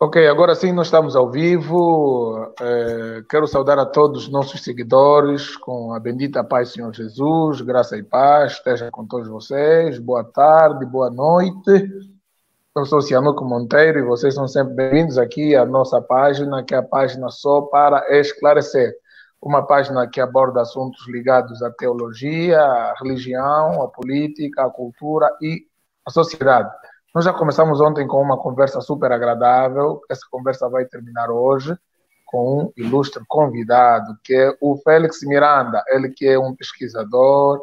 Ok, agora sim nós estamos ao vivo. É, quero saudar a todos os nossos seguidores com a bendita paz, Senhor Jesus, graça e paz, esteja com todos vocês. Boa tarde, boa noite. Eu sou Cianuco Monteiro e vocês são sempre bem-vindos aqui à nossa página, que é a página só para esclarecer. Uma página que aborda assuntos ligados à teologia, à religião, à política, à cultura e à sociedade. Nós já começamos ontem com uma conversa super agradável. Essa conversa vai terminar hoje com um ilustre convidado, que é o Félix Miranda. Ele que é um pesquisador,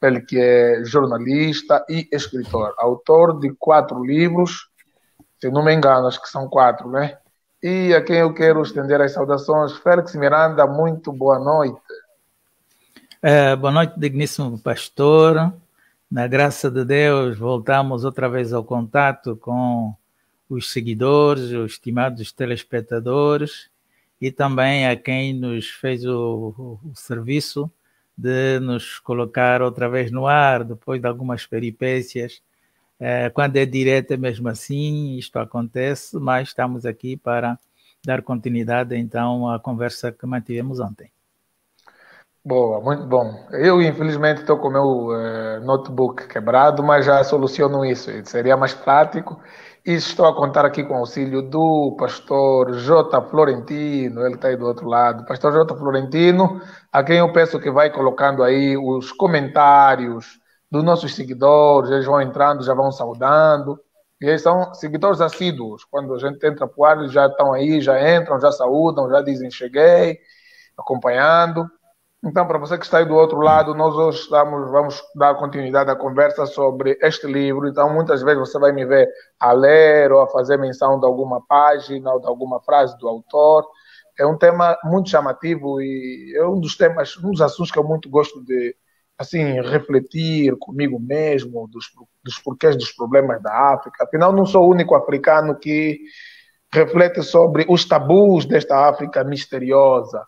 ele que é jornalista e escritor, autor de quatro livros, se não me engano, acho que são quatro, né? E a quem eu quero estender as saudações, Félix Miranda, muito boa noite. É, boa noite, digníssimo pastor. Na graça de Deus, voltamos outra vez ao contato com os seguidores, os estimados telespectadores e também a quem nos fez o, o, serviço de nos colocar outra vez no ar depois de algumas peripécias. É, quando é direta, é mesmo assim, isto acontece, mas estamos aqui para dar continuidade então à conversa que mantivemos ontem. Boa, muito bom. Eu, infelizmente, estou com o meu uh, notebook quebrado, mas já soluciono isso. Seria mais prático. E estou a contar aqui com o auxílio do pastor J. Florentino, ele está aí do outro lado. Pastor J. Florentino, a quem eu peço que vai colocando aí os comentários dos nossos seguidores, eles vão entrando, já vão saudando. E eles são seguidores assíduos. Quando a gente entra para o ar, eles já estão aí, já entram, já saudam, já dizem cheguei, acompanhando. Então, para você que está aí do outro lado, nós hoje estamos, vamos dar continuidade à conversa sobre este livro. Então, muitas vezes você vai me ver a ler ou a fazer menção de alguma página ou de alguma frase do autor. É um tema muito chamativo e é um dos temas, um dos assuntos que eu muito gosto de, assim, refletir comigo mesmo dos, dos porquês dos problemas da África. Afinal, não sou o único africano que reflete sobre os tabus desta África misteriosa.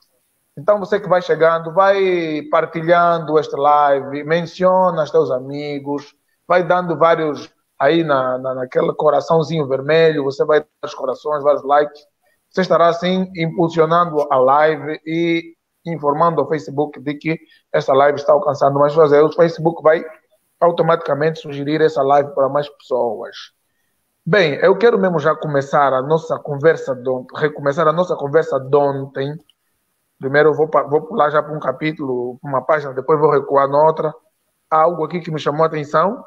Então você que vai chegando, vai partilhando esta live, menciona os teus amigos, vai dando vários aí na, na, naquele coraçãozinho vermelho, você vai dar os corações, vários likes. Você estará assim impulsionando a live e informando ao Facebook de que essa live está alcançando mais pessoas. O Facebook vai automaticamente sugerir essa live para mais pessoas. Bem, eu quero mesmo já começar a nossa conversa de ontem, recomeçar a nossa conversa de ontem Primeiro eu vou, vou pular já para um capítulo, para uma página, depois vou recuar na outra. Há algo aqui que me chamou a atenção,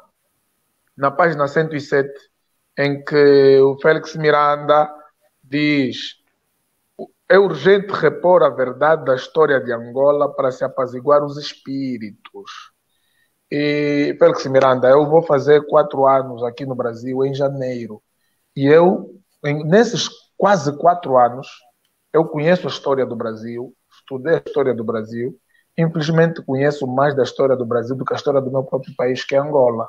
na página 107, em que o Félix Miranda diz é urgente repor a verdade da história de Angola para se apaziguar os espíritos. E, Félix Miranda, eu vou fazer quatro anos aqui no Brasil em janeiro. E eu, nesses quase quatro anos, eu conheço a história do Brasil, estudei a história do Brasil, infelizmente conheço mais da história do Brasil do que a história do meu próprio país, que é Angola.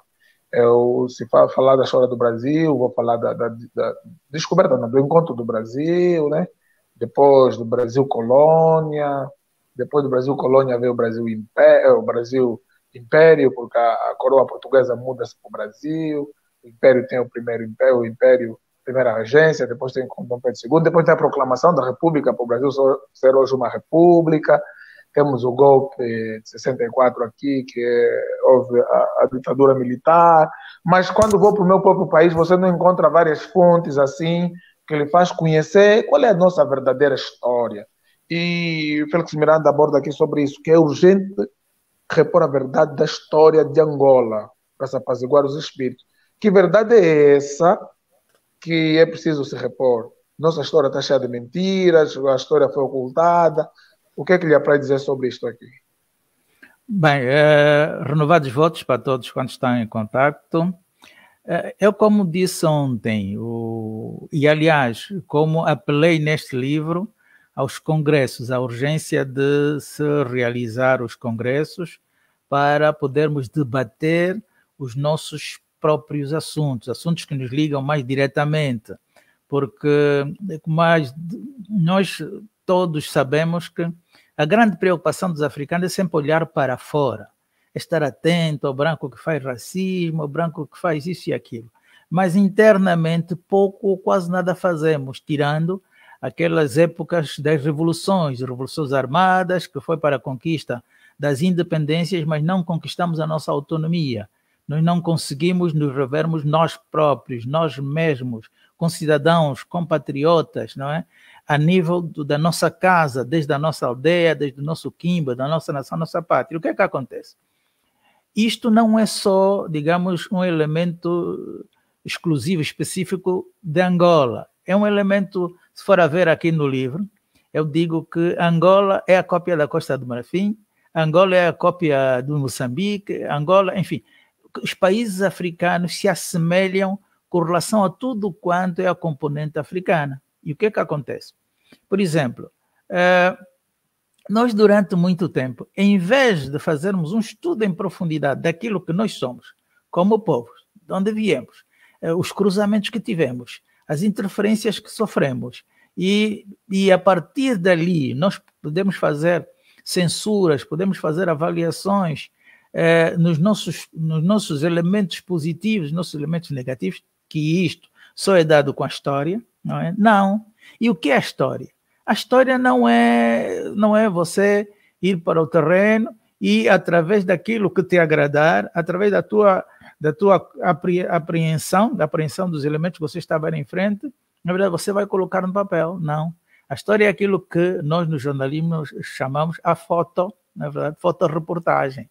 Eu, se for falar da história do Brasil, vou falar da, da, da descoberta, não, do encontro do Brasil, né? depois do Brasil colônia, depois do Brasil colônia veio o Brasil império, eh, o Brasil império, porque a, a coroa portuguesa muda-se para o Brasil, o império tem o primeiro império, o império primeira regência, depois tem com Dom Pedro II, depois tem a proclamação da República para o Brasil ser hoje uma república, temos o golpe de 64 aqui, que é, houve a, a, ditadura militar, mas quando vou para o meu próprio país, você não encontra várias fontes assim, que lhe faz conhecer qual é a nossa verdadeira história. E o Félix Miranda aborda aqui sobre isso, que é urgente repor a verdade da história de Angola, para se apaziguar os espíritos. Que verdade é essa que é preciso se repor. Nossa história está cheia de mentiras, a história foi ocultada. O que é que lhe há para dizer sobre isto aqui? Bem, é, renovados votos para todos quando estão em contato. É, eh, eu, como disse ontem, o, e aliás, como apelei neste livro aos congressos, a urgência de se realizar os congressos para podermos debater os nossos próprios assuntos, assuntos que nos ligam mais diretamente, porque é mais nós todos sabemos que a grande preocupação dos africanos é sempre olhar para fora, é estar atento ao branco que faz racismo, ao branco que faz isso e aquilo. Mas internamente pouco ou quase nada fazemos, tirando aquelas épocas das revoluções, revoluções armadas, que foi para a conquista das independências, mas não conquistamos a nossa autonomia. Nós não conseguimos nos revermos nós próprios, nós mesmos, cidadãos compatriotas, não é? A nível do, da nossa casa, desde a nossa aldeia, desde o nosso quimba, da nossa nação, nossa pátria. O que é que acontece? Isto não é só, digamos, um elemento exclusivo, específico de Angola. É um elemento, se for a ver aqui no livro, eu digo que Angola é a cópia da Costa do Marfim, Angola é a cópia do Moçambique, Angola, enfim, os países africanos se assemelham com relação a tudo quanto é a componente africana. E o que é que acontece? Por exemplo, eh, nós durante muito tempo, em vez de fazermos um estudo em profundidade daquilo que nós somos, como povos, de onde viemos, eh, os cruzamentos que tivemos, as interferências que sofremos, e, e a partir dali nós podemos fazer censuras, podemos fazer avaliações eh, nos, nossos, nos nossos elementos positivos, nos nossos elementos negativos, que isto só é dado com a história, não é? Não. E o que é a história? A história não é, não é você ir para o terreno e através daquilo que te agradar, através da tua da tua apreensão, da apreensão dos elementos que você estava em frente, na verdade você vai colocar no papel. Não. A história é aquilo que nós no jornalismo chamamos a foto, na verdade, fotoreportagem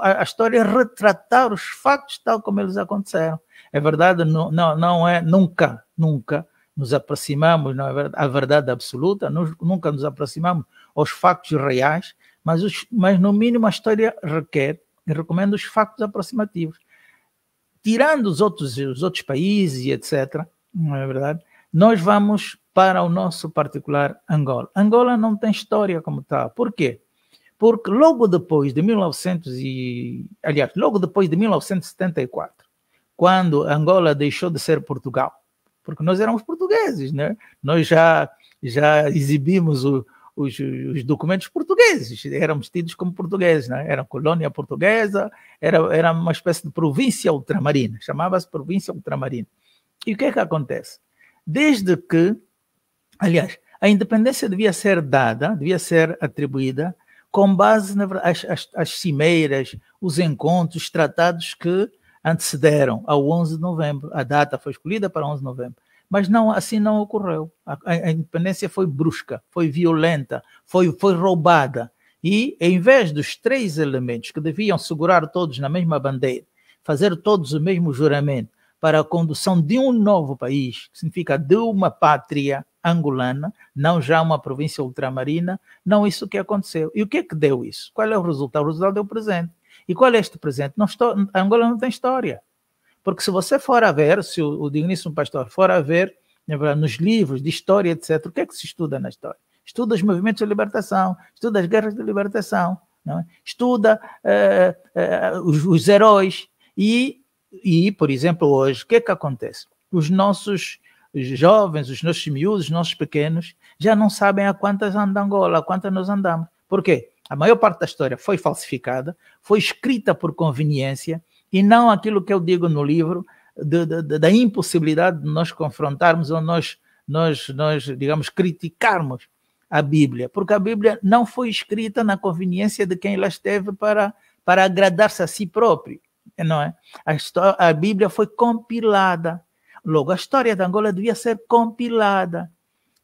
a, a, história é retratar os factos tal como eles aconteceram. É verdade, não, não, não é nunca, nunca nos aproximamos não é verdade, à verdade absoluta, nunca nos aproximamos aos factos reais, mas, os, mas no mínimo a história requer e recomenda os factos aproximativos. Tirando os outros, os outros países e etc., não é verdade? Nós vamos para o nosso particular Angola. Angola não tem história como tal. Por quê? porque logo depois de 1900 e, aliás, logo depois de 1974, quando Angola deixou de ser Portugal, porque nós éramos portugueses, né? Nós já já exibimos o, os, os, documentos portugueses, éramos tidos como portugueses, né? era colônia portuguesa, era, era uma espécie de província ultramarina, chamava-se província ultramarina. E o que é que acontece? Desde que, aliás, a independência devia ser dada, devia ser atribuída com base nas as, as, cimeiras, os encontros, os tratados que antecederam ao 11 de novembro. A data foi escolhida para 11 de novembro. Mas não, assim não ocorreu. A, a independência foi brusca, foi violenta, foi, foi roubada. E, em vez dos três elementos que deviam segurar todos na mesma bandeira, fazer todos o mesmo juramento para a condução de um novo país, que significa de uma pátria, angolana, não já uma província ultramarina, não isso que aconteceu. E o que é que deu isso? Qual é o resultado? O resultado é o presente. E qual é este presente? Não estou, a Angola não tem história. Porque se você for a ver, se o, o digníssimo pastor for a ver, nos livros de história, etc., o que é que se estuda na história? Estuda os movimentos de libertação, estuda as guerras de libertação, é? estuda uh, uh, os, os, heróis. E, e, por exemplo, hoje, o que é que acontece? Os nossos os jovens, os nossos miúdos, os nossos pequenos, já não sabem a quantas anda Angola, a quantas nós andamos. Por quê? A maior parte da história foi falsificada, foi escrita por conveniência, e não aquilo que eu digo no livro, de, de, de, da impossibilidade de nós confrontarmos ou nós, nós, nós, digamos, criticarmos a Bíblia, porque a Bíblia não foi escrita na conveniência de quem lá esteve para, para agradar-se a si próprio, não é? A, história, a Bíblia foi compilada Logo, a história da Angola devia ser compilada.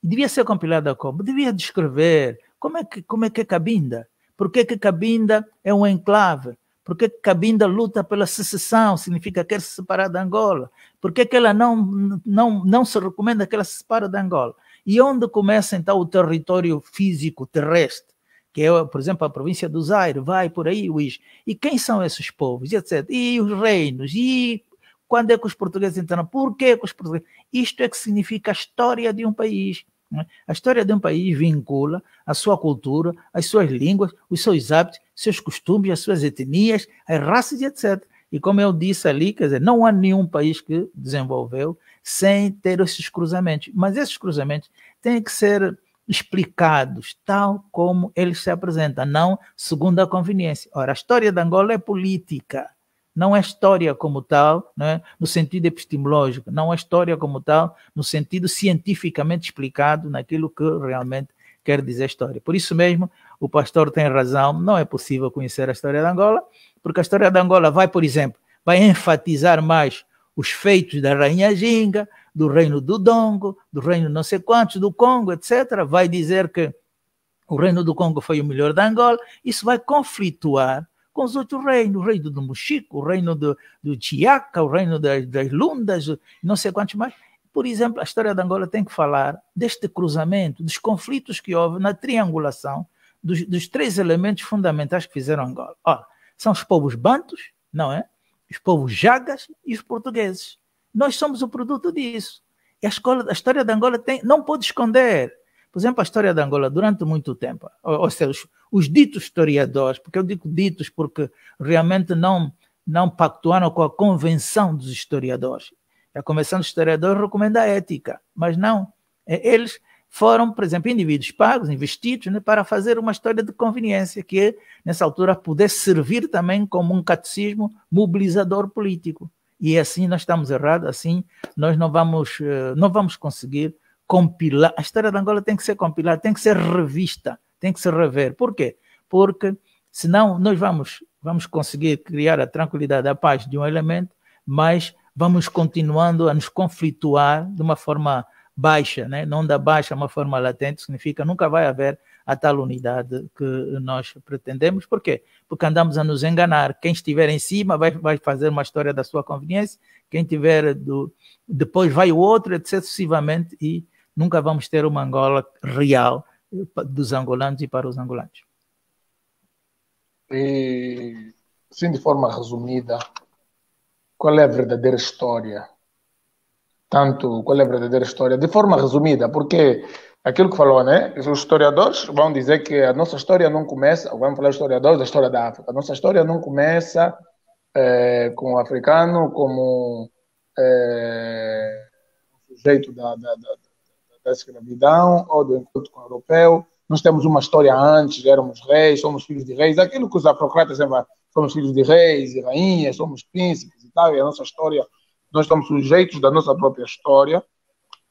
Devia ser compilada como? Devia descrever como é que, como é, que é Cabinda. Por que, que Cabinda é um enclave? Por que Cabinda luta pela secessão? Significa que quer se separar da Angola. Por que, que ela não, não, não se recomenda que ela se separe da Angola? E onde começa então o território físico terrestre? Que é, por exemplo, a província do Zaire, vai por aí, Luís. E quem são esses povos, e etc. E os reinos, e quando é que os portugueses entraram? Por que os portugueses? Isto é que significa a história de um país. É? A história de um país vincula a sua cultura, as suas línguas, os seus hábitos, seus costumes, as suas etnias, as raças e etc. E como eu disse ali, quer dizer, não há nenhum país que desenvolveu sem ter esses cruzamentos. Mas esses cruzamentos têm que ser explicados tal como eles se apresentam, não segundo a conveniência. Ora, a história da Angola é política não é história como tal, né, no sentido epistemológico, não é história como tal, no sentido cientificamente explicado naquilo que realmente quer dizer história. Por isso mesmo, o pastor tem razão, não é possível conhecer a história da Angola, porque a história da Angola vai, por exemplo, vai enfatizar mais os feitos da Rainha Ginga, do reino do Dongo, do reino não sei quantos, do Congo, etc. Vai dizer que o reino do Congo foi o melhor da Angola. Isso vai conflituar com os outros reinos, o reino do Muxico, o reino do, do o reino das, das Lundas, não sei quantos mais. Por exemplo, a história da Angola tem que falar deste cruzamento, dos conflitos que houve na triangulação dos, dos três elementos fundamentais que fizeram Angola. Olha, são os povos bantos, não é? Os povos jagas e os portugueses. Nós somos o produto disso. E a, escola, a história da Angola tem, não pode esconder. Por exemplo, a história da Angola, durante muito tempo, ou, ou seja, os, os, ditos historiadores, porque eu digo ditos porque realmente não, não pactuaram com a convenção dos historiadores. A convenção dos historiadores recomenda a ética, mas não. É, eles foram, por exemplo, indivíduos pagos, investidos, né, para fazer uma história de conveniência que, nessa altura, pudesse servir também como um catecismo mobilizador político. E é assim nós estamos errados, assim nós não vamos, eh, não vamos conseguir compilar, a história da Angola tem que ser compilada, tem que ser revista, tem que se rever. Por quê? Porque senão nós vamos, vamos conseguir criar a tranquilidade, a paz de um elemento, mas vamos continuando a nos conflituar de uma forma baixa, né? não da baixa, uma forma latente, significa nunca vai haver a tal unidade que nós pretendemos. Por quê? Porque andamos a nos enganar. Quem estiver em cima vai, vai fazer uma história da sua conveniência, quem tiver do, depois vai o outro, etc. sucessivamente, e nunca vamos ter uma Angola real dos angolanos e para os angolanos. E, sim, de forma resumida, qual é a verdadeira história? Tanto, qual é a verdadeira história? De forma resumida, porque aquilo que falou, né? Os historiadores vão dizer que a nossa história não começa, vamos falar historiadores da história da África, a nossa história não começa é, com o africano como é, sujeito da, da, da da escravidão ou do encontro com o europeu. Nós temos uma história antes, éramos reis, somos filhos de reis. Aquilo que os afrocratas sempre somos filhos de reis e rainhas, somos príncipes e tal, e a nossa história, nós estamos sujeitos da nossa própria história.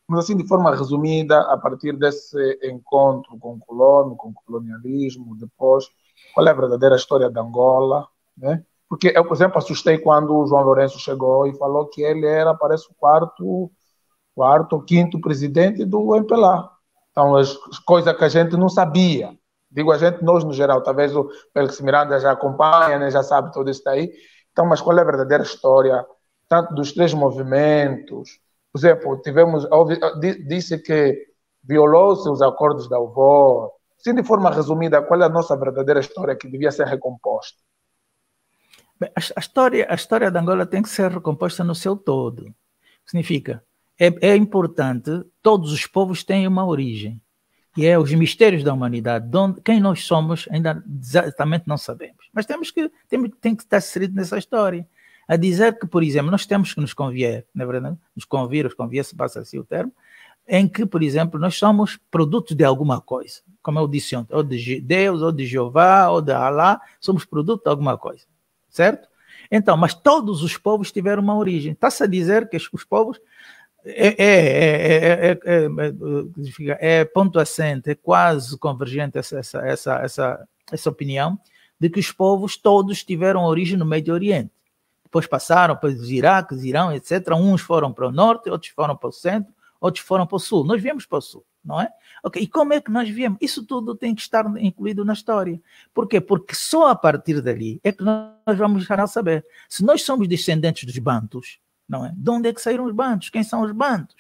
Mas assim, de forma resumida, a partir desse encontro com o colono, com o colonialismo, depois, qual é a verdadeira história da Angola, né? Porque eu, por exemplo, assustei quando o João Lourenço chegou e falou que ele era, parece, o quarto quarto ou quinto presidente do MPLA. Então, as coisas que a gente não sabia. Digo a gente, nós no geral, talvez o Félix Miranda já acompanha, né, já sabe tudo isso daí. Então, mas qual é a verdadeira história, tanto dos três movimentos? Por exemplo, tivemos, disse que violou-se os acordos da UVO. Sim, de forma resumida, qual é a nossa verdadeira história que devia ser recomposta? Bem, a, a, história, a história da Angola tem que ser recomposta no seu todo. Significa, é, é importante, todos os povos têm uma origem. E é os mistérios da humanidade, onde, quem nós somos ainda exatamente não sabemos. Mas temos que, tem, tem que estar inserido nessa história. A dizer que, por exemplo, nós temos que nos convier, na é verdade, nos convir, os convier, se passa assim o termo, em que, por exemplo, nós somos produto de alguma coisa. Como eu disse ontem, ou de Deus, ou de Jeová, ou de Alá, somos produto de alguma coisa. Certo? Então, mas todos os povos tiveram uma origem. Está-se a dizer que os povos é, é, é, é, é quase convergente essa, essa, essa, essa, opinião de que os povos todos tiveram origem no Médio Oriente. Depois passaram para os Iraques, Irão, etc. Uns foram para o norte, outros foram para o centro, outros foram para o sul. Nós viemos para o sul, não é? ok E como é que nós viemos? Isso tudo tem que estar incluído na história. Por quê? Porque só a partir dali é que nós vamos saber. Se nós somos descendentes dos bantos, não é? De onde é que saíram os bandos? Quem são os bandos?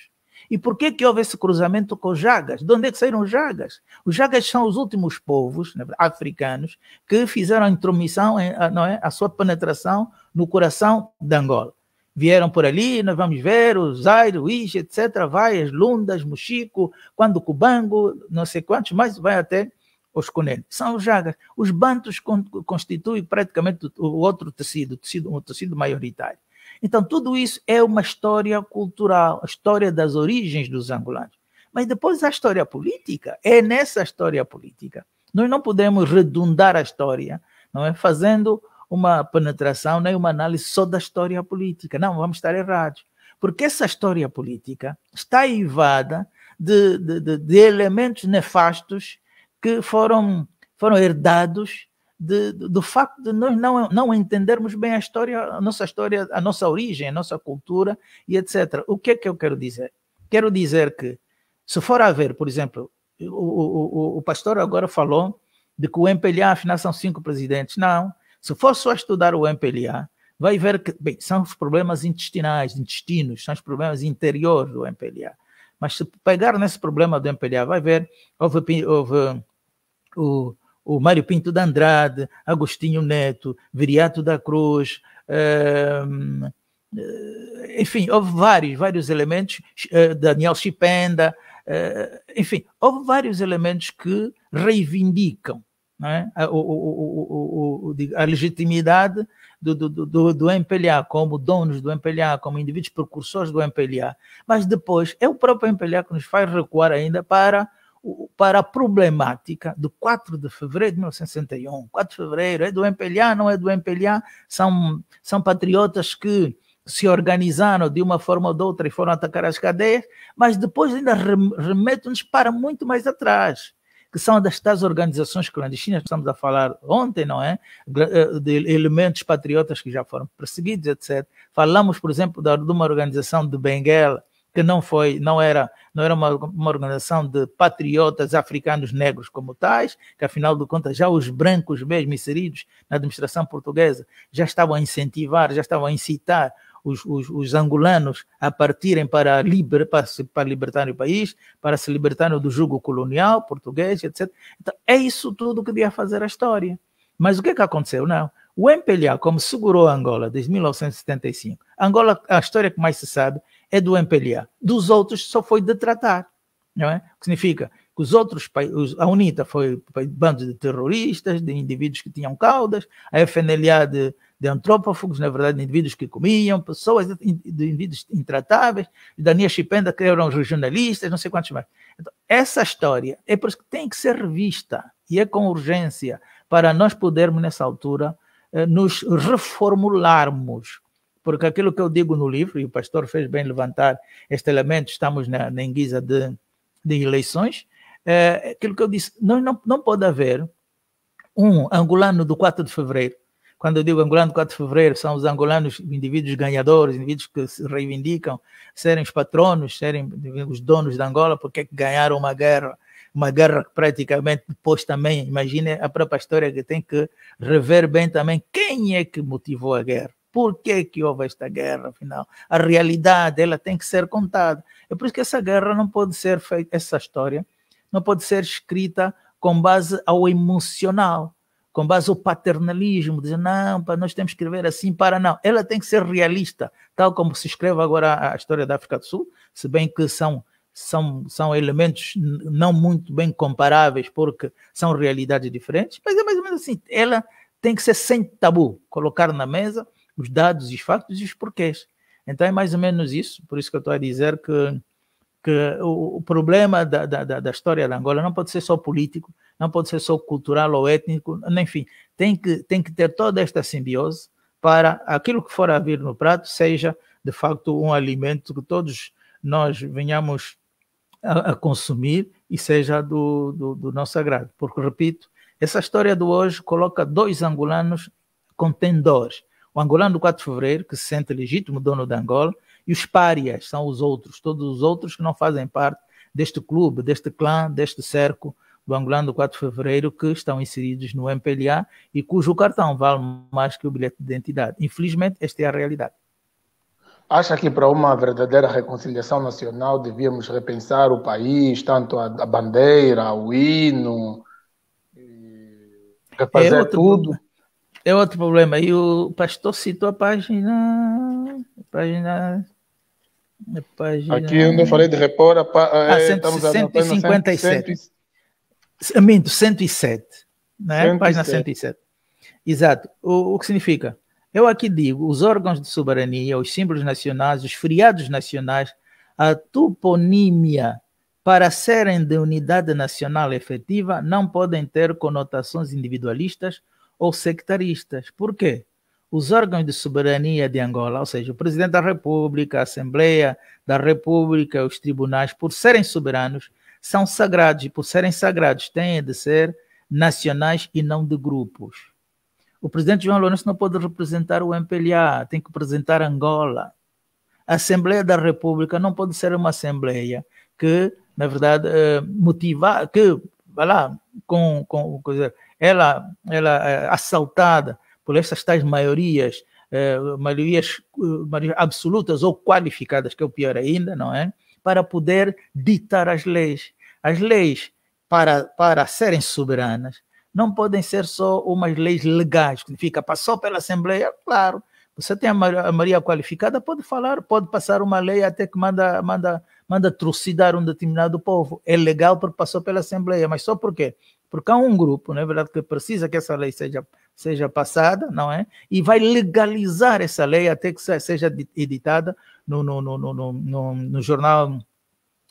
E por que, que houve esse cruzamento com os Jagas? De onde é que saíram os Jagas? Os Jagas são os últimos povos né, africanos que fizeram a intromissão, não é? a sua penetração no coração de Angola. Vieram por ali, nós vamos ver o Zaire, o Ije, etc., Vai as Lundas, Mochico, quando o Cubango, não sei quantos, mas vai até os Cunene. São os Jagas. Os Bantos constituem praticamente o outro tecido, o tecido, o tecido maioritário. Então, tudo isso é uma história cultural, a história das origens dos angolanos. Mas depois a história política, é nessa história política. Nós não podemos redundar a história, não é? Fazendo uma penetração, nem uma análise só da história política. Não, vamos estar errados. Porque essa história política está evada de, de, de, de elementos nefastos que foram, foram herdados de, do facto de nós não, não entendermos bem a história, a nossa história, a nossa origem, a nossa cultura e etc. O que é que eu quero dizer? Quero dizer que, se for a ver, por exemplo, o, o, o, o pastor agora falou de que o MPLA afinal são cinco presidentes. Não. Se for só estudar o MPLA, vai ver que, bem, são os problemas intestinais, intestinos, são os problemas interiores do MPLA. Mas se pegar nesse problema do MPLA, vai ver, houve, houve o, o Mário Pinto da Andrade, Agostinho Neto, Viriato da Cruz, ehm, eh, enfim, houve vários, vários elementos, eh, Daniel Chipenda, eh, enfim, houve vários elementos que reivindicam é? A, a, legitimidade do, do, do, do MPLA como donos do MPLA, como indivíduos precursores do MPLA, mas depois é o próprio MPLA que nos faz recuar ainda para para a problemática do 4 de fevereiro de 1961. 4 de fevereiro é do MPLA, não é do MPLA, são, são patriotas que se organizaram de uma forma ou de outra e foram atacar as cadeias, mas depois ainda remetem-nos para muito mais atrás, que são das tais organizações clandestinas que estamos a falar ontem, não é? Eh, de elementos patriotas que já foram perseguidos, etc. Falamos, por exemplo, de uma organização de Benguela, que não foi, não era, não era uma, uma organização de patriotas africanos negros como tais, que afinal de contas já os brancos mesmo inseridos na administração portuguesa já estavam a incentivar, já estavam a incitar os, os, os, angolanos a partirem para, liber, para, para libertar o país, para se libertarem do jugo colonial português, etc. Então, é isso tudo que devia fazer a história. Mas o que, é que aconteceu? Não. O MPLA, como segurou a Angola desde 1975, Angola, a história que mais se sabe é do MPLA. Dos outros só foi tratar, não é? O que significa que os outros, a UNITA foi bando de terroristas, de indivíduos que tinham caudas, a FNLA de, de na verdade, de indivíduos que comiam, pessoas, de indivíduos intratáveis, e Daniel Chipenda, que eram regionalistas, não sei quantos mais. Então, essa história é por isso que tem que ser revista, e é com urgência, para nós podermos, nessa altura, eh, nos reformularmos porque aquilo que eu digo no livro, e o pastor fez bem levantar este elemento, estamos na, na de, de eleições, é, aquilo que eu disse, não, não, não pode haver um angolano do 4 de fevereiro. Quando eu digo angolano do 4 de fevereiro, são os angolanos, indivíduos ganhadores, indivíduos que se reivindicam serem os patronos, serem os donos da Angola, porque é que ganharam uma guerra, uma guerra que praticamente depois também, imagine a própria história que tem que rever bem também quem é que motivou a guerra por que, que houve esta guerra, afinal. A realidade, ela tem que ser contada. É por isso que essa guerra não pode ser feita, essa história, não pode ser escrita com base ao emocional, com base ao paternalismo, dizer, não, nós temos que escrever assim para não. Ela tem que ser realista, tal como se escreve agora a história da África do Sul, se bem que são são, são elementos não muito bem comparáveis, porque são realidades diferentes, mas é mais ou menos assim, ela tem que ser sem tabu, colocar na mesa, os dados, os factos e os porquês. Então é mais ou menos isso, por isso que eu estou a dizer que, que o, o problema da, da, da história da Angola não pode ser só político, não pode ser só cultural ou étnico, enfim, tem que, tem que ter toda esta simbiose para aquilo que for a vir no prato seja de facto um alimento que todos nós venhamos a, a consumir e seja do, do, do nosso agrado. Porque, repito, essa história do hoje coloca dois angolanos contendores o angolano do 4 de fevereiro, que se sente legítimo dono de Angola, e os párias são os outros, todos os outros que não fazem parte deste clube, deste clã, deste cerco do angolano do 4 de fevereiro, que estão inseridos no MPLA e cujo cartão vale mais que o bilhete de identidade. Infelizmente, esta é a realidade. Acha que para uma verdadeira reconciliação nacional devíamos repensar o país, tanto a, bandeira, o hino, refazer é tudo? é outro problema. E o pastor citou a página. A página. A página... Aqui eu falei de repor, a pá, ah, é, 100, 157. 100, minto, 107. Né? 107. Página 107. Exato. O, o que significa? Eu aqui digo: os órgãos de soberania, os símbolos nacionais, os feriados nacionais, a toponímia para serem de unidade nacional efetiva, não podem ter conotações individualistas ou sectaristas. Por quê? Os órgãos de soberania de Angola, ou seja, o presidente da República, a Assembleia da República, os tribunais, por serem soberanos, são sagrados e, por serem sagrados, têm de ser nacionais e não de grupos. O presidente João Lourenço não pode representar o MPLA, tem que representar Angola. A Assembleia da República não pode ser uma assembleia que, na verdade, eh, motivar, que lá com, com coisa, ela, ela é assaltada por essas tais maiorias, é, maiorias, maiorias absolutas ou qualificadas, que é o pior ainda, não é? Para poder ditar as leis. As leis, para, para serem soberanas, não podem ser só umas leis legais, que fica passou pela Assembleia, claro. Você tem a maioria qualificada, pode falar, pode passar uma lei até que manda, manda manda trucidar um determinado povo. É legal porque passou pela Assembleia, mas só por quê? Porque há um grupo, não é verdade, que precisa que essa lei seja, seja passada, não é? E vai legalizar essa lei até que seja editada no, no, no, no, no, no jornal,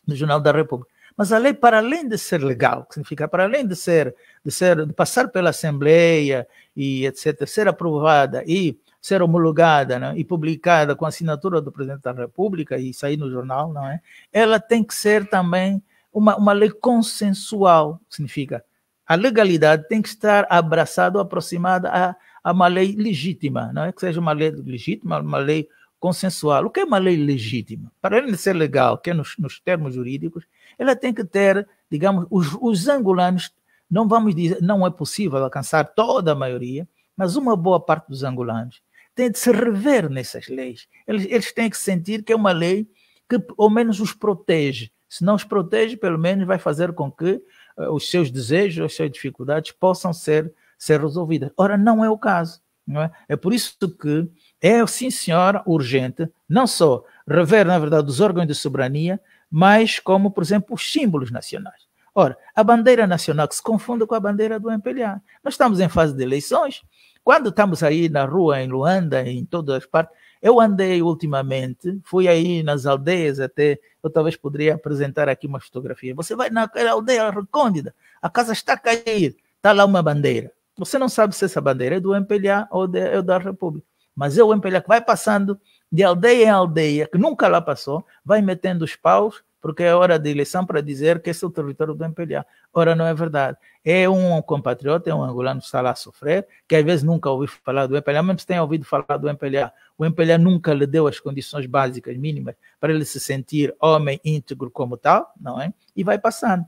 no Jornal da República. Mas a lei, para além de ser legal, que significa para além de ser, de ser, de passar pela Assembleia e etc, ser aprovada e ser homologada né, e publicada com a assinatura do Presidente da República e sair no jornal, não é? Ela tem que ser também uma, uma lei consensual, significa a legalidade tem que estar abraçada ou aproximada a, a uma lei legítima, não é que seja uma lei legítima, uma lei consensual. O que é uma lei legítima? Para ela ser legal, que é nos, nos termos jurídicos, ela tem que ter, digamos, os, os angolanos, não vamos dizer, não é possível alcançar toda a maioria, mas uma boa parte dos angolanos têm de se rever nessas leis. Eles, eles têm que sentir que é uma lei que ao menos os protege. Se não os protege, pelo menos vai fazer com que uh, os seus desejos, as suas dificuldades possam ser, ser resolvidas. Ora, não é o caso. Não é? é por isso que é, sim, senhora, urgente, não só rever, na verdade, os órgãos de soberania, mas como, por exemplo, os símbolos nacionais. Ora, a bandeira nacional que se confunda com a bandeira do MPLA. Nós estamos em fase de eleições, quando estamos aí na rua, em Luanda, em todas as partes, eu andei ultimamente, fui aí nas aldeias até, eu talvez poderia apresentar aqui uma fotografia. Você vai naquela aldeia recôndita, a casa está a cair, está lá uma bandeira. Você não sabe se essa bandeira é do MPLA ou, de, é da República. Mas é o MPLA que vai passando de aldeia em aldeia, que nunca lá passou, vai metendo os paus porque é hora de eleição para dizer que esse é o território do MPLA. Ora, não é verdade. É um compatriota, é um angolano que está lá a sofrer, que às vezes nunca ouviu falar do MPLA, mesmo se tenha ouvido falar do MPLA. O MPLA nunca lhe deu as condições básicas mínimas para ele se sentir homem íntegro como tal, não é? E vai passando.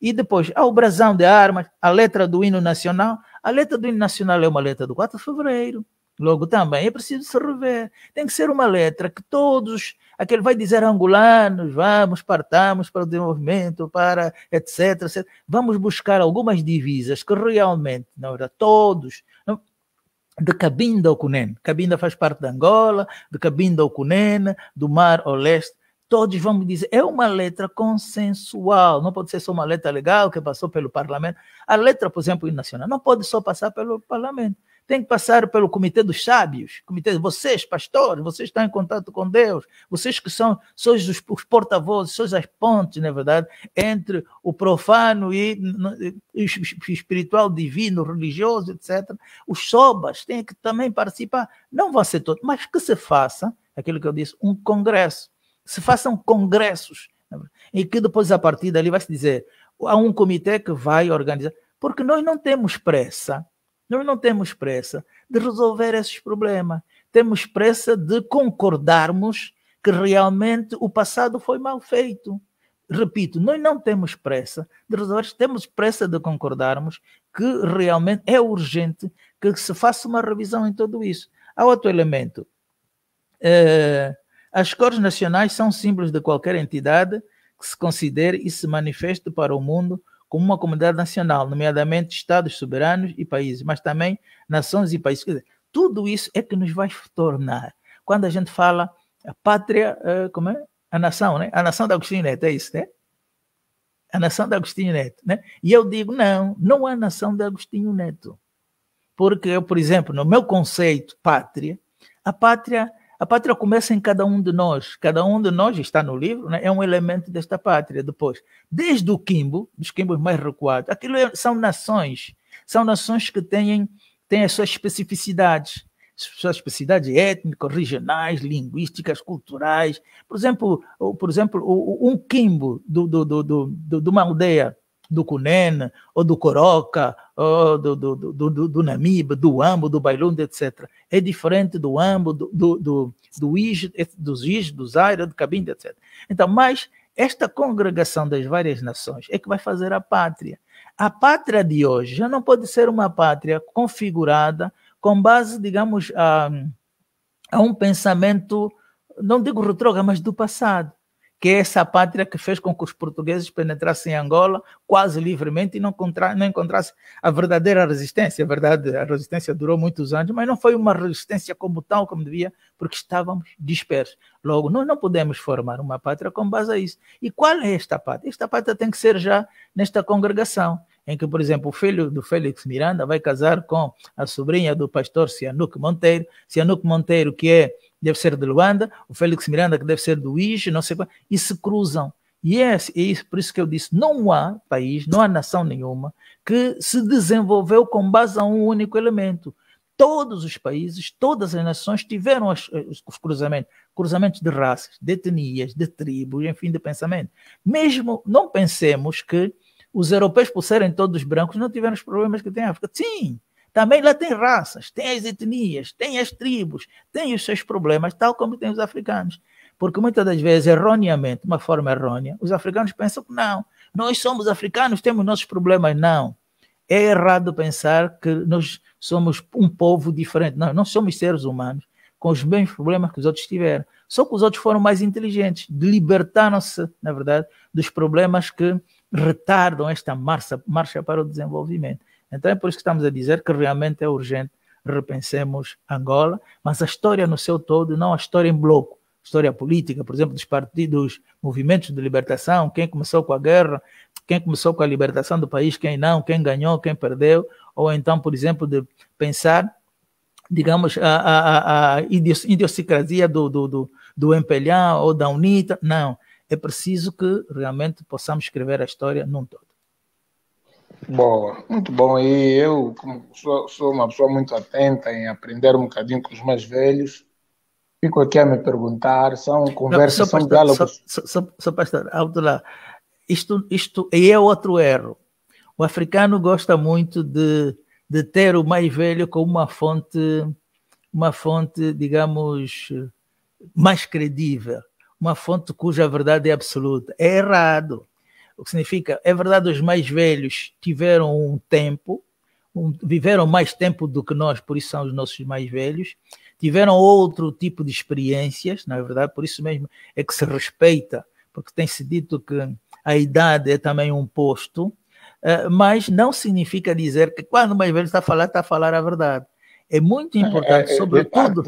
E depois, há o brasão de armas, a letra do hino nacional. A letra do hino nacional é uma letra do 4 de fevereiro Logo também é preciso se rever. Tem que ser uma letra que todos, aquele vai dizer angolanos, vamos, partamos para o desenvolvimento, para etc, etc. Vamos buscar algumas divisas que realmente, na verdade, todos, de Cabinda ao Cunene. Cabinda faz parte da Angola, de Cabinda ao Cunene, do Mar ao Leste. Todos vamos dizer, é uma letra consensual, não pode ser só uma letra legal que passou pelo parlamento. A letra, por exemplo, nacional, não pode só passar pelo parlamento tem que passar pelo comitê dos sábios, comitê de vocês, pastores, vocês estão em contato com Deus, vocês que são sois os, os porta-vozes, sois as pontes, na é verdade, entre o profano e, e espiritual, divino, religioso, etc. Os sobas têm que também participar, não vão ser todos, mas que se faça, aquilo que eu disse, um congresso, se façam congressos, é e que depois a partir dali vai se dizer, há um comitê que vai organizar, porque nós não temos pressa, nós não temos pressa de resolver esses problemas. Temos pressa de concordarmos que realmente o passado foi mal feito. Repito, nós não temos pressa de resolver, temos pressa de concordarmos que realmente é urgente que se faça uma revisão em tudo isso. Há outro elemento. É, as cores nacionais são símbolos de qualquer entidade que se considere e se manifeste para o mundo como uma comunidade nacional, nomeadamente Estados soberanos e países, mas também nações e países. Quer dizer, tudo isso é que nos vai tornar. Quando a gente fala a pátria, eh, como é? A nação, né? A nação de Agostinho Neto, é isso, né? A nação de Agostinho Neto, né? E eu digo, não, não há nação de Agostinho Neto. Porque eu, por exemplo, no meu conceito pátria, a pátria a pátria começa em cada um de nós. Cada um de nós está no livro, né? é um elemento desta pátria. Depois, desde o Quimbo, dos Quimbos mais recuados, aquilo é, são nações. São nações que têm, têm as suas especificidades. Suas especificidades étnicas, regionais, linguísticas, culturais. Por exemplo, por exemplo um Quimbo do, do, do, do, de uma aldeia do Cunene, ou do Coroca, oh, do, do, do, do, do Namib, do Ambo, do Bailunda, etc. É diferente do Ambo, do, do, do, do Ige, dos Ige, do Zaira, do Cabinda, etc. Então, mas esta congregação das várias nações é que vai fazer a pátria. A pátria de hoje já não pode ser uma pátria configurada com base, digamos, a, a um pensamento, não digo retrógrado, mas do passado que é essa pátria que fez com que os portugueses penetrassem em Angola quase livremente e não, contra, não encontrassem a verdadeira resistência. a é verdade, a resistência durou muitos anos, mas não foi uma resistência como tal, como devia, porque estávamos dispersos. Logo, nós não podemos formar uma pátria com base a isso. E qual é esta pátria? Esta pátria tem que ser já nesta congregação em que, por exemplo, o filho do Félix Miranda vai casar com a sobrinha do pastor Cianuque Monteiro, Cianuque Monteiro, que é, deve ser de Luanda, o Félix Miranda, que deve ser do Ige, não sei qual, e se cruzam. E é, assim, é isso, por isso que eu disse: não há país, não há nação nenhuma que se desenvolveu com base a um único elemento. Todos os países, todas as nações tiveram os, os cruzamentos, cruzamentos de raças, de etnias, de tribos, enfim, de pensamento. Mesmo não pensemos que os europeus, por serem todos brancos, não tiveram os problemas que tem a África. Sim, também lá tem raças, tem as etnias, tem as tribos, tem os seus problemas, tal como tem os africanos. Porque muitas das vezes, erroneamente, de uma forma errônea, os africanos pensam que não, nós somos africanos, temos nossos problemas. Não. É errado pensar que nós somos um povo diferente. Não, nós somos seres humanos com os mesmos problemas que os outros tiveram. Só que os outros foram mais inteligentes, libertaram-se, na verdade, dos problemas que retardam esta marcha, marcha para o desenvolvimento. Então é por isso que estamos a dizer que realmente é urgente repensemos Angola, mas a história no seu todo, não a história em bloco, história política, por exemplo, dos partidos, movimentos de libertação, quem começou com a guerra, quem começou com a libertação do país, quem não, quem ganhou, quem perdeu, ou então, por exemplo, de pensar, digamos, a, a, a, idiosincrasia do, do, do, do Empelhão ou da UNITA, não é preciso que realmente possamos escrever a história num todo. Boa, muito bom. E eu sou, sou, uma pessoa muito atenta em aprender um bocadinho com os mais velhos. Fico aqui a me perguntar, são conversas, Não, são pastor, diálogos. Só, só, só pastor, Abdullah, isto, isto e é, é outro erro. O africano gosta muito de, de ter o mais velho como uma fonte, uma fonte, digamos, mais credível uma fonte cuja verdade é absoluta. É errado. O que significa, é verdade, os mais velhos tiveram um tempo, um, viveram mais tempo do que nós, por isso são os nossos mais velhos, tiveram outro tipo de experiências, na é verdade, por isso mesmo é que se respeita, porque tem-se dito que a idade é também um posto, ah, mas não significa dizer que quando o mais velho está a falar, está a falar a verdade. É muito é, importante, é, é, sobretudo.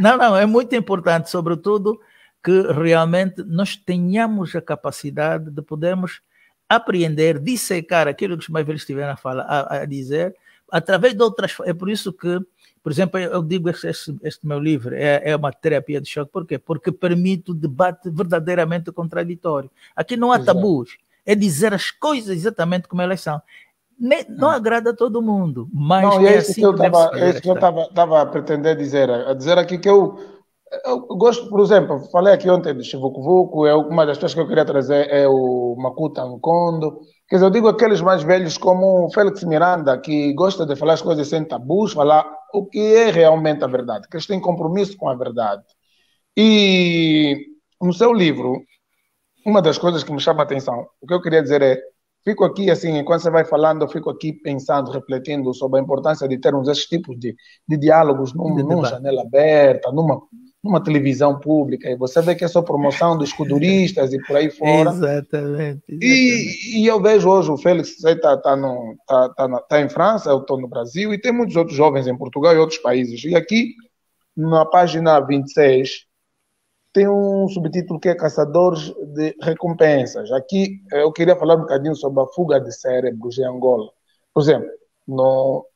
Não, não, é muito importante, sobretudo, que realmente nós tenhamos a capacidade de podermos apreender, dissecar aquilo que os mais velhos estiveram a, falar, a, a, dizer, através de outras. É por isso que, por exemplo, eu digo este, este, este meu livro é, é, uma terapia de choque, por quê? Porque permite o debate verdadeiramente contraditório. Aqui não há Exato. tabus, é dizer as coisas exatamente como elas são. Nem, não hum. agrada a todo mundo, mas não, é, é assim que eu estava é a pretender dizer, a dizer aqui que eu eu gosto, por exemplo, falei aqui ontem de Chivucuvuco, é uma das pessoas que eu queria trazer é o Makuta Nkondo. Quer dizer, eu digo aqueles mais velhos como o Félix Miranda, que gosta de falar as coisas sem tabus, falar o que é realmente a verdade, que eles têm compromisso com a verdade. E no seu livro, uma das coisas que me chama a atenção, o que eu queria dizer é, fico aqui assim, enquanto você vai falando, eu fico aqui pensando, refletindo sobre a importância de termos esses tipos de, de diálogos num, numa janela aberta, numa numa televisão pública, e você vê que é só promoção dos escuduristas e por aí fora. Exatamente. exatamente. E, e, eu vejo hoje o Félix está tá tá, tá, tá, tá em França, eu estou no Brasil, e tem muitos outros jovens em Portugal e outros países. E aqui, na página 26, tem um subtítulo que é Caçadores de Recompensas. Aqui eh, eu queria falar um bocadinho sobre a fuga de cérebros em Angola. Por exemplo, no,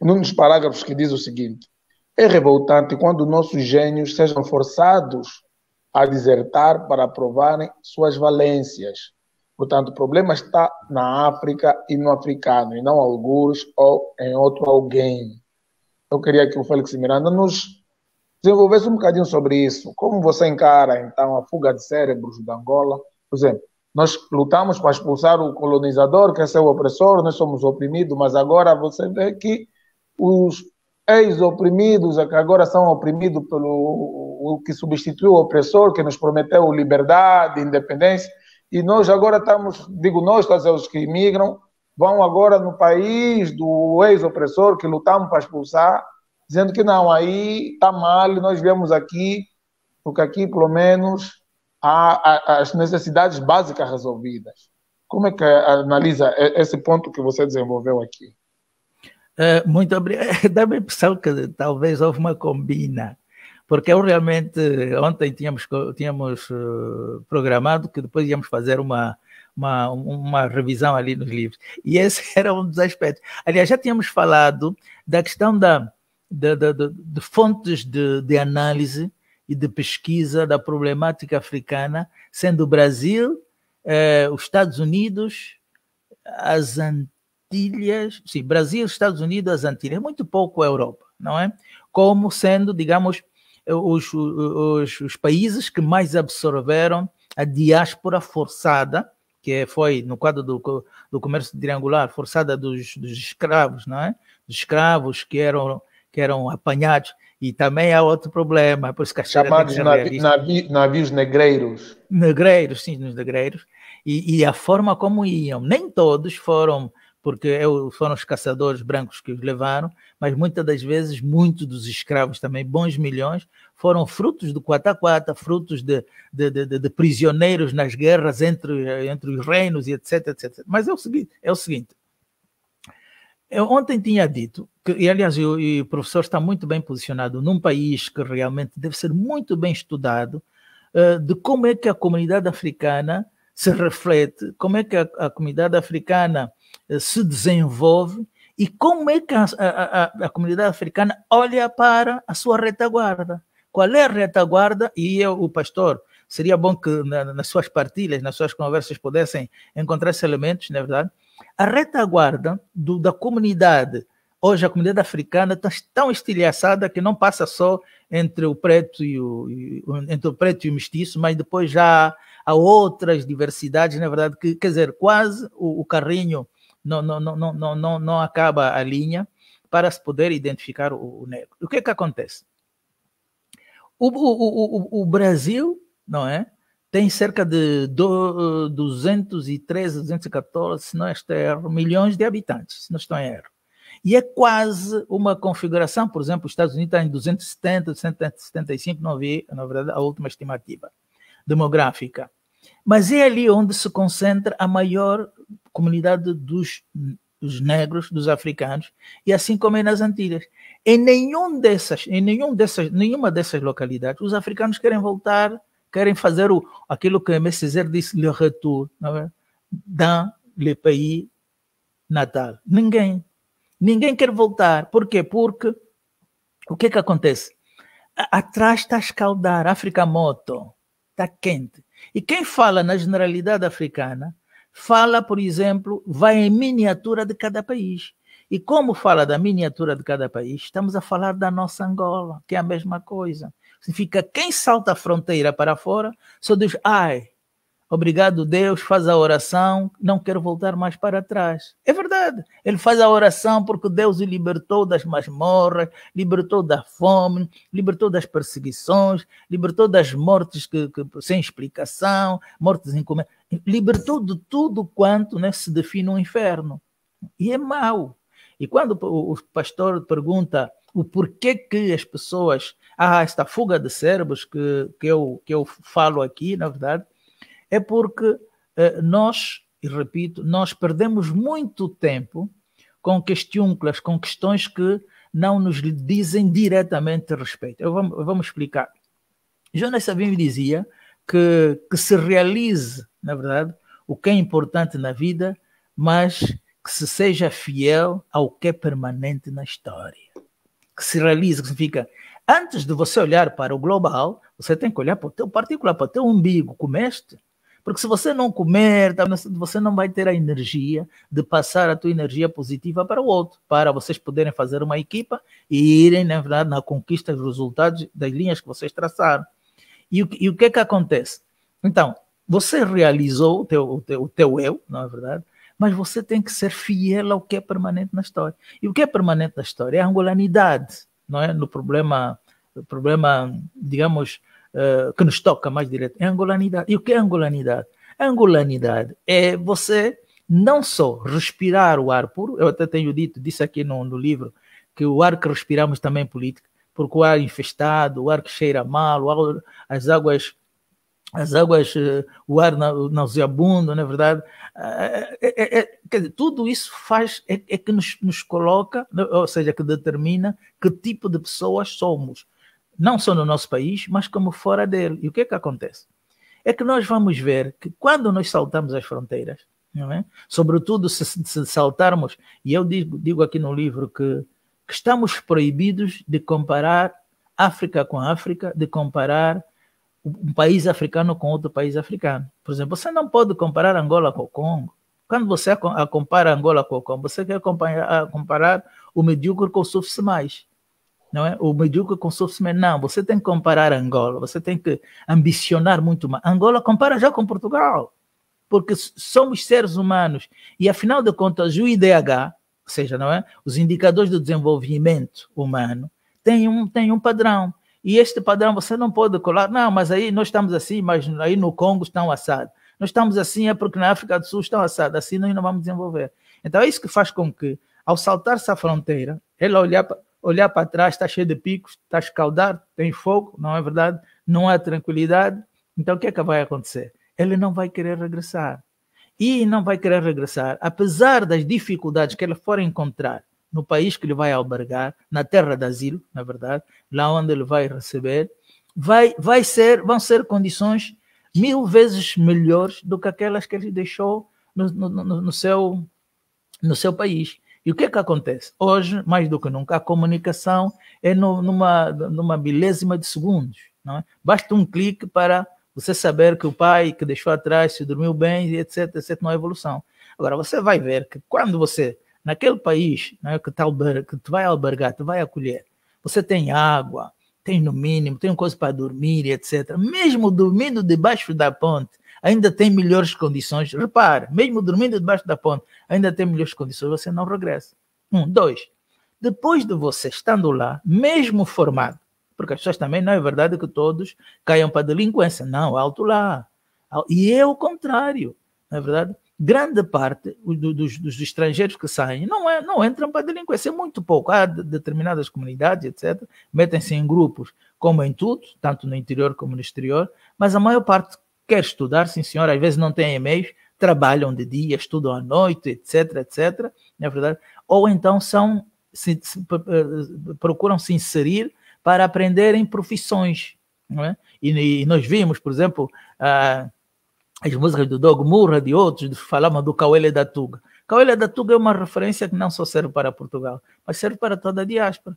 num dos parágrafos que diz o seguinte: é revoltante quando nossos gênios sejam forçados a desertar para provarem suas valências. Portanto, o problema está na África e no africano, e não alguns ou em outro alguém. Eu queria que o Félix Miranda nos desenvolvesse um bocadinho sobre isso. Como você encara, então, a fuga de cérebros da Angola? Por exemplo, nós lutamos para expulsar o colonizador, que é seu opressor, nós somos oprimidos, mas agora você vê que os ex-oprimidos, que agora são oprimidos pelo o que substituiu o opressor, que nos prometeu liberdade, independência, e nós agora estamos, digo nós, os que imigram, vão agora no país do ex-opressor, que lutamos para expulsar, dizendo que não, aí está mal, nós viemos aqui, porque aqui, pelo menos, há as necessidades básicas resolvidas. Como é que analisa esse ponto que você desenvolveu aqui? É, muito obrigado. É, dá-me a impressão que talvez houve uma combina, porque eu realmente, ontem tínhamos, tínhamos eh, programado que depois íamos fazer uma, uma, uma, revisão ali nos livros. E esse era um dos aspectos. Aliás, já tínhamos falado da questão da, da, da, da de fontes de, de, análise e de pesquisa da problemática africana, sendo o Brasil, eh, os Estados Unidos, as antigas. Antilhas, sim, Brasil, Estados Unidos, Antilhas, muito pouco a Europa, não é? Como sendo, digamos, eh, os, os, os países que mais absorveram a diáspora forçada, que é, foi no quadro do, do comércio triangular, forçada dos, dos escravos, não é? Dos escravos que eram, que eram apanhados. E também há outro problema, por isso que a Chamados navi, navi, navios negreiros. Negreiros, sim, nos negreiros. E, e, a forma como iam. Nem todos foram porque eu, é foram os caçadores brancos que os levaram, mas muitas das vezes muitos dos escravos também, bons milhões, foram frutos do quata-quata, frutos de, de, de, de, prisioneiros nas guerras entre, entre os reinos e etc, etc. Mas é o seguinte, é o seguinte. Eu ontem tinha dito, que, e aliás o, e o professor está muito bem posicionado num país que realmente deve ser muito bem estudado, uh, de como é que a comunidade africana se reflete, como é que a, a comunidade africana eh, se desenvolve e como é que a, a, a, comunidade africana olha para a sua retaguarda. Qual é a retaguarda? E eu, o pastor, seria bom que na, nas suas partilhas, nas suas conversas, pudessem encontrar esses elementos, na é verdade. A retaguarda do, da comunidade, hoje a comunidade africana está tão estilhaçada que não passa só entre o preto e o, e, entre o, preto e o mestiço, mas depois já há outras diversidades, na é verdade, que, quer dizer, quase o, o carrinho não, não, não, não, não, não acaba a linha para se poder identificar o, o negro. O que é que acontece? O, o, o, o Brasil, não é? Tem cerca de do, 213, 214, se não estou erro, milhões de habitantes, se não estou erro. E é quase uma configuração, por exemplo, os Estados Unidos têm 270, 275, não vi, na verdade, a última estimativa demográfica. Mas é ali onde se concentra a maior comunidade dos, dos negros, dos africanos, e assim como é nas Antilhas. Em, nenhum dessas, em nenhum dessas, nenhuma dessas localidades, os africanos querem voltar, querem fazer o, aquilo que M. disse, le retour, não é? dans le pays natal. Ninguém. Ninguém quer voltar. Por quê? Porque o que é que acontece? Atrás está a escaldar, África moto, está quente. E quem fala na generalidade africana fala, por exemplo, vai em miniatura de cada país. E como fala da miniatura de cada país, estamos a falar da nossa Angola, que é a mesma coisa. Significa quem salta a fronteira para fora só diz, ai, Obrigado, Deus, faz a oração, não quero voltar mais para trás. É verdade. Ele faz a oração porque Deus o libertou das masmorras, libertou da fome, libertou das perseguições, libertou das mortes que, que sem explicação, mortes encomendadas, libertou de tudo quanto né, se define um inferno. E é mau. E quando o pastor pergunta o porquê que as pessoas há ah, esta fuga de cérebros que, que, eu, que eu falo aqui, na verdade, é porque eh, nós, e repito, nós perdemos muito tempo com questões, com questões que não nos dizem diretamente respeito. Eu vamos, vamos explicar. Jonas Sabino dizia que, que se realize, na verdade, o que é importante na vida, mas que se seja fiel ao que é permanente na história. Que se realize, que significa, antes de você olhar para o global, você tem que olhar para o teu particular, para o teu umbigo. Comeste? Porque se você não comer, tá, você não vai ter a energia de passar a tua energia positiva para o outro, para vocês poderem fazer uma equipa e irem, né, na verdade, na conquista dos resultados das linhas que vocês traçaram. E o, e o que é que acontece? Então, você realizou o teu, o teu, o teu eu, não é verdade, mas você tem que ser fiel ao que é permanente na história. E o que é permanente na história é a angolanidade, não é? No problema, problema digamos, eh, que nos toca mais direto é a angolanidade. E o que é a angolanidade? A angolanidade é você não só respirar o ar puro, eu até tenho dito, disse aqui no, no livro, que o ar que respiramos também é político, porque o ar infestado, o ar que cheira mal, o ar, as águas as águas, eh, o ar nauseabundo, não é verdade? É, é, é, tudo isso faz, é, é, que nos, nos coloca, ou seja, que determina que tipo de pessoas somos não só no nosso país, mas como fora dele. E o que é que acontece? É que nós vamos ver que quando nós saltamos as fronteiras, é? sobretudo se, se, saltarmos, e eu digo, digo aqui no livro que, que estamos proibidos de comparar África com África, de comparar um país africano com outro país africano. Por exemplo, você não pode comparar Angola com o Congo. Quando você compara Angola com o Congo, você quer comparar, comparar o medíocre com o mais não é? O medíocre com Sofsmer, não, você tem que comparar Angola, você tem que ambicionar muito mais. Angola compara já com Portugal, porque somos seres humanos e afinal de contas o IDH, ou seja, não é? Os indicadores do desenvolvimento humano têm um, têm um padrão. E este padrão você não pode colar, não, mas aí nós estamos assim, mas aí no Congo estão assados. Nós estamos assim é porque na África do Sul estão assados, assim nós não vamos desenvolver. Então é isso que faz com que, ao saltar-se a fronteira, ela olhar para olhar para trás, está cheio de picos, está escaldado, tem fogo, não é verdade? Não há tranquilidade. Então o que é que vai acontecer? Ele não vai querer regressar. E não vai querer regressar, apesar das dificuldades que ele for encontrar no país que ele vai albergar, na terra de asilo, na é verdade, lá onde ele vai receber, vai, vai ser, vão ser condições mil vezes melhores do que aquelas que ele deixou no, no, no, no seu, no seu país. E o que é que acontece? Hoje, mais do que nunca, a comunicação é no, numa, numa milésima de segundos. Não é? Basta um clique para você saber que o pai que deixou atrás se dormiu bem, etc, etc, não é evolução. Agora, você vai ver que quando você, naquele país é que, te tá que tu vai albergar, tu vai acolher, você tem água, tem no mínimo, tem coisa para dormir, etc. Mesmo dormindo debaixo da ponte, ainda tem melhores condições. Repare, mesmo dormindo debaixo da ponte, ainda tem melhores condições, você não regressa. Um, dois. Depois de você estando lá, mesmo formado, porque as pessoas também não é verdade que todos caiam para a delinquência. Não, alto lá. E é o contrário, não é verdade? Grande parte dos, dos estrangeiros que saem não, é, não entram para a delinquência, é muito pouco. Há determinadas comunidades, etc., metem-se em grupos, como em tudo, tanto no interior como no exterior, mas a maior parte quer estudar, sim senhor, às vezes não tem e-mails, trabalham de dia, estudam à noite, etc, etc, não é verdade? Ou então são, se, se, procuram se inserir para aprenderem profissões, não é? E, e nós vimos, por exemplo, ah, as músicas do Dog Murra, de outros, falavam do Cauê da Tuga. Cauê da Tuga é uma referência que não só serve para Portugal, mas serve para toda a diáspora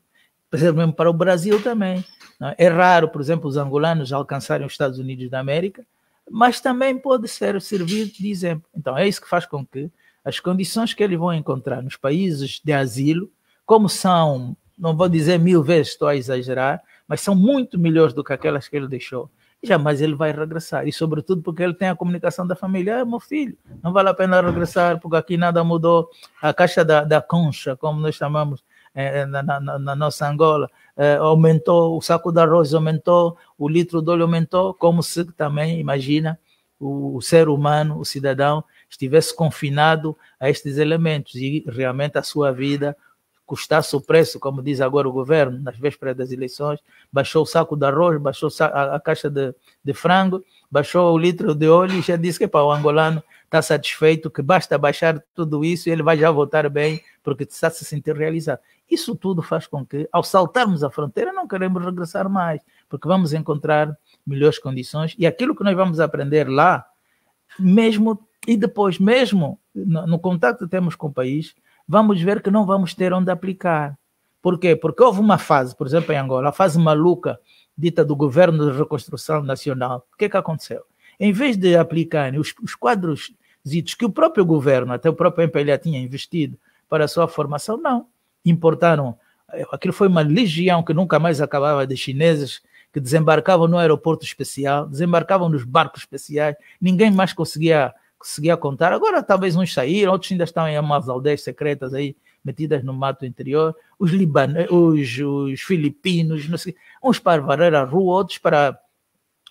serve mesmo para o Brasil também. É? é raro, por exemplo, os angolanos alcançarem os Estados Unidos da América, mas também pode ser servir de exemplo. Então, é isso que faz com que as condições que eles vão encontrar nos países de asilo, como são, não vou dizer mil vezes, estou a exagerar, mas são muito melhores do que aquelas que ele deixou. Jamais ele vai regressar. E, sobretudo, porque ele tem a comunicação da família. Ah, meu filho, não vale a pena regressar, porque aqui nada mudou. A caixa da, da concha, como nós chamamos é, na, na, na nossa Angola, eh, aumentou, o saco de arroz aumentou, o litro de óleo aumentou, como se também, imagina, o, o ser humano, o cidadão, estivesse confinado a estes elementos e realmente a sua vida custasse o preço, como diz agora o governo, nas vésperas das eleições, baixou o saco de arroz, baixou a, a caixa de, de, frango, baixou o litro de óleo e já disse que o angolano está satisfeito, que basta baixar tudo isso e ele vai já voltar bem, porque está se sentir realizado. Isso tudo faz com que, ao saltarmos a fronteira, não queremos regressar mais, porque vamos encontrar melhores condições e aquilo que nós vamos aprender lá, mesmo e depois, mesmo no, no contato que temos com o país, vamos ver que não vamos ter onde aplicar. Por quê? Porque houve uma fase, por exemplo, em Angola, a fase maluca dita do governo de reconstrução nacional. O que é que aconteceu? Em vez de aplicarem né, os, os quadros que o próprio governo, até o próprio MPLA tinha investido para a sua formação, não importaram. Aquilo foi uma legião que nunca mais acabava de chineses que desembarcavam no aeroporto especial, desembarcavam nos barcos especiais, ninguém mais conseguia, conseguia contar. Agora talvez uns saíram, outros ainda estão em umas aldeias secretas aí, metidas no mato interior, os libaneses, os, os filipinos, sei, uns para varrer a rua, outros para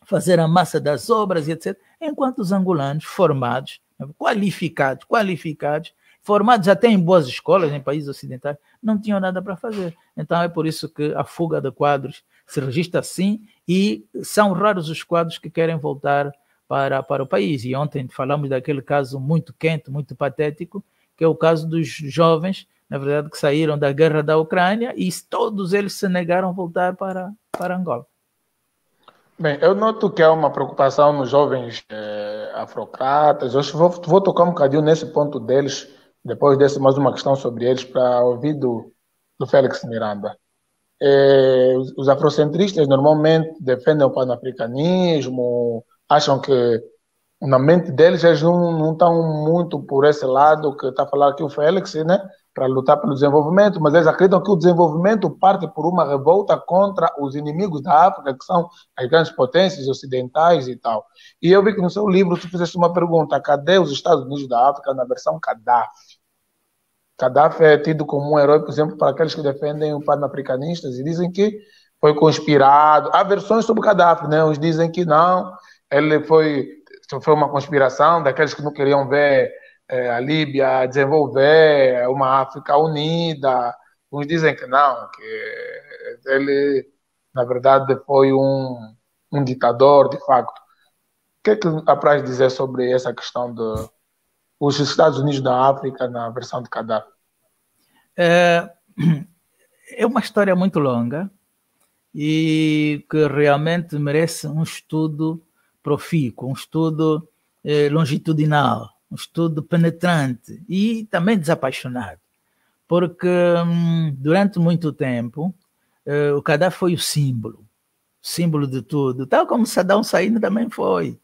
fazer a massa das obras, e etc. Enquanto os angolanos formados, qualificados, qualificados, formados até em boas escolas, em países ocidentais, não tinham nada para fazer. Então é por isso que a fuga de quadros se registra assim e são raros os quadros que querem voltar para, para o país. E ontem falamos daquele caso muito quente, muito patético, que é o caso dos jovens, na verdade, que saíram da guerra da Ucrânia e todos eles se negaram a voltar para, para Angola. Bem, eu noto que há uma preocupação nos jovens eh, afrocratas. Eu vou, vou tocar um bocadinho nesse ponto deles, depois desse, mais uma questão sobre eles para ouvir do, do Félix Miranda. É, os, afrocentristas normalmente defendem o panafricanismo, acham que na mente deles eles não, não estão muito por esse lado que está a falar aqui o Félix, né? para lutar pelo desenvolvimento, mas eles acreditam que o desenvolvimento parte por uma revolta contra os inimigos da África, que são as grandes potências ocidentais e tal. E eu vi que no seu livro você fizesse uma pergunta: cadê os Estados Unidos da África na versão Gaddafi? Gaddafi é tido como um herói, por exemplo, para aqueles que defendem o pan-africanistas e dizem que foi conspirado. Há versões sobre Gaddafi, né? Uns dizem que não, ele foi foi uma conspiração daqueles que não queriam ver é, a Líbia desenvolver uma África unida. Uns dizem que não, que ele, na verdade, foi um, um ditador, de facto. O que é que apraz dizer sobre essa questão de, os Estados Unidos da África na versão de Kadhafi? É, é uma história muito longa e que realmente merece um estudo profícuo, um estudo é, longitudinal, um estudo penetrante e também desapaixonado, porque hum, durante muito tempo é, o Kadhafi foi o símbolo, símbolo de tudo, tal como Saddam Hussein também foi.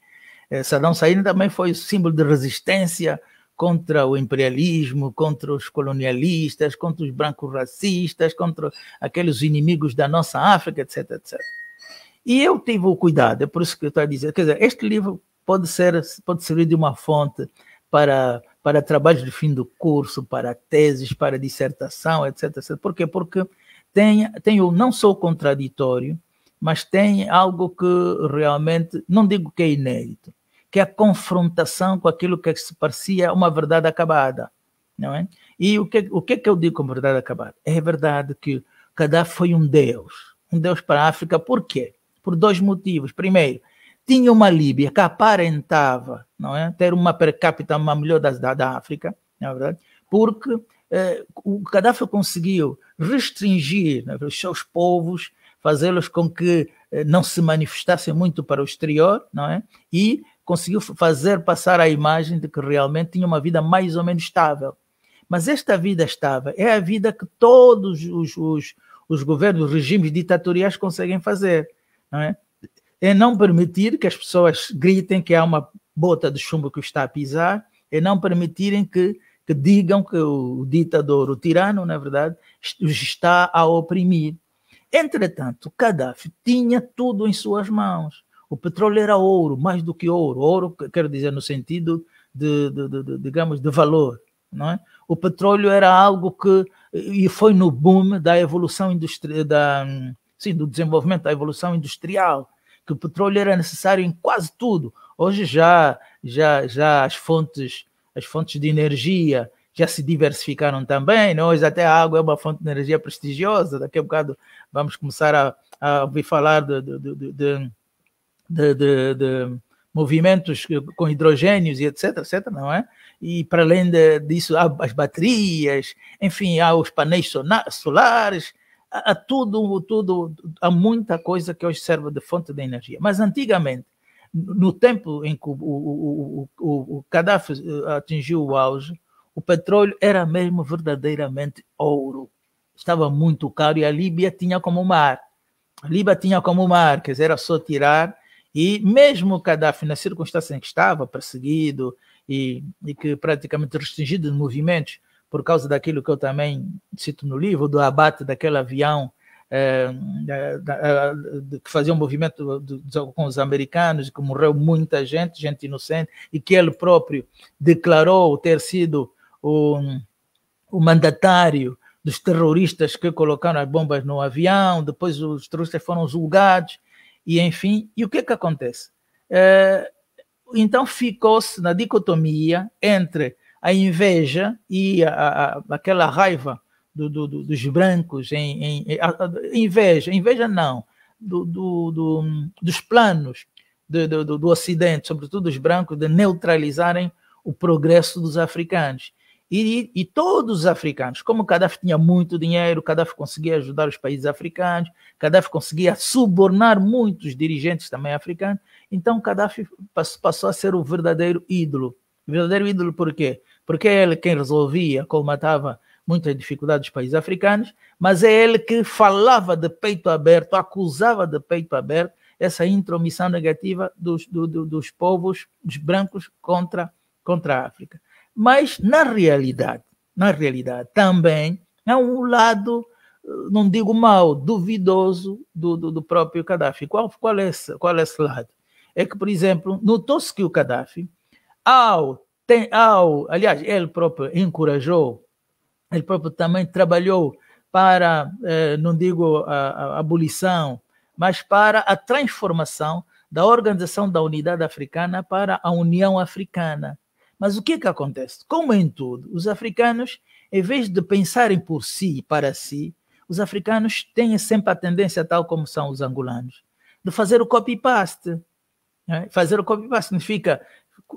Saddam Hussein também foi símbolo de resistência contra o imperialismo, contra os colonialistas, contra os brancos racistas, contra aqueles inimigos da nossa África, etc, etc. E eu tive o cuidado, é por isso que eu estou a dizer, quer dizer, este livro pode ser pode servir de uma fonte para para trabalhos de fim do curso, para teses, para dissertação, etc, etc. Por quê? Porque tem tem o não sou contraditório, mas tem algo que realmente não digo que é inédito, que é a confrontação com aquilo que se parecia uma verdade acabada, não é? E o que, o que é que eu digo com verdade acabada? É verdade que Gaddafi foi um deus, um deus para a África, por quê? Por dois motivos. Primeiro, tinha uma Líbia que aparentava não é, ter uma per capita uma melhor das, da, da África, na é verdade, porque eh, o Gaddafi conseguiu restringir é, os seus povos, fazê-los com que eh, não se manifestassem muito para o exterior, não é? E conseguiu fazer passar a imagem de que realmente tinha uma vida mais ou menos estável. Mas esta vida estável é a vida que todos os, os, os governos, os regimes ditatoriais conseguem fazer. Não é? é não permitir que as pessoas gritem que há uma bota de chumbo que o está a pisar, é não permitirem que, que digam que o ditador, o tirano, na é verdade, os está a oprimir. Entretanto, Gaddafi tinha tudo em suas mãos. O petróleo era ouro, mais do que ouro. Ouro, quero dizer, no sentido de, de, de, de digamos, de valor. Não é? O petróleo era algo que, e foi no boom da evolução industrial, sim, do desenvolvimento da evolução industrial, que o petróleo era necessário em quase tudo. Hoje já, já, já as fontes, as fontes de energia, já se diversificaram também. Né? Hoje até a água é uma fonte de energia prestigiosa. Daqui a bocado vamos começar a, a ouvir falar de, de, de, de, de, de movimentos com hidrogênios e etc, etc, não é? E para além de, disso há as baterias, enfim, há os painéis solares, há, há tudo, tudo, há muita coisa que hoje serve de fonte de energia. Mas antigamente, no tempo em que o, o, o, o Gaddafi eh, atingiu o auge, o petróleo era mesmo verdadeiramente ouro. Estava muito caro e a Líbia tinha como mar. A Líbia tinha como mar, quer dizer, era só tirar e mesmo o Gaddafi, na circunstância em que estava, perseguido e, e que praticamente restringido de movimentos, por causa daquilo que eu também cito no livro, do abate daquele avião é, é, é, que fazia um movimento do, do, com os americanos, que morreu muita gente, gente inocente, e que ele próprio declarou ter sido o, o mandatário dos terroristas que colocaram as bombas no avião, depois os terroristas foram julgados, e enfim. E o que, é que acontece? É, então ficou-se na dicotomia entre a inveja e a, a, aquela raiva do, do, do, dos brancos, em, em a, inveja, inveja não, dos planos do, do Ocidente, sobretudo dos brancos, de neutralizarem o progresso dos africanos. E, e, todos os africanos, como Gaddafi tinha muito dinheiro, Gaddafi conseguia ajudar os países africanos, Gaddafi conseguia subornar muitos dirigentes também africanos, então Gaddafi passou a ser o verdadeiro ídolo. O verdadeiro ídolo por quê? Porque é ele quem resolvia, colmatava muitas dificuldades dos países africanos, mas é ele que falava de peito aberto, acusava de peito aberto essa intromissão negativa dos, do, do, dos povos, dos brancos contra, contra a África. Mas na realidade, na realidade também há é um lado, eh, não digo mal, duvidoso do, do, do próprio Gaddafi. Qual, qual, é esse, qual é esse lado? É que, por exemplo, notou-se que o Gaddafi, ao, tem, ao, aliás, ele próprio encorajou, ele próprio também trabalhou para, eh, não digo a, a abolição, mas para a transformação da Organização da Unidade Africana para a União Africana. Mas o que é que acontece? Como em tudo, os africanos, em vez de pensarem por si e para si, os africanos têm sempre a tendência, tal como são os angolanos, de fazer o copy-paste. Né? Fazer o copy-paste significa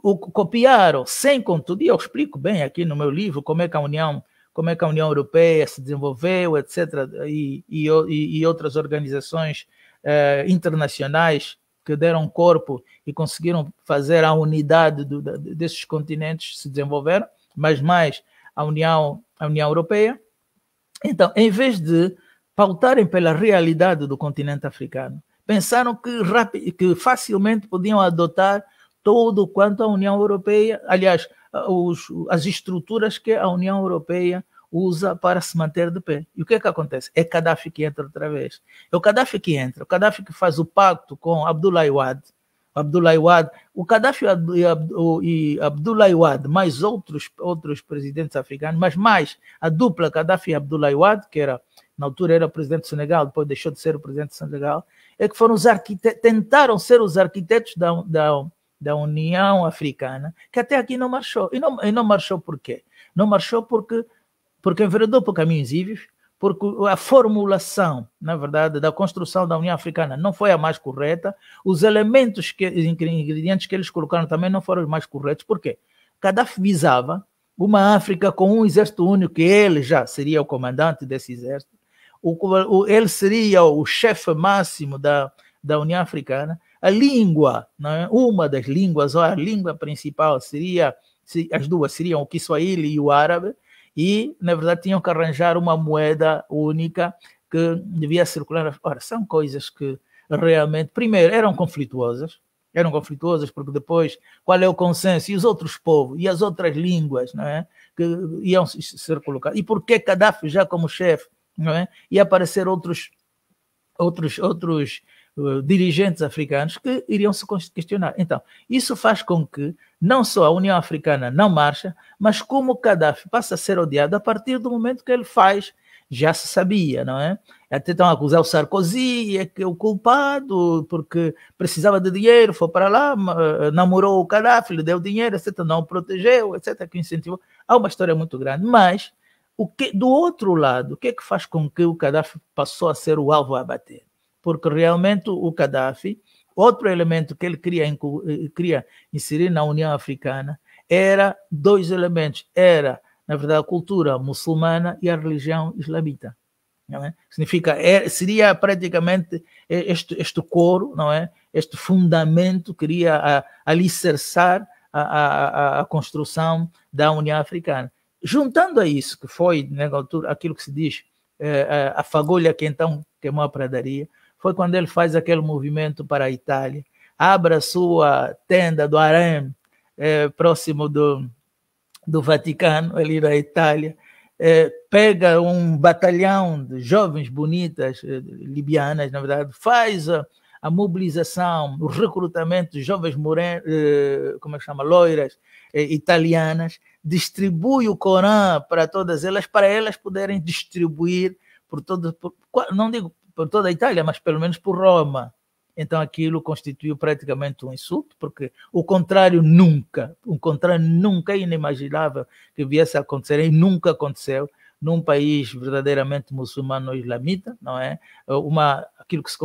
o, copiaram, sem contudo, e eu explico bem aqui no meu livro como é que a União como é que a União Europeia se desenvolveu, etc., e, e, e outras organizações eh, internacionais que deram corpo e conseguiram fazer a unidade do, desses continentes se desenvolver, mas mais a União, a União Europeia. Então, em vez de pautarem pela realidade do continente africano, pensaram que, rapid, que facilmente podiam adotar todo quanto a União Europeia, aliás, os, as estruturas que a União Europeia usa para se manter de pé. E o que é que acontece? É Gaddafi que entra outra vez. É o Gaddafi que entra, o Gaddafi que faz o pacto com Abdullah Iwad. Abdullah Iwad, o Gaddafi e Abdullah Iwad, mais outros, outros presidentes africanos, mas mais a dupla Gaddafi e Abdullah Iwad, que era na altura era o presidente do Senegal, depois deixou de ser o presidente do Senegal, é que foram os arquitetos, tentaram ser os arquitetos da, da, da União Africana, que até aqui não marchou. E não, e não marchou por quê? Não marchou porque porque enveredou por caminhos ívios, porque a formulação, na verdade, da construção da União Africana não foi a mais correta, os elementos, que, ingredientes que eles colocaram também não foram os mais corretos. Por quê? Gaddafi visava uma África com um exército único, que ele já seria o comandante desse exército, o, ele seria o chefe máximo da, da União Africana, a língua, é? uma das línguas, ou a língua principal seria, as duas seriam o Kiswahili e o árabe, e, na verdade, tinham que arranjar uma moeda única que devia circular. Ora, são coisas que realmente, primeiro, eram conflituosas, eram conflituosas, porque depois qual é o consenso? E os outros povos, e as outras línguas, não é? Que iam ser colocadas. E por que Gaddafi já como chefe, não é? E aparecer outros, outros, outros uh, dirigentes africanos que iriam se questionar. Então, isso faz com que não só a União Africana não marcha, mas como Gaddafi passa a ser odiado a partir do momento que ele faz, já se sabia, não é? Até estão a acusar o Sarkozy, é que é o culpado, porque precisava de dinheiro, foi para lá, namorou o Gaddafi, lhe deu dinheiro, etc., não o protegeu, etc., que incentivou. Há uma história muito grande, mas o que do outro lado, o que é que faz com que o Gaddafi passou a ser o alvo a bater? Porque realmente o Gaddafi, Outro elemento que ele queria, eh, queria inserir na União Africana era dois elementos. Era, na verdade, a cultura muçulmana e a religião islamita. É? Significa, é, seria praticamente este, este coro, não é? este fundamento queria a, alicerçar a, a, a, construção da União Africana. Juntando a isso, que foi, né, na altura, aquilo que se diz, é, eh, a, eh, a fagulha que então queimou a pradaria, foi quando ele faz aquele movimento para a Itália. Abra sua tenda do Harem, é, próximo do, do Vaticano, ali na Itália. É, pega um batalhão de jovens bonitas é, libianas, na verdade, faz a, a mobilização, o recrutamento de jovens moren, é, como é que chama, loiras é, italianas, distribui o Corão para todas elas, para elas poderem distribuir por todo, por, não digo por toda a Itália, mas pelo menos por Roma. Então aquilo constituiu praticamente um insulto, porque o contrário nunca, o contrário nunca é inimaginável que viesse a acontecer e nunca aconteceu num país verdadeiramente muçulmano islamita, não é? Uma aquilo que se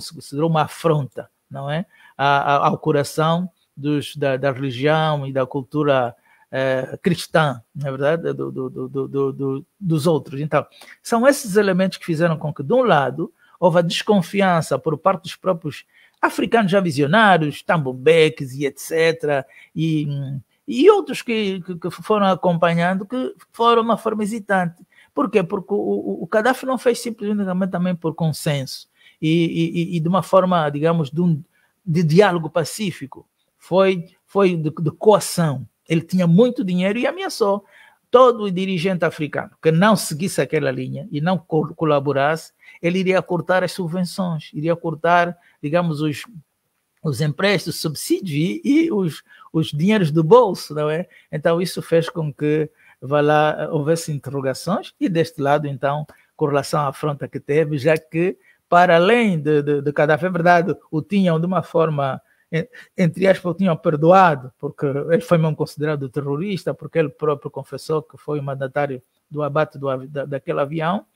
considerou uma afronta, não é? ao coração dos, da, da religião e da cultura é, cristã, na é verdade, do, do, do, dos outros. Então, são esses elementos que fizeram com que, de um lado, houve a desconfiança por parte dos próprios africanos já visionários, Tambubeques e etc., e, e outros que, que, foram acompanhando, que foram uma forma hesitante. Por quê? Porque o, o Gaddafi não fez simplesmente também por consenso e, e, e de uma forma, digamos, de, um, de diálogo pacífico. Foi, foi de, de coação. Ele tinha muito dinheiro e ameaçou todo dirigente africano que não seguisse aquela linha e não colaborasse, ele iria cortar as subvenções, iria cortar, digamos, os, os empréstimos, subsídios e, os, os dinheiros do bolso, não é? Então, isso fez com que vai lá, houvesse interrogações e, deste lado, então, com relação à afronta que teve, já que, para além de, de, de é verdade, o tinham de uma forma entre aspas, o tinham perdoado, porque ele foi mesmo considerado terrorista, porque ele próprio confessou que foi o mandatário do abate do, da, daquele avião,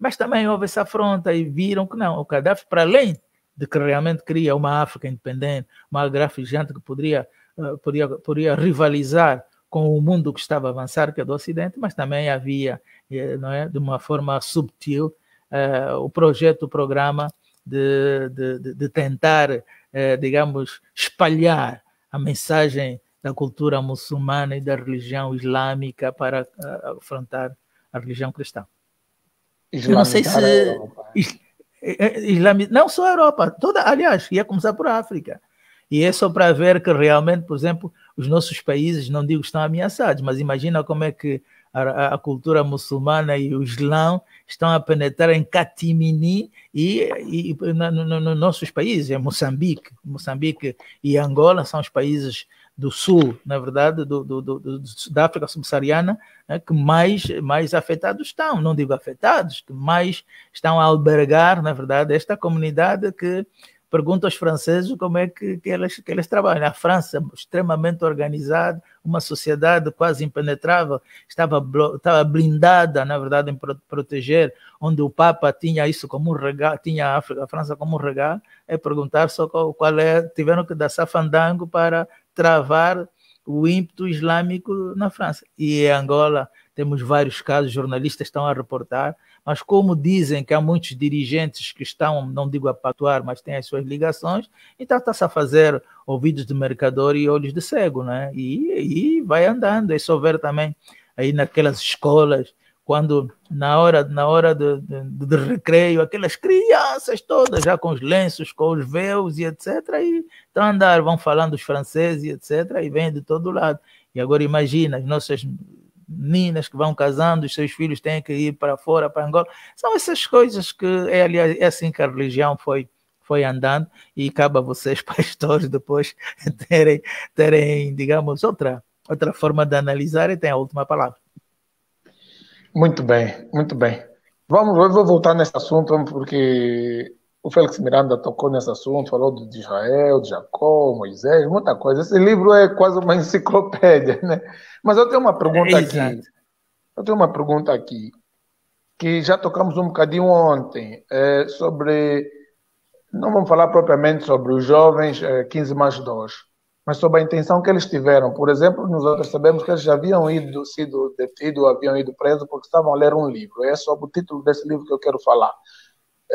mas também houve essa afronta e viram que não, o Gaddafi, para além de que realmente queria uma África independente, uma agrafijante que poderia, uh, eh, poderia, poderia rivalizar com o mundo que estava a avançar, que é do Ocidente, mas também havia, eh, não é, de uma forma subtil, uh, o projeto, o programa de, de, de tentar é, digamos, espalhar a mensagem da cultura muçulmana e da religião islâmica para ah, afrontar a religião cristã. Eu não sei se. É, é, islâmica, não só a Europa, toda, aliás, ia começar por África. E é só para ver que realmente, por exemplo, os nossos países, não digo que estão ameaçados, mas imagina como é que a, a, cultura muçulmana e o islã estão a penetrar em Catimini e, e no, no, nossos países, é Moçambique, Moçambique e Angola são os países do sul, na verdade, do, do, do, da África subsaariana, né, que mais, mais afetados estão, não digo afetados, que mais estão a albergar, na verdade, esta comunidade que pergunta aos franceses como é que, que, eles, que eles trabalham. A França, extremamente organizada, uma sociedade quase impenetrável, estava, estava blindada, na verdade, em proteger, onde o Papa tinha isso como um regalo, tinha a, África, a França como um regalo, é perguntar só qual, qual é, tiveram que dar safandango para travar o ímpeto islâmico na França. E em Angola temos vários casos, jornalistas estão a reportar, mas como dizem que há muitos dirigentes que estão, não digo a patuar, mas têm as suas ligações, então está-se a fazer ouvidos de mercador e olhos de cego, né? E, e vai andando. e só ver também aí naquelas escolas, quando na hora, na hora do, do, do, recreio, aquelas crianças todas já com os lenços, com os véus e etc. E estão a andar, vão falando os franceses e etc. E vêm de todo lado. E agora imagina, as nossas meninas que vão casando, os seus filhos têm que ir para fora, para Angola. São essas coisas que é, aliás, é assim que a religião foi foi andando e acaba vocês, pastores, depois terem, terem digamos, outra, outra forma de analisar e ter a última palavra. Muito bem, muito bem. Vamos, eu vou voltar nesse assunto porque o Félix Miranda tocou nesse assunto, falou de Israel, de Jacó, Moisés, muita coisa. Esse livro é quase uma enciclopédia, né? Mas eu tenho uma pergunta é, aqui. Eu tenho uma pergunta aqui, que já tocamos um bocadinho ontem, é, sobre. Não vamos falar propriamente sobre os jovens é, 15 mais 2, mas sobre a intenção que eles tiveram. Por exemplo, nós outros sabemos que eles já haviam ido, sido detidos, haviam ido presos porque estavam a ler um livro. É sobre o título desse livro que eu quero falar.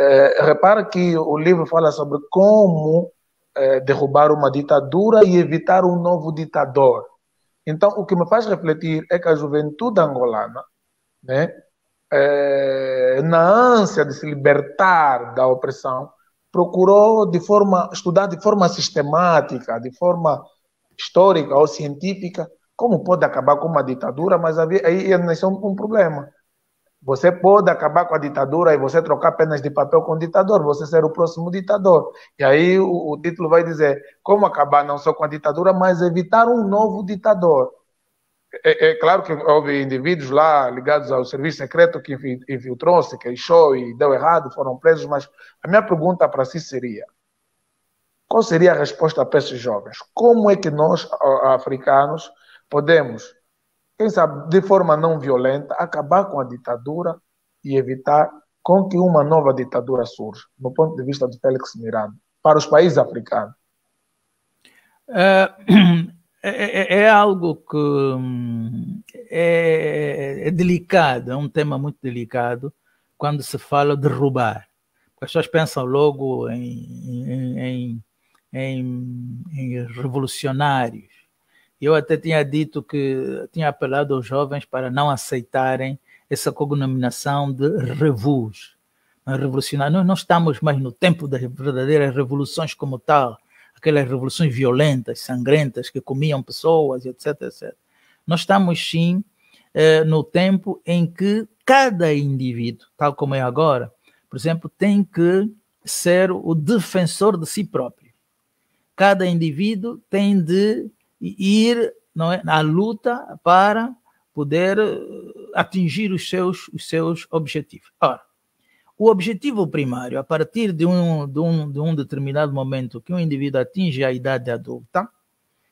É, repara que o livro fala sobre como é, derrubar uma ditadura e evitar um novo ditador. Então, o que me faz refletir é que a juventude angolana, né, é, na ânsia de se libertar da opressão, procurou de forma estudar de forma sistemática, de forma histórica ou científica, como pode acabar com uma ditadura, mas havia, aí nasceu é um problema você pode acabar com a ditadura e você trocar apenas de papel com o ditador, você ser o próximo ditador. E aí o, o, título vai dizer como acabar não só com a ditadura, mas evitar um novo ditador. É, é claro que houve indivíduos lá ligados ao serviço secreto que infiltrou, se queixou e deu errado, foram presos, mas a minha pergunta para si seria: qual seria a resposta para esses jovens? Como é que nós, africanos, podemos quem sabe, de forma não violenta, acabar com a ditadura e evitar com que uma nova ditadura surja, no ponto de vista de Félix Miranda, para os países africanos? Ah, é, é, é algo que hum, é, é, é, delicado, é um tema muito delicado quando se fala de roubar. As pessoas pensam logo em, em, em, em revolucionários eu até tinha dito que tinha apelado aos jovens para não aceitarem essa cognominação de revus, é revolucionário. Nós não estamos mais no tempo das verdadeiras revoluções como tal, aquelas revoluções violentas, sangrentas, que comiam pessoas, etc, etc. Nós estamos, sim, eh, no tempo em que cada indivíduo, tal como é agora, por exemplo, tem que ser o defensor de si próprio. Cada indivíduo tem de ir não é, na luta para poder eh, atingir os seus, os seus objetivos. Ora, o objetivo primário, a partir de um, de, um, de um determinado momento que um indivíduo atinge a idade adulta,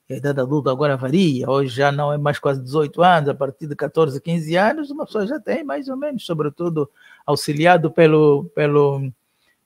a idade adulta agora varia, hoje já não é mais quase 18 anos, a partir de 14, 15 anos, uma pessoa já tem mais ou menos, sobretudo auxiliado pelo, pelo,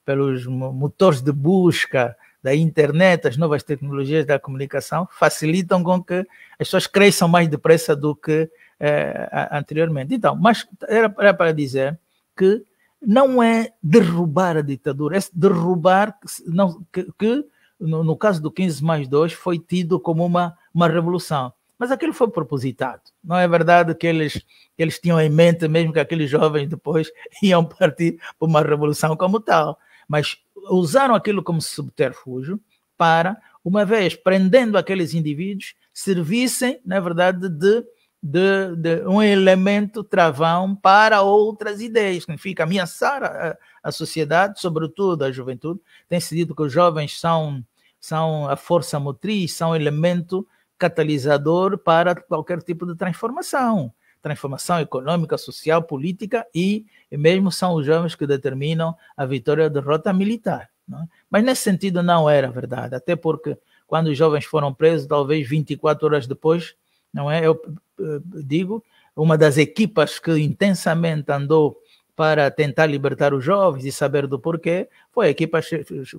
pelos motores de busca, da internet, as novas tecnologias da comunicação, facilitam com que as pessoas cresçam mais depressa do que eh, anteriormente. Então, mas era, era para dizer que não é derrubar a ditadura, é derrubar não, que, que no, no, caso do 15 mais 2 foi tido como uma, uma revolução. Mas aquilo foi propositado. Não é verdade que eles, que eles tinham em mente mesmo que aqueles jovens depois iam partir para uma revolução como tal. Mas usaram aquilo como subterfúgio para, uma vez prendendo aqueles indivíduos, servissem, na verdade, de, de, de um elemento travão para outras ideias. Significa ameaçar a, a sociedade, sobretudo a juventude. Tem-se dito que os jovens são, são a força motriz, são elemento catalisador para qualquer tipo de transformação transformação econômica, social, política e, mesmo são os jovens que determinam a vitória ou derrota militar. É? Mas nesse sentido não era verdade, até porque quando os jovens foram presos, talvez 24 horas depois, não é? Eu eh, digo, uma das equipas que intensamente andou para tentar libertar os jovens e saber do porquê foi a equipa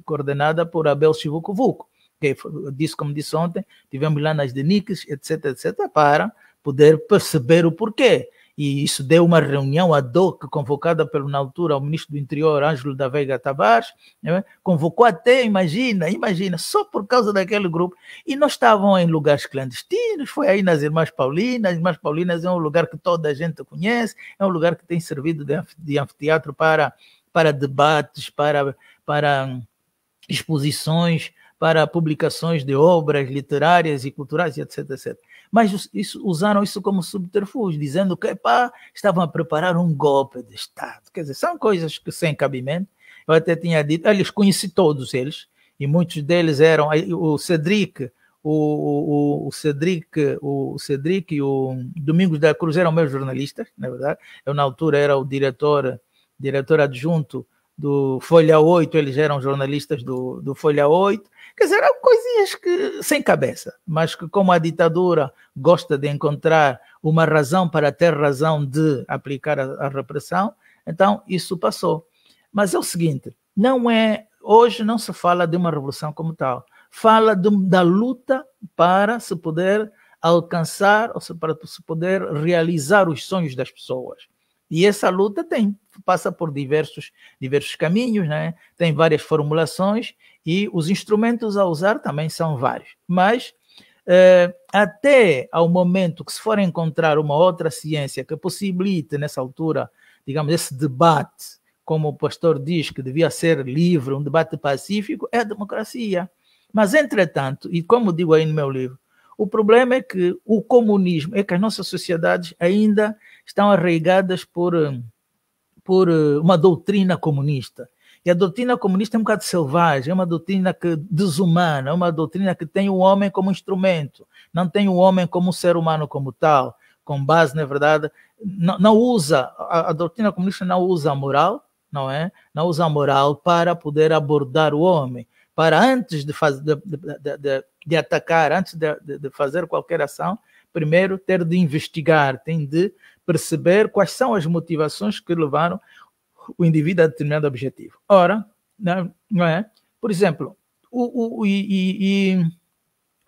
coordenada por Abel Chivuco Vuco, que disse, como disse ontem, tivemos lá nas DENICs, etc, etc, para poder perceber o porquê. E isso deu uma reunião ad hoc convocada pelo, na altura, ao ministro do Interior, Ângelo da Veiga Tavares, né? convocou até, imagina, imagina, só por causa daquele grupo. E nós estavam em lugares clandestinos, foi aí nas Irmãs Paulinas, as Irmãs Paulinas é um lugar que toda a gente conhece, é um lugar que tem servido de, de anfiteatro para, para debates, para, para hum, exposições, para publicações de obras literárias e culturais, etc, etc mas isso, usaram isso como subterfúgio, dizendo que pá, estavam a preparar um golpe de Estado. Quer dizer, são coisas que sem cabimento. Eu até tinha dito, eles conheci todos eles, e muitos deles eram o Cedric, o, o, o Cedric, o Cedric e o Domingos da Cruz eram meus jornalistas, na é verdade. Eu na altura era o diretor, diretor adjunto do Folha 8, eles eram jornalistas do, do Folha 8. Quer dizer, eram coisinhas que, sem cabeça, mas que, como a ditadura gosta de encontrar uma razão para ter razão de aplicar a, a repressão, então isso passou. Mas é o seguinte: não é. Hoje não se fala de uma revolução como tal. Fala de, da luta para se poder alcançar, ou se, para se poder realizar os sonhos das pessoas. E essa luta tem passa por diversos diversos caminhos, né? Tem várias formulações e os instrumentos a usar também são vários. Mas eh, até ao momento que se for encontrar uma outra ciência que possibilite, nessa altura, digamos, esse debate, como o pastor diz que devia ser livre, um debate pacífico, é a democracia. Mas, entretanto, e como digo aí no meu livro, o problema é que o comunismo, é que as nossas sociedades ainda estão arraigadas por, por eh, uma doutrina comunista e a doutrina comunista é um bocado selvagem, é uma doutrina que desumana, é uma doutrina que tem o homem como instrumento, não tem o homem como ser humano como tal, com base, na verdade, não, não usa, a, a, doutrina comunista não usa a moral, não é? Não usa a moral para poder abordar o homem, para antes de, faz, de, de, de, de atacar, antes de, de fazer qualquer ação, primeiro ter de investigar, tem de perceber quais são as motivações que levaram o indivíduo a determinado objetivo. Ora, né, não é? Por exemplo, o, o, e, e,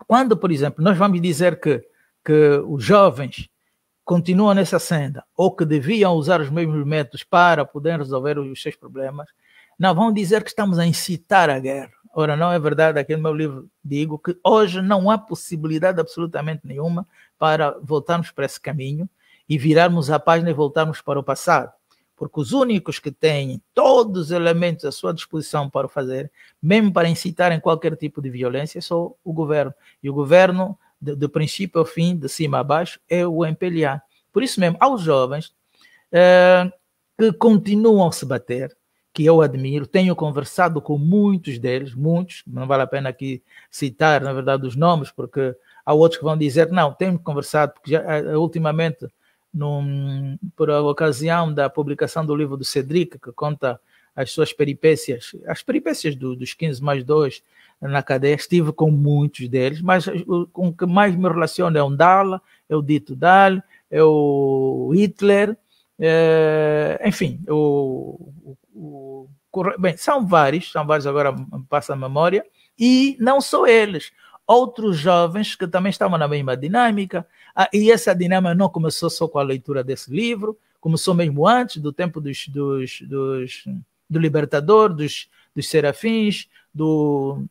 quando, por exemplo, nós vamos dizer que, que os jovens continuam nessa senda ou que deviam usar os mesmos métodos para poder resolver os seus problemas, não vão dizer que estamos a incitar a guerra. Ora, não é verdade, aqui no meu livro digo que hoje não há possibilidade absolutamente nenhuma para voltarmos para esse caminho e virarmos a página e voltarmos para o passado porque os únicos que têm todos os elementos à sua disposição para o fazer, mesmo para incitarem qualquer tipo de violência, é só o governo. E o governo, de princípio ao fim, de cima a baixo, é o MPLA. Por isso mesmo, aos jovens eh, que continuam a se bater, que eu admiro, tenho conversado com muitos deles, muitos, não vale a pena aqui citar, na verdade, os nomes, porque há outros que vão dizer, não, tenho conversado, porque já, eh, ultimamente num, por ocasião da publicação do livro do Cedric, que conta as suas peripécias, as peripécias do, dos 15 mais 2 na cadeia, estive com muitos deles, mas com o que mais me relaciono é o Dala, é o Dito Dali, é o Hitler, é, enfim, o, o, o, bem, são vários, são vários agora, passa a memória, e não só eles, outros jovens que também estavam na mesma dinâmica, ah, e essa dinâmica não começou só com a leitura desse livro, começou mesmo antes do tempo dos, dos, dos do Libertador, dos, dos Serafins, do,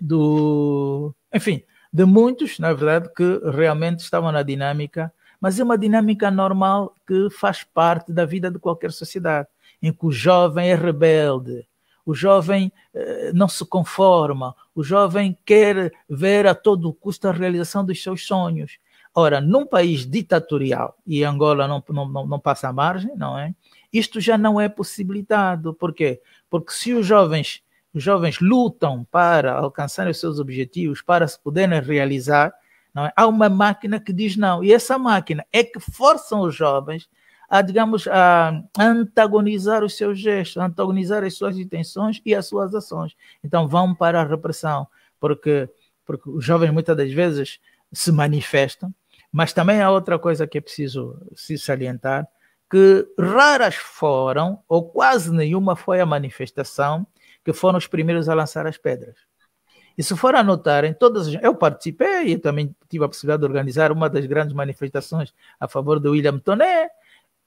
do. Enfim, de muitos, na verdade, que realmente estavam na dinâmica, mas é uma dinâmica normal que faz parte da vida de qualquer sociedade, em que o jovem é rebelde, o jovem eh, não se conforma, o jovem quer ver a todo custo a realização dos seus sonhos. Ora, num país ditatorial, e Angola não, não, não passa a margem, não é? Isto já não é possibilitado. Por quê? Porque se os jovens, os jovens lutam para alcançar os seus objetivos, para se poderem realizar, é? há uma máquina que diz não. E essa máquina é que forçam os jovens a, digamos, a antagonizar os seus gestos, antagonizar as suas intenções e as suas ações. Então vão para a repressão, porque, porque os jovens muitas das vezes se manifestam, mas também há outra coisa que é preciso se salientar, que raras foram, ou quase nenhuma foi a manifestação, que foram os primeiros a lançar as pedras. E se for anotar, em todas as... eu participei e também tive a possibilidade de organizar uma das grandes manifestações a favor do William Toné,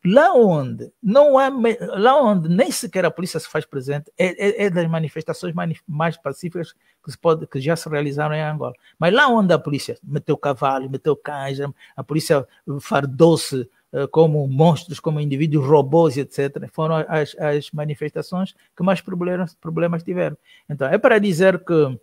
Lá onde não há, lá onde nem sequer a polícia se faz presente, é, é, é das manifestações mais pacíficas que, pode, que, já se realizaram em Angola. Mas lá onde a polícia meteu cavalo, meteu cães, a polícia fardou-se eh, como monstros, como indivíduos, robôs, etc. Foram as, as manifestações que mais problemas, problemas tiveram. Então, é para dizer que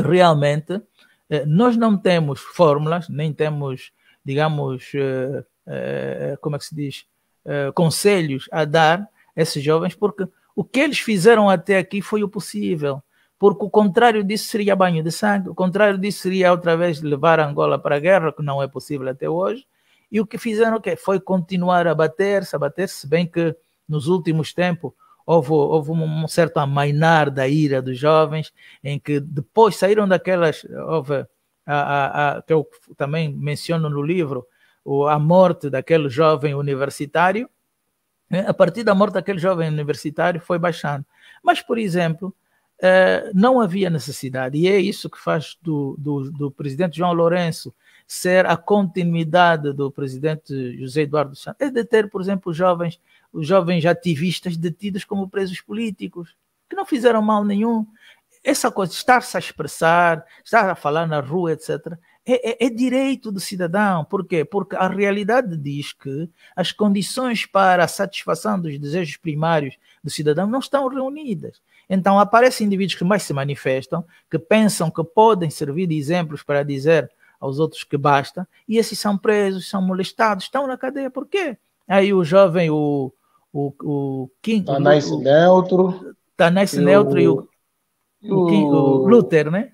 realmente eh, nós não temos fórmulas, nem temos, digamos, eh, é, é, como é que se diz, é, conselhos a dar a esses jovens, porque o que eles fizeram até aqui foi o possível. Porque o contrário disso seria banho de sangue, o contrário disso seria outra vez levar Angola para a guerra, que não é possível até hoje. E o que fizeram o quê? foi continuar a bater-se, a bater-se, se bem que nos últimos tempos houve, houve um certo amainar da ira dos jovens, em que depois saíram daquelas, houve, a, a, a, que eu também menciono no livro, a morte daquele jovem universitário, né? a partir da morte daquele jovem universitário foi baixando. Mas, por exemplo, eh, não havia necessidade, e é isso que faz do, do, do presidente João Lourenço ser a continuidade do presidente José Eduardo Santos, é de ter, por exemplo, os jovens, os jovens ativistas detidos como presos políticos, que não fizeram mal nenhum. Essa coisa, estar-se a expressar, estar a falar na rua, etc., é, é, é, direito do cidadão. Por quê? Porque a realidade diz que as condições para a satisfação dos desejos primários do cidadão não estão reunidas. Então, aparecem indivíduos que mais se manifestam, que pensam que podem servir de exemplos para dizer aos outros que basta, e esses são presos, são molestados, estão na cadeia. Por quê? Aí o jovem, o. O, o Kim, Tanais tá o, Neutro. Tanais tá Neutro e o. O, o Luther, né?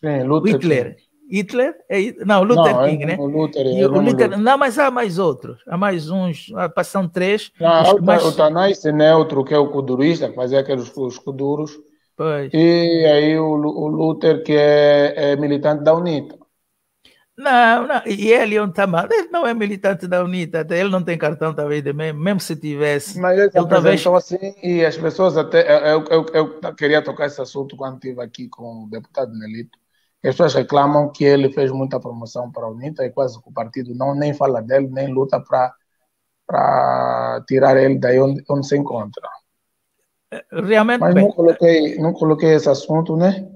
Sim, Luther. Hitler. Hitler? É, não, Luther não, é King, né? O Luther, e é o Luther, não, mas há mais outros. Há mais uns, ah, são três. Não, ah, o, mais... o Tanais é outro que é o Kudurista, mas é aqueles os Kuduros. Pois. E aí o, o Luther, que é, é, militante da UNITA. Não, não, e ele é um mal. Ele não é militante da UNITA, ele não tem cartão, talvez, de mesmo, mesmo se tivesse. Mas eles ele talvez... assim, e as pessoas até. Eu, eu, eu, eu, queria tocar esse assunto quando estive aqui com o deputado Nelito as pessoas reclamam que ele fez muita promoção para a UNITA e quase que o partido não nem fala dele, nem luta para, para tirar ele daí onde, onde se encontra. É, realmente. Mas bem. não coloquei, não coloquei esse assunto, né?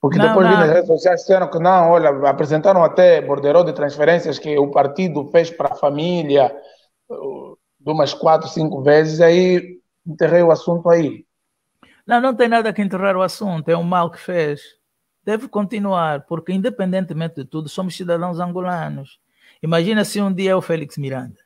Porque não, depois vi nas redes sociais disseram que não, olha, apresentaram até borderó de transferências que o partido fez para a família de umas quatro, cinco vezes, aí enterrei o assunto aí. Não, não tem nada que enterrar o assunto, é um mal que fez deve continuar, porque independentemente de tudo, somos cidadãos angolanos. Imagina se um dia é o Félix Miranda.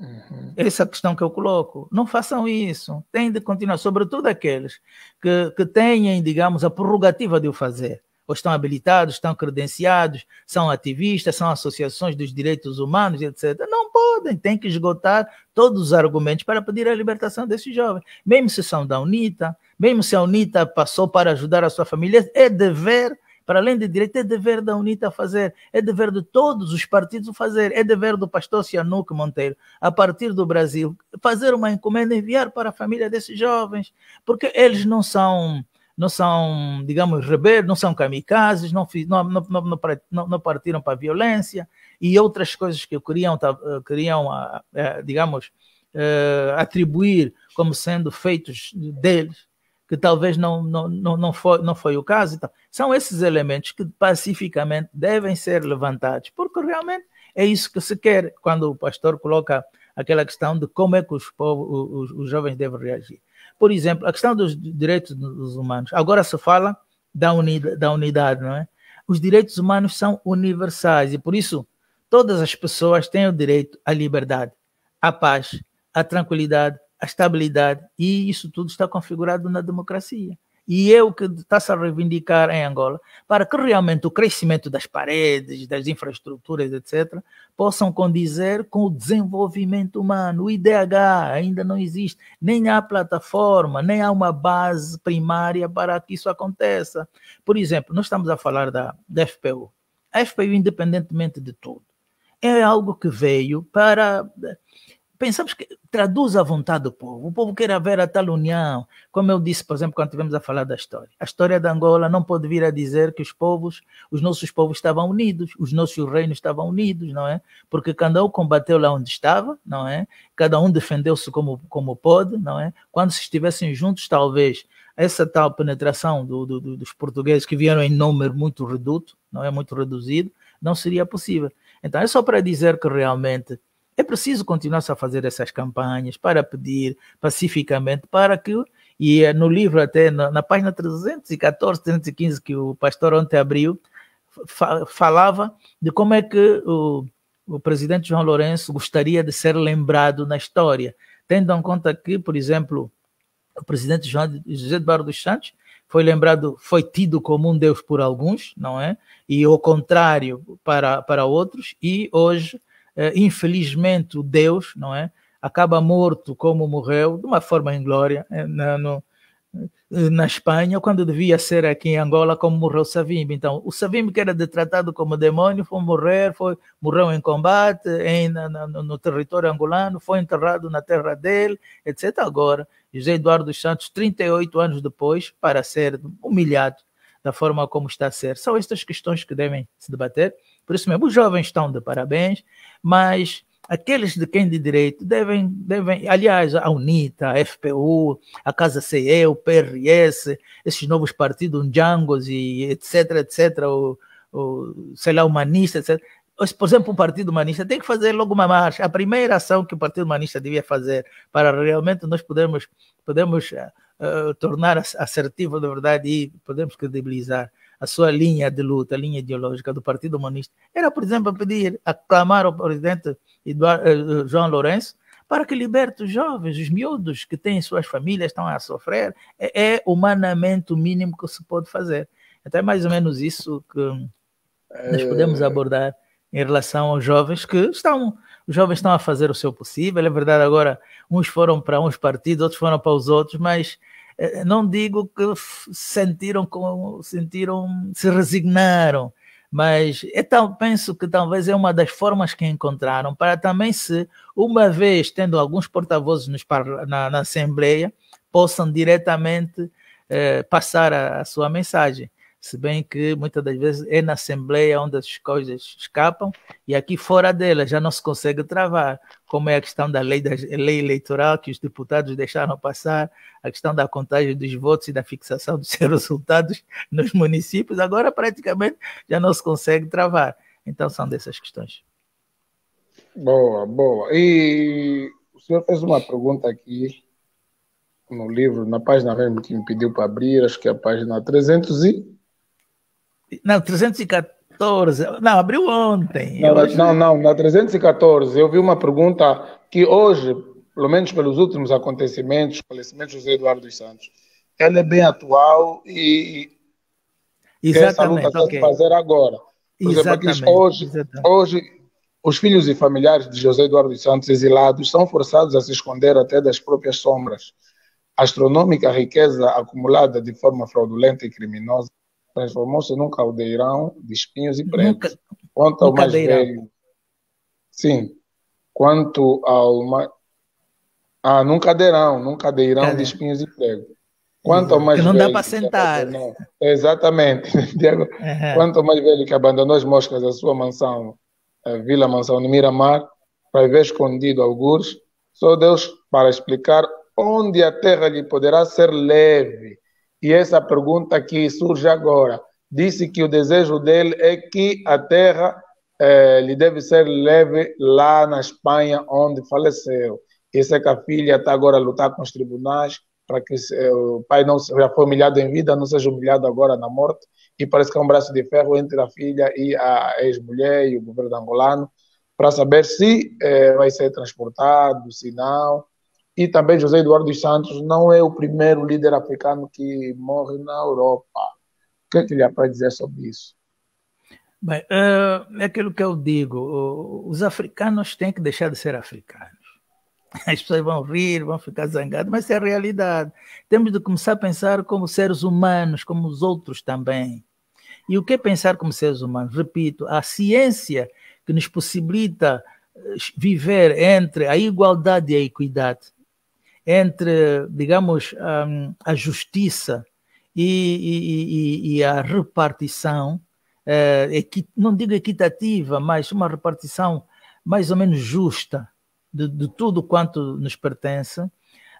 Uhum. Essa é questão que eu coloco. Não façam isso. Tem de continuar, sobretudo aqueles que, que têm, digamos, a prerrogativa de o fazer. Ou estão habilitados, estão credenciados, são ativistas, são associações dos direitos humanos, etc. Não podem, têm que esgotar todos os argumentos para pedir a libertação desses jovens. Mesmo se são da UNITA, mesmo se a UNITA passou para ajudar a sua família, é dever, para além de direito, é dever da UNITA fazer, é dever de todos os partidos fazer, é dever do pastor Cianuque Monteiro, a partir do Brasil, fazer uma encomenda, enviar para a família desses jovens, porque eles não são não são, digamos, rebeldes, não são kamikazes, não, não, não, não, partiram para a violência e outras coisas que queriam, tá, eh, queriam ah, eh, digamos, eh, atribuir como sendo feitos deles que talvez não, não, não, não, foi, não foi o caso. Então, são esses elementos que pacificamente devem ser levantados, porque realmente é isso que se quer quando o pastor coloca aquela questão de como é que os, povos, os, os jovens devem reagir. Por exemplo, a questão dos direitos dos humanos. Agora se fala da unidade, da unidade, não é? Os direitos humanos são universais e, por isso, todas as pessoas têm o direito à liberdade, à paz, à tranquilidade, a estabilidade. E isso tudo está configurado na democracia. E é o que está-se a reivindicar em Angola, para que realmente o crescimento das paredes, das infraestruturas, etc., possam condizer com o desenvolvimento humano. O IDH ainda não existe, nem há plataforma, nem há uma base primária para que isso aconteça. Por exemplo, nós estamos a falar da, da FPU. A FPU, independentemente de tudo, é algo que veio para Pensamos que traduz a vontade do povo. O povo quer ver a tal união. Como eu disse, por exemplo, quando tivemos a falar da história. A história da Angola não pode vir a dizer que os povos, os nossos povos estavam unidos, os nossos reinos estavam unidos, não é? Porque cada um combateu lá onde estava, não é? Cada um defendeu-se como, como pode, não é? Quando se estivessem juntos, talvez essa tal penetração do, do, dos portugueses que vieram em número muito reduto, não é muito reduzido, não seria possível. Então é só para dizer que realmente é preciso continuar a fazer essas campanhas para pedir pacificamente para que e é no livro até na, na página 314, 315 que o pastor ontem abriu, fa falava de como é que o, o presidente João Lourenço gostaria de ser lembrado na história, tendo em conta que, por exemplo, o presidente João, José Eduardo dos Santos foi lembrado, foi tido como um deus por alguns, não é? E o contrário para, para outros, e hoje eh, infelizmente, Deus, não é? Acaba morto como morreu, de uma forma inglória, eh, na, no, eh, na Espanha, quando devia ser aqui em Angola, como morreu Savimbi. Então, o Savimbi, que era tratado como demônio, foi morrer, foi, morreu em combate em, na, no, no território angolano, foi enterrado na terra dele, etc. Agora, José Eduardo dos Santos, 38 anos depois, para ser humilhado da forma como está a ser. São estas questões que devem se debater. Por isso mesmo, os jovens estão de parabéns, mas aqueles de quem de direito devem, devem aliás, a UNITA, a FPU, a Casa CE, o PRS, esses novos partidos, um e etc, etc, o, o, sei lá, humanista, etc. Por exemplo, o Partido Humanista tem que fazer logo uma marcha. A primeira ação que o Partido Humanista devia fazer para realmente nós podermos, podermos eh, eh, tornar assertivo, na verdade, e podemos credibilizar a sua linha de luta, a linha ideológica do Partido humanista. era, por exemplo, pedir, aclamar o presidente Eduardo, eh, eh, João Lourenço para que liberte os jovens, os miúdos que têm suas famílias, estão a sofrer. É, é humanamente o mínimo que se pode fazer. Então é mais ou menos isso que nós podemos é. abordar em relação aos jovens que estão os jovens estão a fazer o seu possível. É verdade, agora uns foram para uns partidos, outros foram para os outros, mas eh, eh, não digo que sentiram, sentiram, se resignaram, mas então penso que talvez é uma das formas que encontraram para também se, uma vez tendo alguns porta-vozes na, na, Assembleia, possam diretamente eh, passar a, a sua mensagem se bem que muitas das vezes é na Assembleia onde as coisas escapam e aqui fora dela já não se consegue travar, como é a questão da lei, da lei eleitoral que os deputados deixaram passar, a questão da contagem dos votos e da fixação dos seus resultados nos municípios, agora praticamente já não se consegue travar. Então são dessas questões. Boa, boa. E o senhor fez uma pergunta aqui no livro, na página mesmo que me pediu para abrir, acho que é a página 300 e não, 314. Não, abriu ontem. Não, hoje... não, não, na 314. Eu vi uma pergunta que hoje, pelo menos pelos últimos acontecimentos, falecimentos José Eduardo dos Santos, ela é bem atual e. Exatamente. Essa luta okay. fazer agora. Por Exatamente. exemplo, hoje, Exatamente. hoje, os filhos e familiares de José Eduardo dos Santos exilados são forçados a se esconder até das próprias sombras. A astronômica riqueza acumulada de forma fraudulenta e criminosa transformou-se num caldeirão de espinhos e pregos. Quanto ao mais velho. Sim. Quanto ao mais. Ah, num cadeirão, num cadeirão Cadê? de espinhos e pregos. Quanto ao mais que não velho dá para sentar. Né? Exatamente. Uhum. Quanto ao mais velho que abandonou as moscas da sua mansão, a Vila Mansão de Miramar, para ver escondido algures só Deus para explicar onde a terra lhe poderá ser leve e essa pergunta que surge agora. Disse que o desejo dele é que a terra eh, lhe deve ser leve lá na Espanha, onde faleceu. Isso é que a filha está agora a lutar com os tribunais para que eh, o pai não seja humilhado em vida, não seja humilhado agora na morte. E parece que é um braço de ferro entre a filha e a ex-mulher e o governo angolano para saber se eh, vai ser transportado, se não e também José Eduardo dos Santos não é o primeiro líder africano que morre na Europa. O que é que ele há para dizer sobre isso? Bem, eh, é aquilo que eu digo: os africanos têm que deixar de ser africanos. As pessoas vão rir, vão ficar zangadas, mas é a realidade. Temos de começar a pensar como seres humanos, como os outros também. E o que é pensar como seres humanos? Repito, a ciência que nos possibilita eh, viver entre a igualdade e a equidade entre, digamos, hum, a justiça e, e, e, e a repartição, eh, não digo equitativa, mas uma repartição mais ou menos justa de, de tudo quanto nos pertence,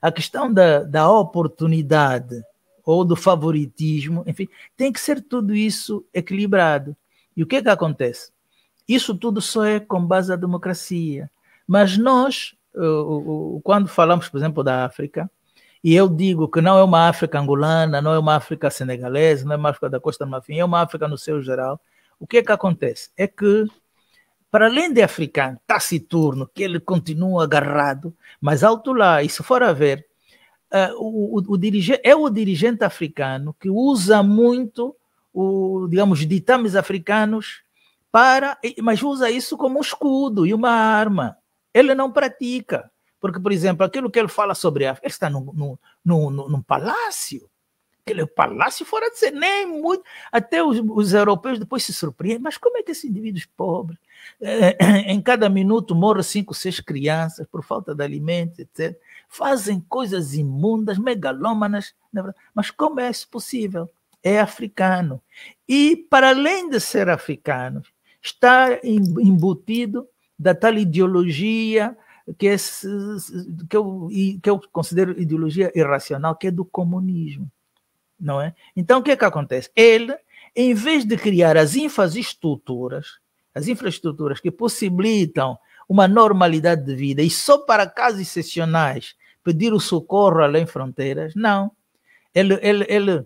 a questão da, da oportunidade ou do favoritismo, enfim, tem que ser tudo isso equilibrado. E o que é que acontece? Isso tudo só é com base à democracia. Mas nós, quando falamos, por exemplo, da África, e eu digo que não é uma África angolana, não é uma África senegalesa, não é uma África da Costa do Marfim, é uma África no seu geral. O que é que acontece? É que, para além de africano taciturno, que ele continua agarrado, mas alto lá, e se for a ver, uh, o, o, o é o dirigente africano que usa muito, o, digamos, ditames africanos para, mas usa isso como um escudo e uma arma. Ele não pratica. Porque, por exemplo, aquilo que ele fala sobre a África, ele está num, num, num, num palácio. Aquele palácio fora de ser nem muito. Até os, os europeus depois se surpreendem. Mas como é que esses indivíduos é pobres, é, em cada minuto morrem cinco, seis crianças por falta de alimentos, etc. Fazem coisas imundas, megalômanas. É mas como é isso possível? É africano. E, para além de ser africano, está embutido da tal ideologia que, é, que, eu, que eu considero ideologia irracional, que é do comunismo. Não é? Então, o que é que acontece? Ele, em vez de criar as infraestruturas, as infraestruturas que possibilitam uma normalidade de vida e só para casos excepcionais pedir o socorro além fronteiras, não. Ele, ele, ele,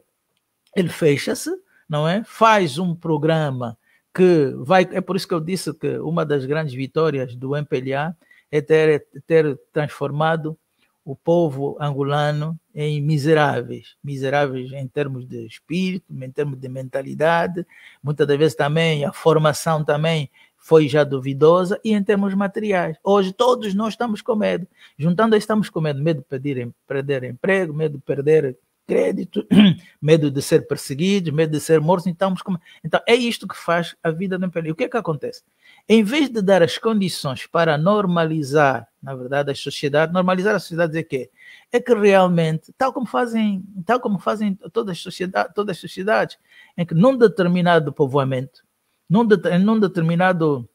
ele fecha-se, não é? Faz um programa que vai. É por isso que eu disse que uma das grandes vitórias do MPLA é ter, ter transformado o povo angolano em miseráveis, miseráveis em termos de espírito, em termos de mentalidade, muitas das vezes também a formação também foi já duvidosa e em termos materiais. Hoje todos nós estamos com medo. Juntando estamos com medo, medo de perder, perder emprego, medo de perder crédito, medo de ser perseguidos, medo de ser mortos. Então, então é isto que faz a vida do imperialismo. O que é que acontece? Em vez de dar as condições para normalizar, na verdade, a sociedade, normalizar a sociedade é que é que realmente, tal como fazem, tal como fazem todas as sociedades, todas as sociedades, em que num determinado povoamento, num, de, num determinado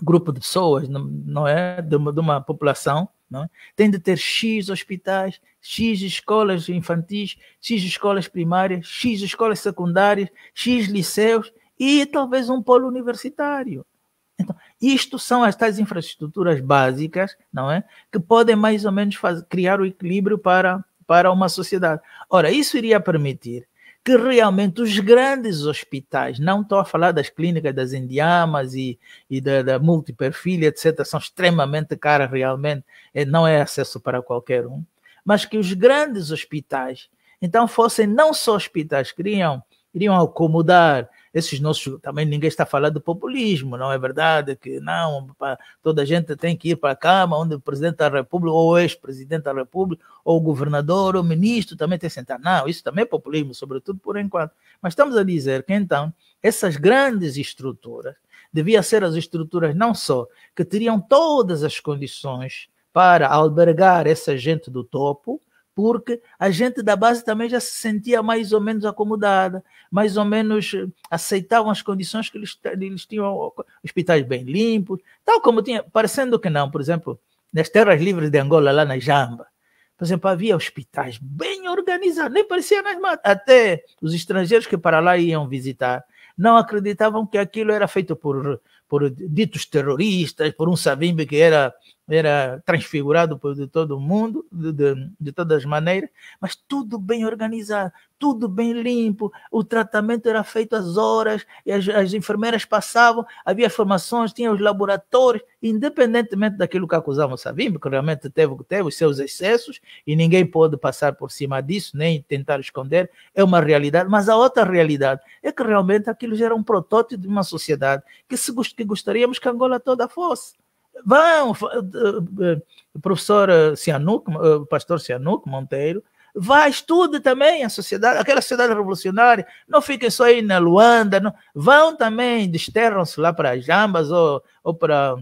grupo de pessoas, não, não é, de uma, de uma população, é? Tem de ter X hospitais, X escolas infantis, X escolas primárias, X escolas secundárias, X liceus e talvez um polo universitário. Então, isto são as tais infraestruturas básicas, não é? Que podem mais ou menos fazer, criar o equilíbrio para, para uma sociedade. Ora, isso iria permitir que realmente os grandes hospitais, não estou a falar das clínicas das Indiamas e, e da, da multiperfilha, etc., são extremamente caras realmente, eh, não é acesso para qualquer um, mas que os grandes hospitais, então, fossem não só hospitais, queriam, iriam acomodar esses nossos. Também ninguém está falando de populismo, não é verdade? Que não, toda a gente tem que ir para a Cama, onde o presidente da República, ou ex-presidente da República, ou o governador, ou o ministro também tem que sentar. Não, isso também é populismo, sobretudo por enquanto. Mas estamos a dizer que então essas grandes estruturas deviam ser as estruturas não só que teriam todas as condições para albergar essa gente do topo, porque a gente da base também já se sentia mais ou menos acomodada, mais ou menos eh, aceitavam as condições que eles, eh, eles tinham, hospitais bem limpos, tal como tinha, parecendo que não, por exemplo, nas terras livres de Angola, lá na Jamba, por exemplo, havia hospitais bem organizados, nem parecia nas matas. Até os estrangeiros que para lá iam visitar não acreditavam que aquilo era feito por, por ditos terroristas, por um sabimbe que era era transfigurado por de todo mundo, de, de, de, todas as maneiras, mas tudo bem organizado, tudo bem limpo, o tratamento era feito às horas, e as, as enfermeiras passavam, havia formações, tinha os laboratórios, independentemente daquilo que acusavam sabiam porque realmente teve, teve os seus excessos, e ninguém pôde passar por cima disso, nem tentar esconder, é uma realidade, mas a outra realidade é que realmente aquilo já era um protótipo de uma sociedade que, se, que gostaríamos que Angola toda fosse vão, eh, eh, eh, professor Cianuc, pastor Cianuc Monteiro, vai, estude também a sociedade, aquela sociedade revolucionária, não fiquem só aí na Luanda, não, vão também, desterram-se lá para Jambas ou, ou para,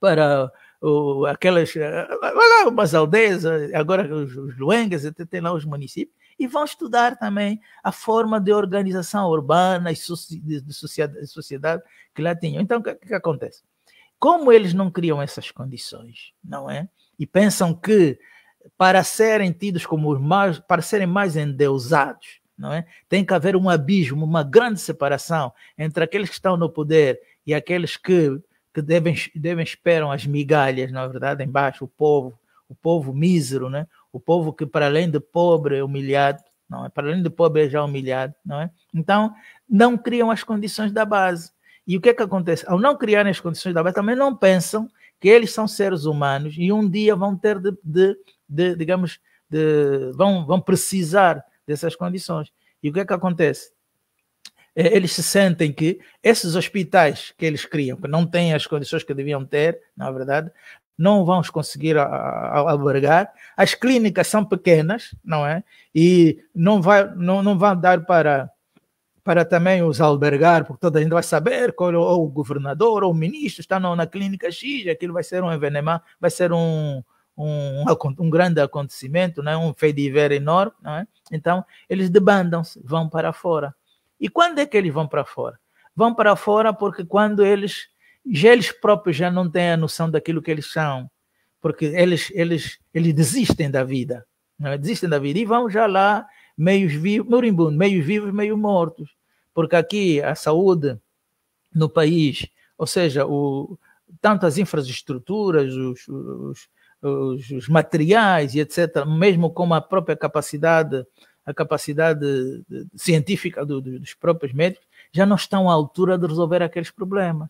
para o aquelas, lá umas aldeias, agora os, os luengas, até tem lá os municípios, e vão estudar também a forma de organização urbana e de sociedade, sociedade que lá tinham. Então, o que, é que acontece? Como eles não criam essas condições, não é? E pensam que para serem tidos como mais, para serem mais endeusados, não é? Tem que haver um abismo, uma grande separação entre aqueles que estão no poder e aqueles que, que devem, devem esperam as migalhas, na é verdade, embaixo, o povo, o povo mísero, né? O povo que para além de pobre é humilhado, não é? Para além de pobre é já humilhado, não é? Então, não criam as condições da base. E o que é que acontece? Ao não criarem as condições de aberto, também não pensam que eles são seres humanos e um dia vão ter de, de, de digamos, de, vão, vão precisar dessas condições. E o que é que acontece? É, eles se sentem que esses hospitais que eles criam, que não têm as condições que deviam ter, na é verdade, não vão conseguir albergar. As clínicas são pequenas, não é? E não, vai, não, não vão dar para para também os albergar, porque toda a gente vai saber qual é o governador ou o ministro está na clínica X, aquilo vai ser um envenenar, vai ser um, um, um, grande acontecimento, né? um fediver enorme. Né? Então, eles debandam-se, vão para fora. E quando é que eles vão para fora? Vão para fora porque quando eles, já eles próprios já não têm a noção daquilo que eles são, porque eles, eles, eles desistem da vida, é? desistem da vida e vão já lá meios vivos, moribundos, meios vivos, meio mortos, porque aqui a saúde no país, ou seja, o, tanto as infraestruturas, os, os, os, os materiais e etc., mesmo como a própria capacidade, a capacidade científica do, do, dos próprios médicos, já não estão à altura de resolver aqueles problemas.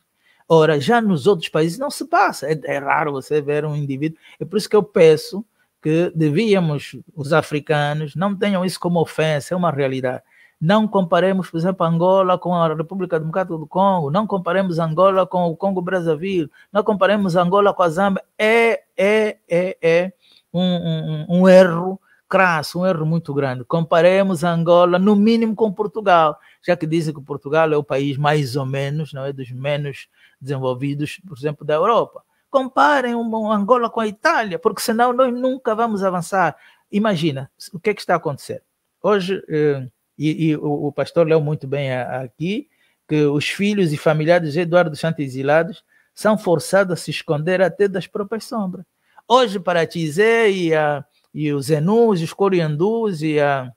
Ora, já nos outros países não se passa, é, é raro você ver um indivíduo, é por isso que eu peço que devíamos, os africanos, não tenham isso como ofensa, é uma realidade. Não comparemos, por exemplo, Angola com a República Democrática do Congo, não comparemos Angola com o Congo Brazzaville, não comparemos Angola com a Zâmbia. É, é, é, é um, um, um erro crasso, um erro muito grande. Comparemos Angola, no mínimo, com Portugal, já que dizem que Portugal é o país mais ou menos, não é, dos menos desenvolvidos, por exemplo, da Europa comparem uma Angola com a Itália, porque senão nós nunca vamos avançar. Imagina o que, é que está acontecendo Hoje, eh, e, e o, o, pastor leu muito bem aqui, que os filhos e familiares de Eduardo Santos Exilados são forçados a se esconder até das próprias sombras. Hoje, para Tizé e, a, e os Enus, os Coriandus e a,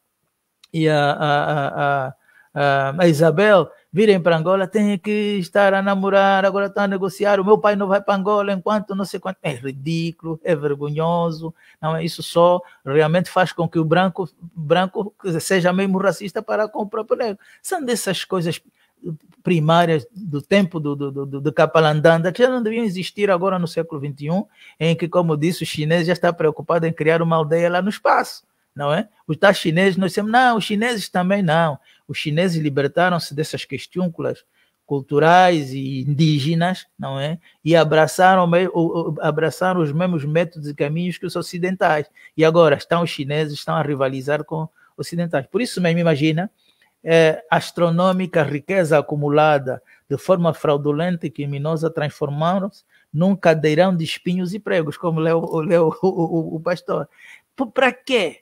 e a, a, a, a Isabel virem para Angola, tem que estar a namorar, agora está a negociar, o meu pai não vai para Angola enquanto não sei quanto. É ridículo, é vergonhoso, não é isso só, realmente faz com que o branco, branco seja mesmo racista para com o próprio negro. São dessas coisas primárias do tempo do, do, do, do Capalandanda, que já não deviam existir agora no século XXI, em que, como disse, o chinês já está preocupado em criar uma aldeia lá no espaço, não é? Os tais chineses, nós dissemos, não, os chineses também não os chineses libertaram-se dessas questúnculas culturais e indígenas, não é? E abraçaram, abraçaram os mesmos métodos e caminhos que os ocidentais. E agora estão os chineses, estão a rivalizar com ocidentais. Por isso mesmo, imagina, é, astronômica riqueza acumulada de forma fraudulenta e criminosa transformaram-se num cadeirão de espinhos e pregos, como leu, leu o, o, o pastor. Para quê?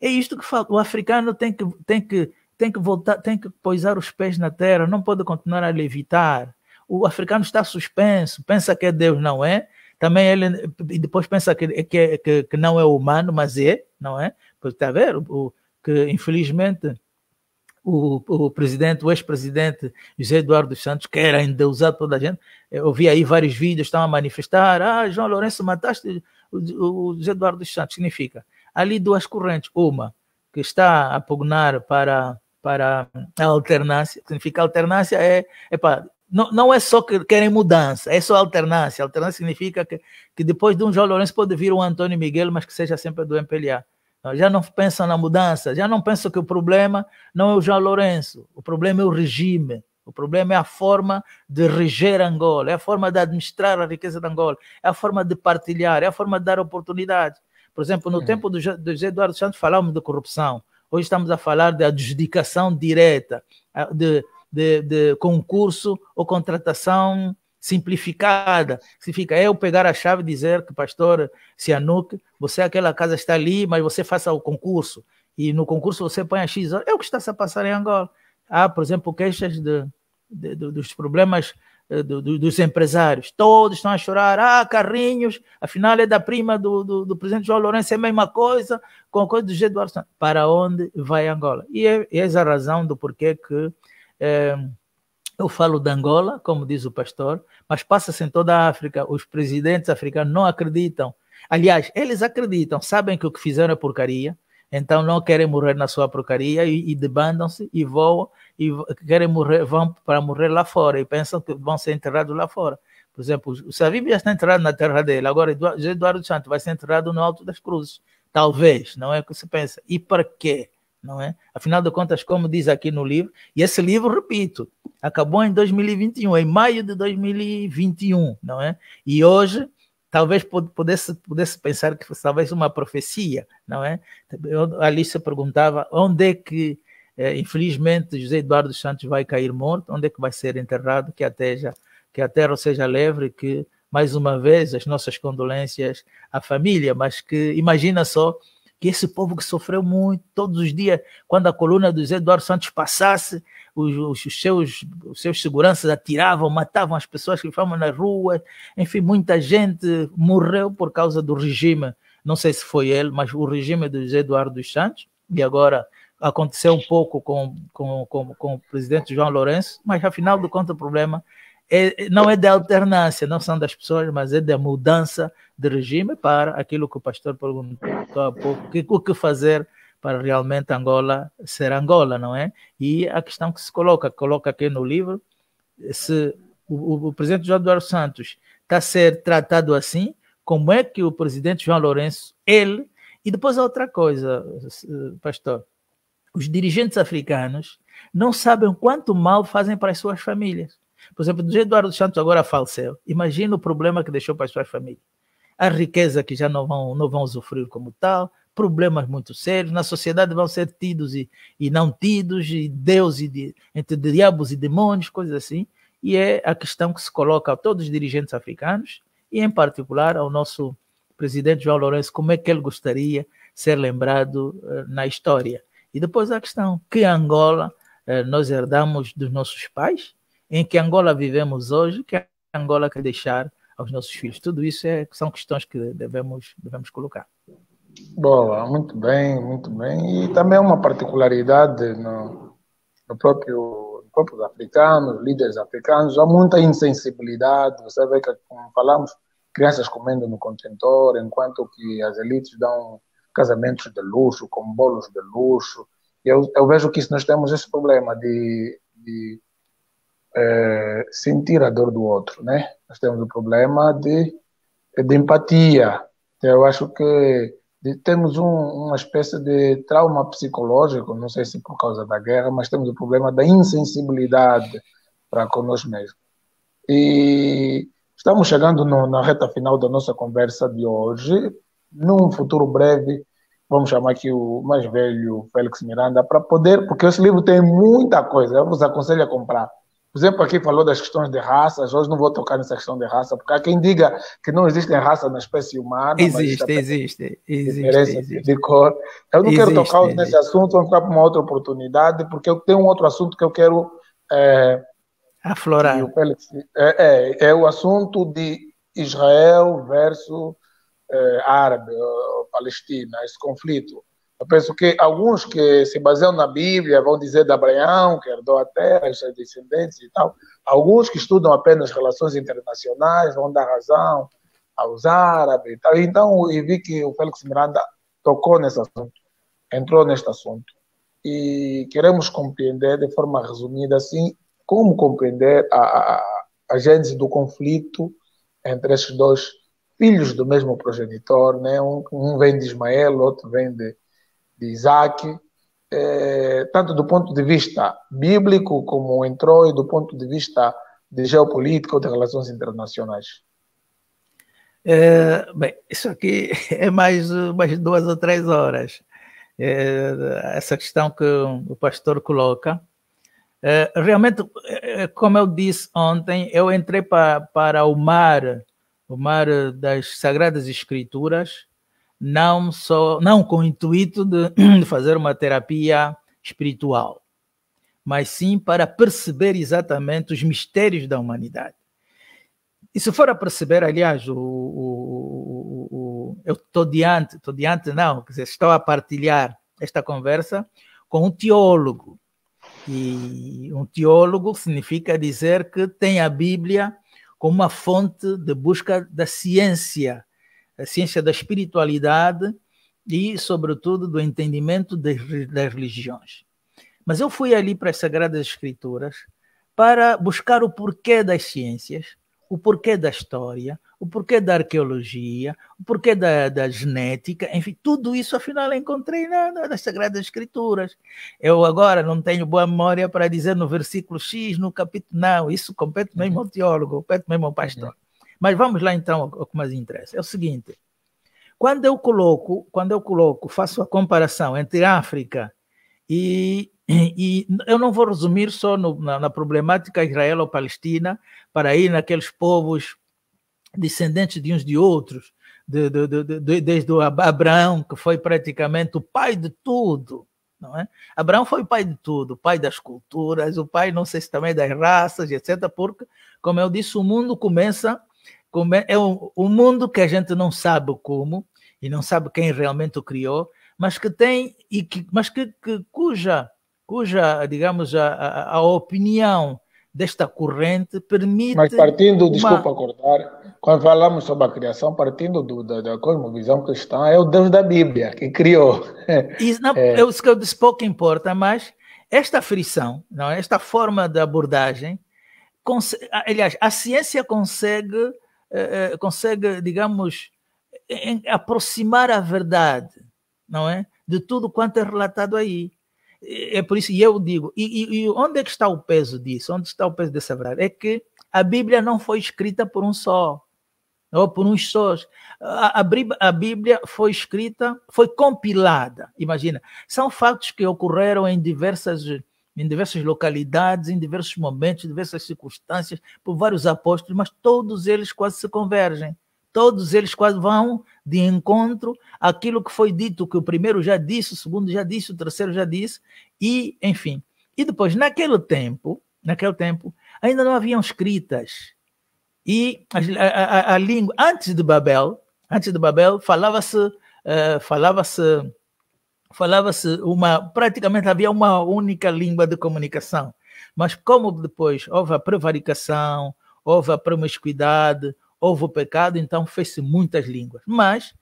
É? é? isto que falo. O africano tem que, tem que tem que voltar, tem que poisar os pés na terra, não pode continuar a levitar. O africano está suspenso, pensa que é Deus, não é? Também ele depois pensa que, que, que, que não é humano, mas é, não é? Porque está a ver, o, que infelizmente o, o presidente, o ex-presidente José Eduardo dos Santos, que era endeusado toda a gente, eh, eu vi aí vários vídeos, estavam a manifestar, ah, João Lourenço, mataste o, o, o José Eduardo dos Santos. Significa, ali duas correntes, uma que está a pugnar para para a alternância. Significa alternância é, é para, não, não é só que querem mudança, é só alternância. Alternância significa que, que depois de um João Lourenço pode vir um Antônio Miguel, mas que seja sempre do MPLA. Já não pensam na mudança, já não pensam que o problema não é o João Lourenço, o problema é o regime, o problema é a forma de reger Angola, é a forma de administrar a riqueza de Angola, é a forma de partilhar, é a forma de dar oportunidade. Por exemplo, no é. tempo do, do Eduardo Santos falávamos de corrupção, Hoje estamos a falar de adjudicação direta, de, de, de concurso ou contratação simplificada. Significa é eu pegar a chave e dizer que, pastor Cianuc, você, aquela casa está ali, mas você faça o concurso. E no concurso você põe a X. É o que está a passar em Angola. Há, por exemplo, queixas de, de, dos problemas eh, do, do, dos empresários. Todos estão a chorar. Ah, Carrinhos, afinal é da prima do, do, do presidente João Lourenço, é a mesma coisa, com a coisa do G. Eduardo Santos. Para onde vai Angola? E é, é essa a razão do porquê que é, eu falo de Angola, como diz o pastor, mas passa-se em toda a África. Os presidentes africanos não acreditam. Aliás, eles acreditam, sabem que o que fizeram é porcaria, então não querem morrer na sua porcaria e, e debandam-se e voam e querem morrer, vão para morrer lá fora e pensam que vão ser enterrados lá fora. Por exemplo, o já está enterrado na terra dele, agora Eduardo, Eduardo Santos vai ser enterrado no Alto das Cruzes. Talvez, não é o que se pensa. E para quê? Não é? Afinal de contas, como diz aqui no livro, e esse livro, repito, acabou em 2021, em maio de 2021, não é? E hoje talvez pudesse, pudesse pensar que fosse talvez uma profecia, não é? Eu, a Alice perguntava onde é que, eh, infelizmente, José Eduardo Santos vai cair morto, onde é que vai ser enterrado, que a, teja, que a terra seja leve, que, mais uma vez, as nossas condolências à família, mas que, imagina só, que esse povo que sofreu muito, todos os dias, quando a coluna do Eduardo Santos passasse, os, os, os, seus, os seus seguranças atiravam, matavam as pessoas que estavam na rua, enfim, muita gente morreu por causa do regime, não sei se foi ele, mas o regime do Eduardo Santos, e agora aconteceu um pouco com, com, com, com o presidente João Lourenço, mas afinal do conto o problema é, é, não é da alternância, não são das pessoas, mas é da mudança de regime para aquilo que o pastor perguntou há pouco, que, o que fazer para realmente Angola ser Angola, não é? E a questão que se coloca, coloca aqui no livro, se o, o presidente João Eduardo Santos está a ser tratado assim, como é que o presidente João Lourenço, ele, e depois outra coisa, pastor, os dirigentes africanos não sabem quanto mal fazem para as suas famílias. Por exemplo, do Eduardo Santos agora faleceu, imagina o problema que deixou para as suas famílias. A riqueza que já não vão, não vão usufruir como tal, problemas muito sérios, na sociedade vão ser tidos e, e não tidos, e Deus e de, entre diabos e demônios, coisas assim. E é a questão que se coloca a todos os dirigentes africanos, e em particular ao nosso presidente João Lourenço, como é que ele gostaria ser lembrado uh, na história. E depois a questão que Angola uh, nós herdamos dos nossos pais, em que Angola vivemos hoje, que é Angola quer deixar aos nossos filhos. Tudo isso é, são questões que devemos, devemos colocar. Boa, muito bem, muito bem. E também é uma particularidade no, no próprio no africanos, líderes africanos, há muita insensibilidade. Você vê que, como falamos, crianças comendo no contentor, enquanto que as elites dão casamentos de luxo, com bolos de luxo. Eu, eu vejo que nós temos esse problema de, de é, sentir a dor do outro, né? Nós temos o problema de, de empatia. Então, eu acho que temos um, uma espécie de trauma psicológico, não sei se por causa da guerra, mas temos o problema da insensibilidade para conosco mesmo. E estamos chegando no, na reta final da nossa conversa de hoje. Num futuro breve, vamos chamar aqui o mais velho Félix Miranda para poder, porque esse livro tem muita coisa, eu vos aconselho a comprar. Por exemplo, aqui falou das questões de raças, hoje não vou tocar nessa questão de raça, porque há quem diga que não existe raça na espécie humana. É existe, existe, existe, existe. De cor. Eu não existe, quero tocar existe. nesse assunto, vamos ficar para uma outra oportunidade, porque eu tenho um outro assunto que eu quero. É, Aflorar. É, é, é o assunto de Israel versus é, árabe, Palestina, esse conflito. Eu penso que alguns que se baseiam na Bíblia vão dizer de Abraão, que herdou a terra, os seus descendentes e tal. Alguns que estudam apenas relações internacionais vão dar razão aos árabes e tal. Então, eu vi que o Félix Miranda tocou nesse assunto, entrou neste assunto. E queremos compreender, de forma resumida, assim, como compreender a, a, a gênese do conflito entre esses dois filhos do mesmo progenitor, né? um, um vem de Ismael, outro vem de de Isaac, é, tanto do ponto de vista bíblico, como entrou, e do ponto de vista de geopolítica ou de relações internacionais? É, bem, isso aqui é mais umas duas ou três horas. É, essa questão que o pastor coloca. É, realmente, como eu disse ontem, eu entrei pa, para o mar, o mar das Sagradas Escrituras, não só não com o intuito de, de fazer uma terapia espiritual, mas sim para perceber exatamente os mistérios da humanidade. E se for a perceber, aliás, o, o, o, eu estou diante, estou diante não, quer dizer, estou a partilhar esta conversa com um teólogo. E um teólogo significa dizer que tem a Bíblia como uma fonte de busca da ciência a ciência da espiritualidade e, sobretudo, do entendimento das religiões. Mas eu fui ali para as Sagradas Escrituras para buscar o porquê das ciências, o porquê da história, o porquê da arqueologia, o porquê da, da genética, enfim, tudo isso afinal encontrei na, nas Sagradas Escrituras. Eu agora não tenho boa memória para dizer no versículo X, no capítulo. Não, isso compete mesmo ao uhum. teólogo, compete mesmo ao pastor. Uhum. Mas vamos lá então ao que mais interessa. É o seguinte, quando eu coloco, quando eu coloco, faço a comparação entre África e, e eu não vou resumir só no, na, na problemática israelo-palestina para ir naqueles povos descendentes de uns de outros, de, de, de, desde o Abraão, que foi praticamente o pai de tudo. Não é? Abraão foi o pai de tudo, o pai das culturas, o pai, não sei se também das raças, etc., porque, como eu disse, o mundo começa como é, é um, um mundo que a gente não sabe como e não sabe quem realmente o criou, mas que tem e que, mas que, que cuja cuja digamos a, a, a, opinião desta corrente permite mas partindo uma... desculpa cortar quando falamos sobre a criação partindo do, da, da cosmovisão cristã é o Deus da Bíblia que criou isso não, é. é eu, eu disse pouco importa mas esta frição não é? esta forma de abordagem aliás a ciência consegue eh, eh, consegue, digamos, aproximar a verdade, não é? De tudo quanto é relatado aí. É, é por isso, e eu digo, e, e onde é que está o peso disso? Onde está o peso dessa verdade? É que a Bíblia não foi escrita por um só, ou por uns sós. A, a, Bíblia foi escrita, foi compilada, imagina. São fatos que ocorreram em diversas em diversas localidades, em diversos momentos, em diversas circunstâncias, por vários apóstolos, mas todos eles quase se convergem. Todos eles quase vão de encontro àquilo que foi dito, que o primeiro já disse, o segundo já disse, o terceiro já disse, e enfim. E depois, naquele tempo, naquele tempo, ainda não haviam escritas. E a, a, a língua, antes de Babel, antes de Babel, falava-se uh, falava-se falava-se uma, praticamente havia uma única língua de comunicação. Mas como depois houve a prevaricação, houve a promiscuidade, houve o pecado, então fez-se muitas línguas. Mas,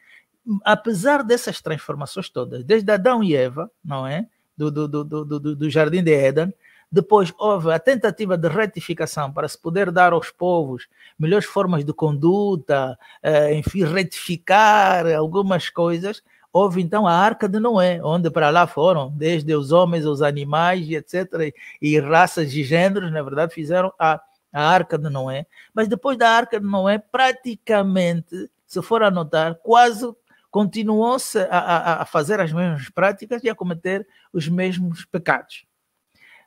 apesar dessas transformações todas, desde Adão e Eva, não é? Do, do, do, do, do jardim de Éden, depois houve a tentativa de retificação para se poder dar aos povos melhores formas de conduta, eh, enfim, retificar algumas coisas houve então a Arca de Noé, onde para lá foram, desde os homens, os animais, etc., e raças e gêneros, na é verdade, fizeram a, a Arca de Noé. Mas depois da Arca de Noé, praticamente, se for anotar, quase continuou-se a, a, a fazer as mesmas práticas e a cometer os mesmos pecados.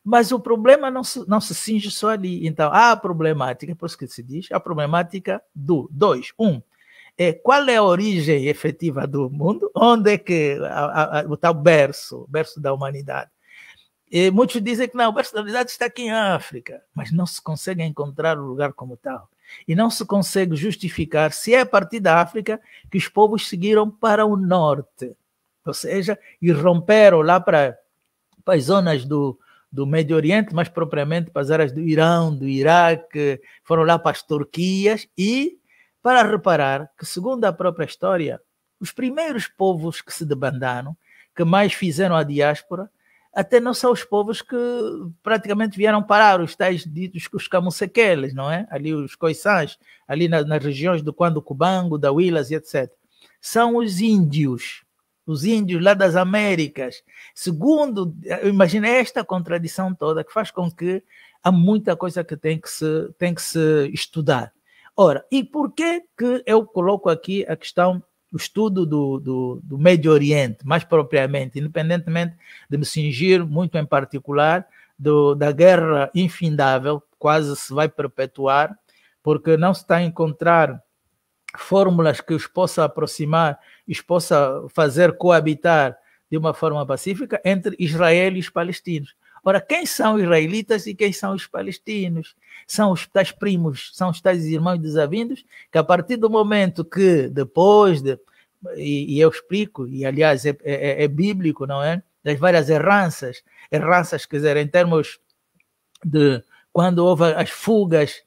Mas o problema não se, não se cinge só ali. Então, há a problemática, por isso que se diz, a problemática do dois. Um, é, qual é a origem efetiva do mundo? Onde é que a, a, o tal berço, o berço da humanidade? E muitos dizem que não, o berço da humanidade está aqui em África, mas não se consegue encontrar o lugar como tal. E não se consegue justificar se é a partir da África que os povos seguiram para o norte, ou seja, irromperam lá para, para as zonas do, do Médio Oriente, mais propriamente para as áreas do Irão, do Iraque, foram lá para as Turquias e para reparar que, segundo a própria história, os primeiros povos que se debandaram, que mais fizeram a diáspora, até não são os povos que praticamente vieram parar, os tais ditos os camusequeles, não é? Ali os coiçãs, ali na, nas regiões do Quando Cubango, da Willas e etc. São os índios, os índios lá das Américas. Segundo, imagina esta contradição toda que faz com que há muita coisa que tem que se, tem que se estudar. Ora, e por que, que eu coloco aqui a questão o estudo do, do, do, Médio Oriente, mais propriamente, independentemente de me cingir muito em particular do, da guerra infindável, quase se vai perpetuar, porque não se está a encontrar fórmulas que os possa aproximar, os possa fazer coabitar de uma forma pacífica entre Israel e os palestinos. Ora, quem são israelitas e quem são os palestinos? São os tais primos, são os tais irmãos desavindos, que a partir do momento que, depois de. E, e eu explico, e aliás é, é, é, é, bíblico, não é? Das várias erranças, erranças, quer dizer, em termos de quando houve as fugas,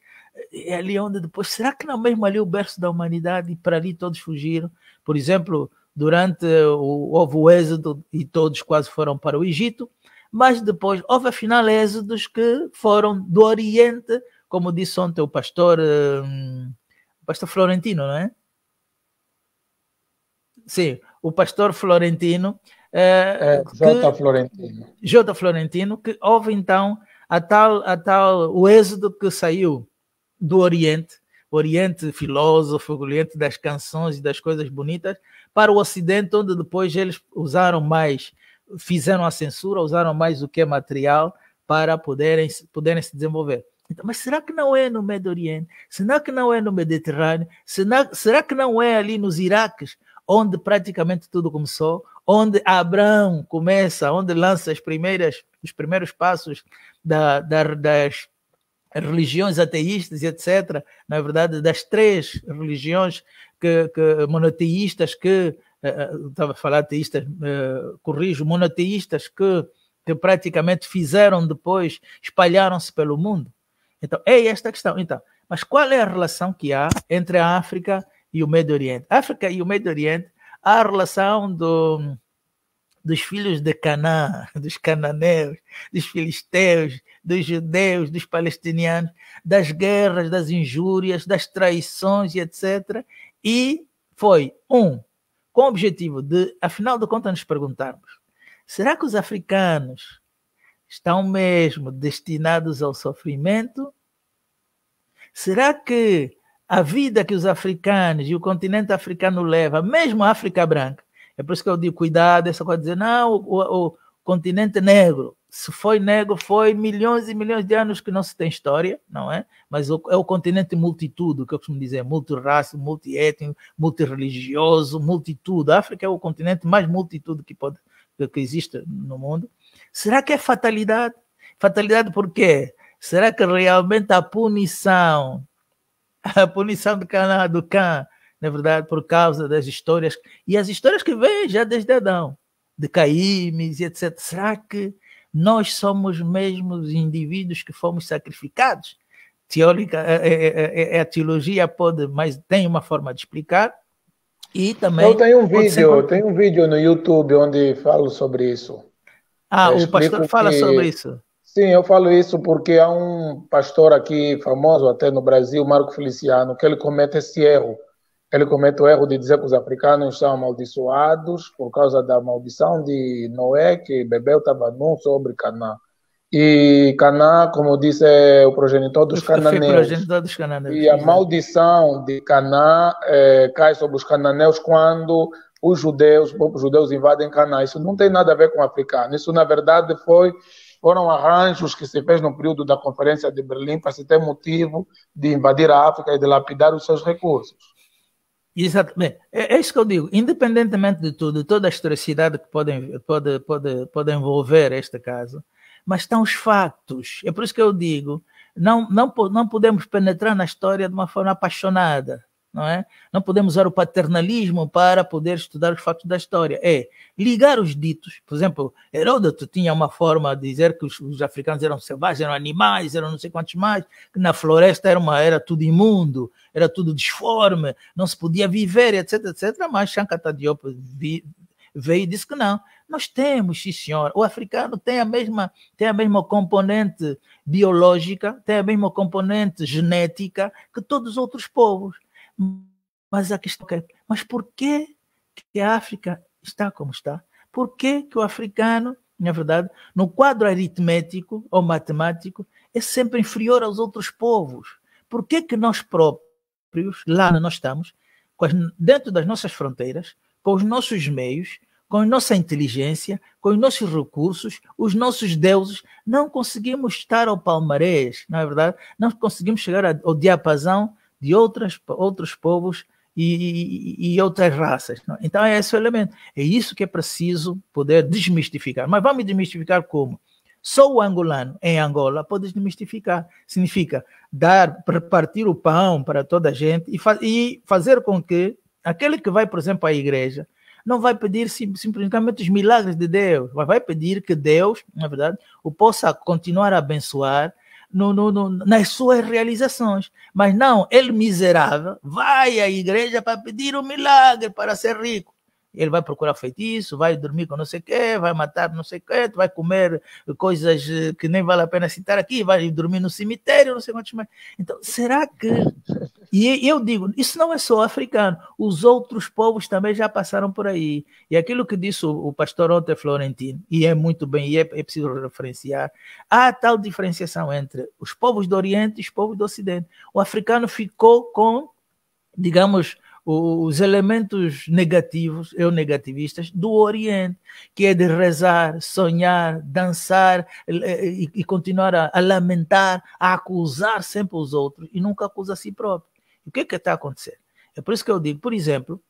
é ali onde depois, será que não é mesmo ali o berço da humanidade e para ali todos fugiram? Por exemplo, durante o, houve o êxodo e todos quase foram para o Egito, mas depois houve afinal êxodos que foram do Oriente, como disse ontem o pastor, um, pastor Florentino, não é? Sim, o pastor Florentino. Eh, é, é, J. Florentino. J. Florentino, que houve então a tal, a tal, o êxodo que saiu do Oriente, o Oriente filósofo, o Oriente das canções e das coisas bonitas, para o Ocidente, onde depois eles usaram mais fizeram a censura, usaram mais do que material para poderem, poderem se desenvolver. Então, mas será que não é no Medio Oriente? Será que não é no Mediterrâneo? Será, será que não é ali nos Iraques, onde praticamente tudo começou? Onde Abraão começa, onde lança as primeiras, os primeiros passos da, da, das religiões ateístas etc. Na verdade, das três religiões que, que monoteístas que é, é, estava a falar ateístas, eh, corrijo, monoteístas que, que praticamente fizeram depois, espalharam-se pelo mundo. Então, é esta a questão. Então, mas qual é a relação que há entre a África e o Médio Oriente? A África e o Médio Oriente, há a relação do, dos filhos de Canaã, dos cananeus, dos filisteus, dos judeus, dos palestinianos, das guerras, das injúrias, das traições e etc. E foi, um, com o objetivo de, afinal de contas, nos perguntarmos: será que os africanos estão mesmo destinados ao sofrimento? Será que a vida que os africanos e o continente africano leva, mesmo a África branca, é por isso que eu digo cuidado, essa coisa de dizer, não, o, o, o continente negro se foi negro, foi milhões e milhões de anos que não se tem história, não é? Mas o, é o continente multitudo, que eu costumo dizer, multirraça, multiétnico, multirreligioso, multitudo. A África é o continente mais multitudo que, pode, que existe no mundo. Será que é fatalidade? Fatalidade por quê? Será que realmente a punição, a punição do Cana do Can, na é verdade, por causa das histórias, e as histórias que vêm já desde Adão, de Caímes e etc. Será que nós somos mesmo os indivíduos que fomos sacrificados. Teórica, é é, é, é, é, a teologia pode, mas tem uma forma de explicar. E também. Eu tenho um vídeo, ser... tem um vídeo no YouTube onde falo sobre isso. Ah, eu o pastor fala que... sobre isso. Sim, eu falo isso porque há um pastor aqui famoso até no Brasil, Marco Feliciano, que ele comete esse erro ele comete o erro de dizer que os africanos são amaldiçoados por causa da maldição de Noé, que bebeu tabanum sobre Canaã. E Canaã, como disse, é o progenitor dos cananeus. E a maldição de Canaã é, cai sobre os cananeus quando os judeus, os judeus invadem Canaã. Isso não tem nada a ver com o africano. Isso, na verdade, foi foram arranjos que se fez no período da Conferência de Berlim para se ter motivo de invadir a África e de lapidar os seus recursos. Exatamente. É, é, isso que eu digo. Independentemente de tudo, toda a historicidade que pode, pode, pode, pode envolver este caso, mas estão os factos É por isso que eu digo, não, não, não podemos penetrar na história de uma forma apaixonada não é? Não podemos usar o paternalismo para poder estudar os fatos da história. É ligar os ditos. Por exemplo, Heródoto tinha uma forma de dizer que os, os africanos eram selvagens, eram animais, eram não sei quantos mais, que na floresta era, uma, era tudo imundo, era tudo disforme, não se podia viver, etc, etc. Mas Shankata Diop veio e disse que não. Nós temos, sim senhor, o africano tem a mesma, tem a mesma componente biológica, tem a mesma componente genética que todos os outros povos. Mas a questão é, mas por que, que a África está como está? Por que, que o africano, na verdade, no quadro aritmético ou matemático, é sempre inferior aos outros povos? Por que, que nós próprios, lá onde nós estamos, dentro das nossas fronteiras, com os nossos meios, com a nossa inteligência, com os nossos recursos, os nossos deuses, não conseguimos estar ao palmarés, não é verdade? Não conseguimos chegar ao diapasão de outras, outros povos e, e, outras raças. Não? Então é esse o elemento. É isso que é preciso poder desmistificar. Mas vamos desmistificar como? Só o angolano em Angola pode desmistificar. Significa dar, repartir o pão para toda a gente e, fa e fazer com que aquele que vai, por exemplo, à igreja, não vai pedir sim, simplesmente os milagres de Deus, mas vai pedir que Deus, na verdade, o possa continuar a abençoar no, no, no, nas suas realizações. Mas não, ele miserável vai à igreja para pedir um milagre, para ser rico. Ele vai procurar feitiço, vai dormir com não sei o quê, vai matar não sei o quê, vai comer coisas eh, que nem vale a pena citar aqui, vai dormir no cemitério, não sei quantos mais. Então, será que. E eu digo, isso não é só africano, os outros povos também já passaram por aí. E aquilo que disse o pastor ontem Florentino, e é muito bem, e é, é preciso referenciar, há tal diferenciação entre os povos do Oriente e os povos do Ocidente. O africano ficou com, digamos, os elementos negativos, eu negativistas, do Oriente, que é de rezar, sonhar, dançar eh, eh, e, e continuar a, a, lamentar, a acusar sempre os outros e nunca acusa a si próprio. o que é que está acontecendo? É por isso que eu digo, por exemplo,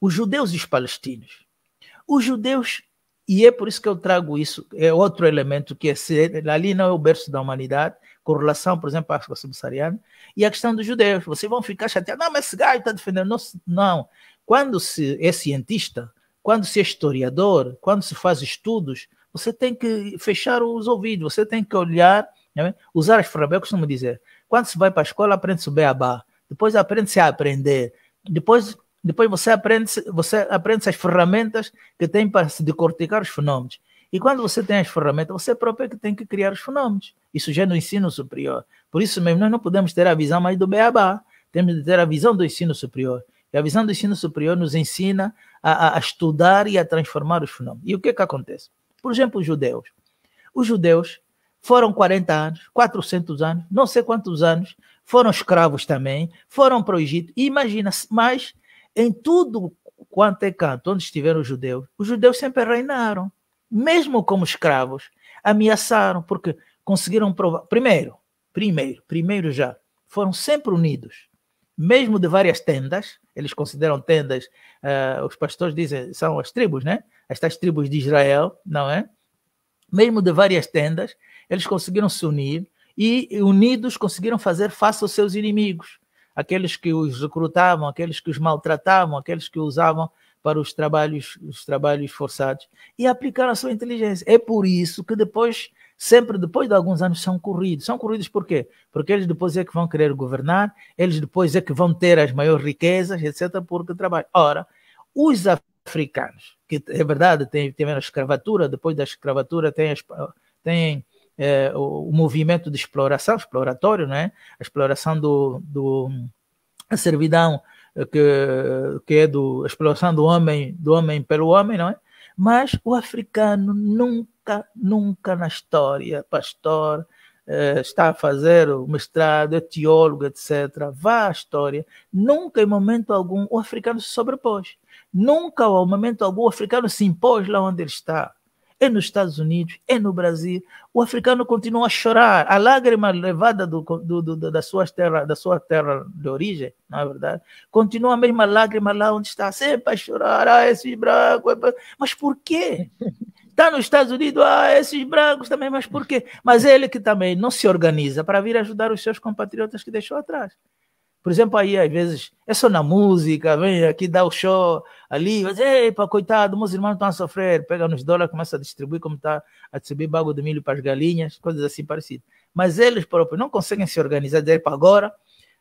os judeus e os palestinos. Os judeus, e é por isso que eu trago isso, é outro elemento que é ser, ali não é o berço da humanidade, com relação, por exemplo, à África Subsaariana, e a questão dos judeus. Vocês vão ficar chateados, não, mas esse gajo está defendendo. Não, não. Quando se é cientista, quando se é historiador, quando se faz estudos, você tem que fechar os ouvidos, você tem que olhar, é? usar as ferramentas, eu costumo dizer, quando se vai para a escola, aprende-se o beabá, depois aprende-se a aprender, depois, depois você aprende você aprende as ferramentas que tem para se decorticar os fenômenos. E quando você tem as ferramentas, você próprio é que tem que criar os fenômenos. Isso já é no ensino superior. Por isso mesmo, nós não podemos ter a visão mais do beabá. Temos de ter a visão do ensino superior. E a visão do ensino superior nos ensina a, a, a estudar e a transformar os fenômenos. E o que é que acontece? Por exemplo, os judeus. Os judeus foram 40 anos, 400 anos, não sei quantos anos, foram escravos também, foram para o Egito. E imagina, mas em tudo quanto é canto, onde estiveram os judeus, os judeus sempre reinaram mesmo como escravos, ameaçaram, porque conseguiram provar. Primeiro, primeiro, primeiro já, foram sempre unidos, mesmo de várias tendas, eles consideram tendas, uh, os pastores dizem, são as tribos, né? Estas tribos de Israel, não é? Mesmo de várias tendas, eles conseguiram se unir e, unidos, conseguiram fazer face aos seus inimigos, aqueles que os recrutavam, aqueles que os maltratavam, aqueles que usavam para os trabalhos, os trabalhos forçados e aplicar a sua inteligência. É por isso que depois, sempre depois de alguns anos, são corridos. São corridos por quê? Porque eles depois é que vão querer governar, eles depois é que vão ter as maiores riquezas, etc., porque trabalham. Ora, os africanos, que é verdade, tem, tem a escravatura, depois da escravatura tem, as, tem é, eh, o, o, movimento de exploração, exploratório, né? a exploração do, do a servidão eh, que, que é do a exploração do homem, do homem pelo homem, não é? Mas o africano nunca, nunca na história, pastor, eh, está a fazer o mestrado, é teólogo, etc., vá à história, nunca em momento algum o africano se sobrepôs. Nunca, em momento algum, o africano se impôs lá onde ele está é nos Estados Unidos, é no Brasil. O africano continua a chorar, a lágrima levada do, do, do, da, sua terra, da sua terra de origem, na é verdade, continua a mesma lágrima lá onde está, sempre a chorar, ah, esses brancos. É mas por quê? Está nos Estados Unidos, ah, esses brancos também, mas por quê? Mas ele que também não se organiza para vir ajudar os seus compatriotas que deixou atrás. Por exemplo, aí às vezes é só na música, vem aqui, dá o show ali, mas epa, coitado, meus irmãos estão a sofrer, pega nos dólares, começa a distribuir, como está a distribuir bago de milho para as galinhas, coisas assim parecidas. Mas eles próprios não conseguem se organizar, dizer para agora,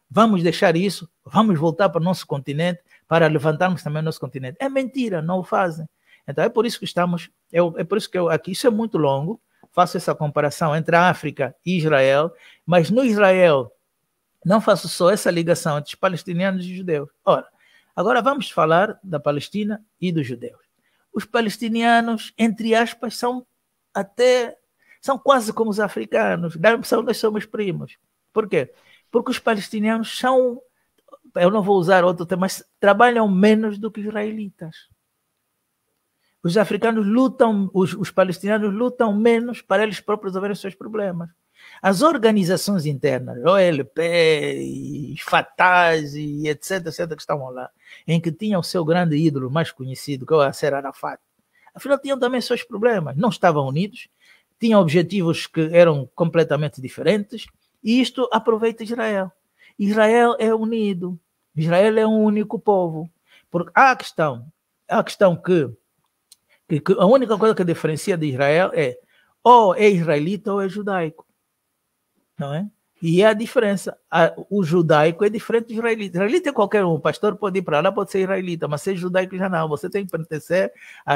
vamos deixar isso, vamos voltar para o nosso continente, para levantarmos também o nosso continente. É mentira, não o fazem. Então é por isso que estamos, é, é por isso que eu, aqui, isso é muito longo, faço essa comparação entre a África e Israel, mas no Israel não faço só essa ligação entre palestinianos e judeus. Ora, agora vamos falar da Palestina e dos judeus. Os palestinianos, entre aspas, são até são quase como os africanos. Dá a impressão que nós somos primos. Por quê? Porque os palestinianos são, eu não vou usar outro termo, mas trabalham menos do que os israelitas. Os africanos lutam, os, os palestinianos lutam menos para eles próprios resolverem os seus problemas. As organizações internas, OLP, e e etc, etc, que estavam lá, em que tinham o seu grande ídolo mais conhecido, que é o Acer Arafat, afinal tinham também seus problemas, não estavam unidos, tinham objetivos que eram completamente diferentes, e isto aproveita Israel. Israel é unido, Israel é um único povo. Porque há a questão, há a questão que, que, que a única coisa que diferencia de Israel é ou é israelita ou é judaico não é? E a diferença, a, o judaico é diferente do israelita. Israelita é qualquer um, o pastor pode ir para lá, pode ser israelita, mas ser judaico já não. Você tem que pertencer, a,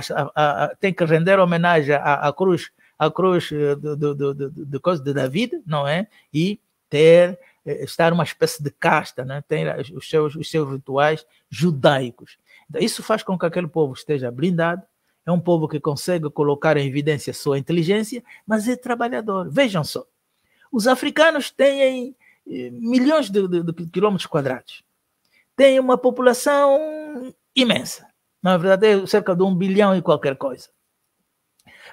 a, tem que render homenagem à, cruz, à cruz do, do, do, do, do de David, não é? E ter estar uma espécie de casta, né? Tem os seus, os seus rituais judaicos. Isso faz com que aquele povo esteja blindado, é um povo que consegue colocar em evidência sua inteligência, mas é trabalhador. Vejam só, os africanos têm eh, milhões de, de, de quilômetros quadrados. têm uma população imensa. Na verdade, é cerca de um bilhão e qualquer coisa.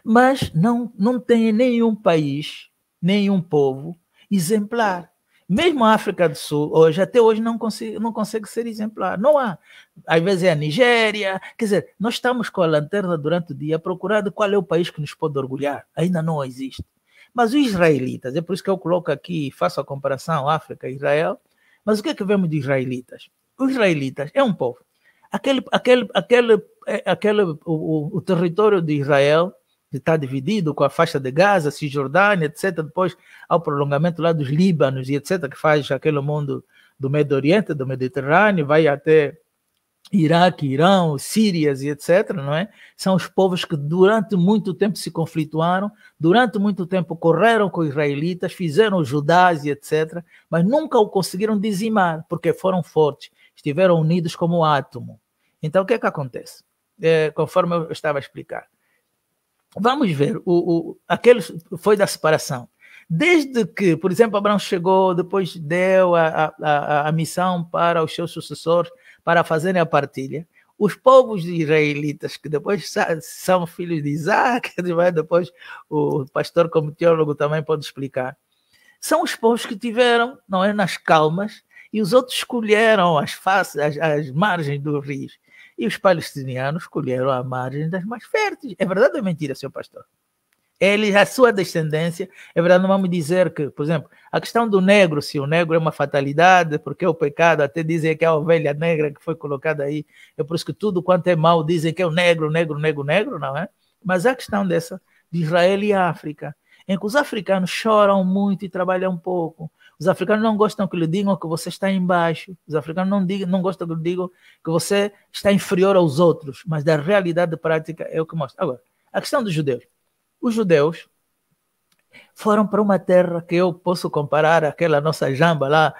Mas não, não tem nenhum país, nenhum povo exemplar. Mesmo a África do Sul, hoje, até hoje, não consegue, não consegue ser exemplar. Não há. Às vezes é a Nigéria. Quer dizer, nós estamos com a lanterna durante o dia procurando qual é o país que nos pode orgulhar. Ainda não existe. Mas os israelitas, é por isso que eu coloco aqui, faço a comparação África e Israel, mas o que é que vemos de israelitas? Os israelitas é um povo. Aquele, aquele, aquele, é, aquele o, o, o território de Israel está dividido com a faixa de Gaza, Cisjordânia, etc. Depois há o prolongamento lá dos Líbanos e etc., que faz aquele mundo do Médio Oriente, do Mediterrâneo, vai até Iraque, Irã, Sírias e etc., não é? São os povos que durante muito tempo se conflituaram, durante muito tempo correram com os israelitas, fizeram Judás e etc., mas nunca o conseguiram dizimar, porque foram fortes, estiveram unidos como um átomo. Então, o que é que acontece? É, conforme eu estava a explicar. Vamos ver, o, o, aquele foi da separação. Desde que, por exemplo, Abraão chegou, depois deu a, a, a missão para os seus sucessores, para fazerem a partilha. Os povos israelitas, que depois são filhos de Isaac, depois o pastor, como teólogo, também pode explicar, são os povos que tiveram, não é, nas calmas, e os outros escolheram as, faces, as, as margens dos rios. E os palestinianos escolheram a margem das mais férteis. É verdade ou é mentira, seu pastor? Ele, a sua descendência, é verdade, não vamos dizer que, por exemplo, a questão do negro, se o negro é uma fatalidade, porque é o pecado, até dizem que é a ovelha negra que foi colocada aí, é por isso que tudo quanto é mal dizem que é o negro, negro, negro, negro, não é? Mas a questão dessa, de Israel e África, em que os africanos choram muito e trabalham pouco. Os africanos não gostam que lhe digam que você está embaixo. Os africanos não, digam, não gostam que lhe digam que você está inferior aos outros. Mas da realidade prática é o que mostra. Agora, a questão dos judeus os judeus foram para uma terra que eu posso comparar àquela nossa jamba lá,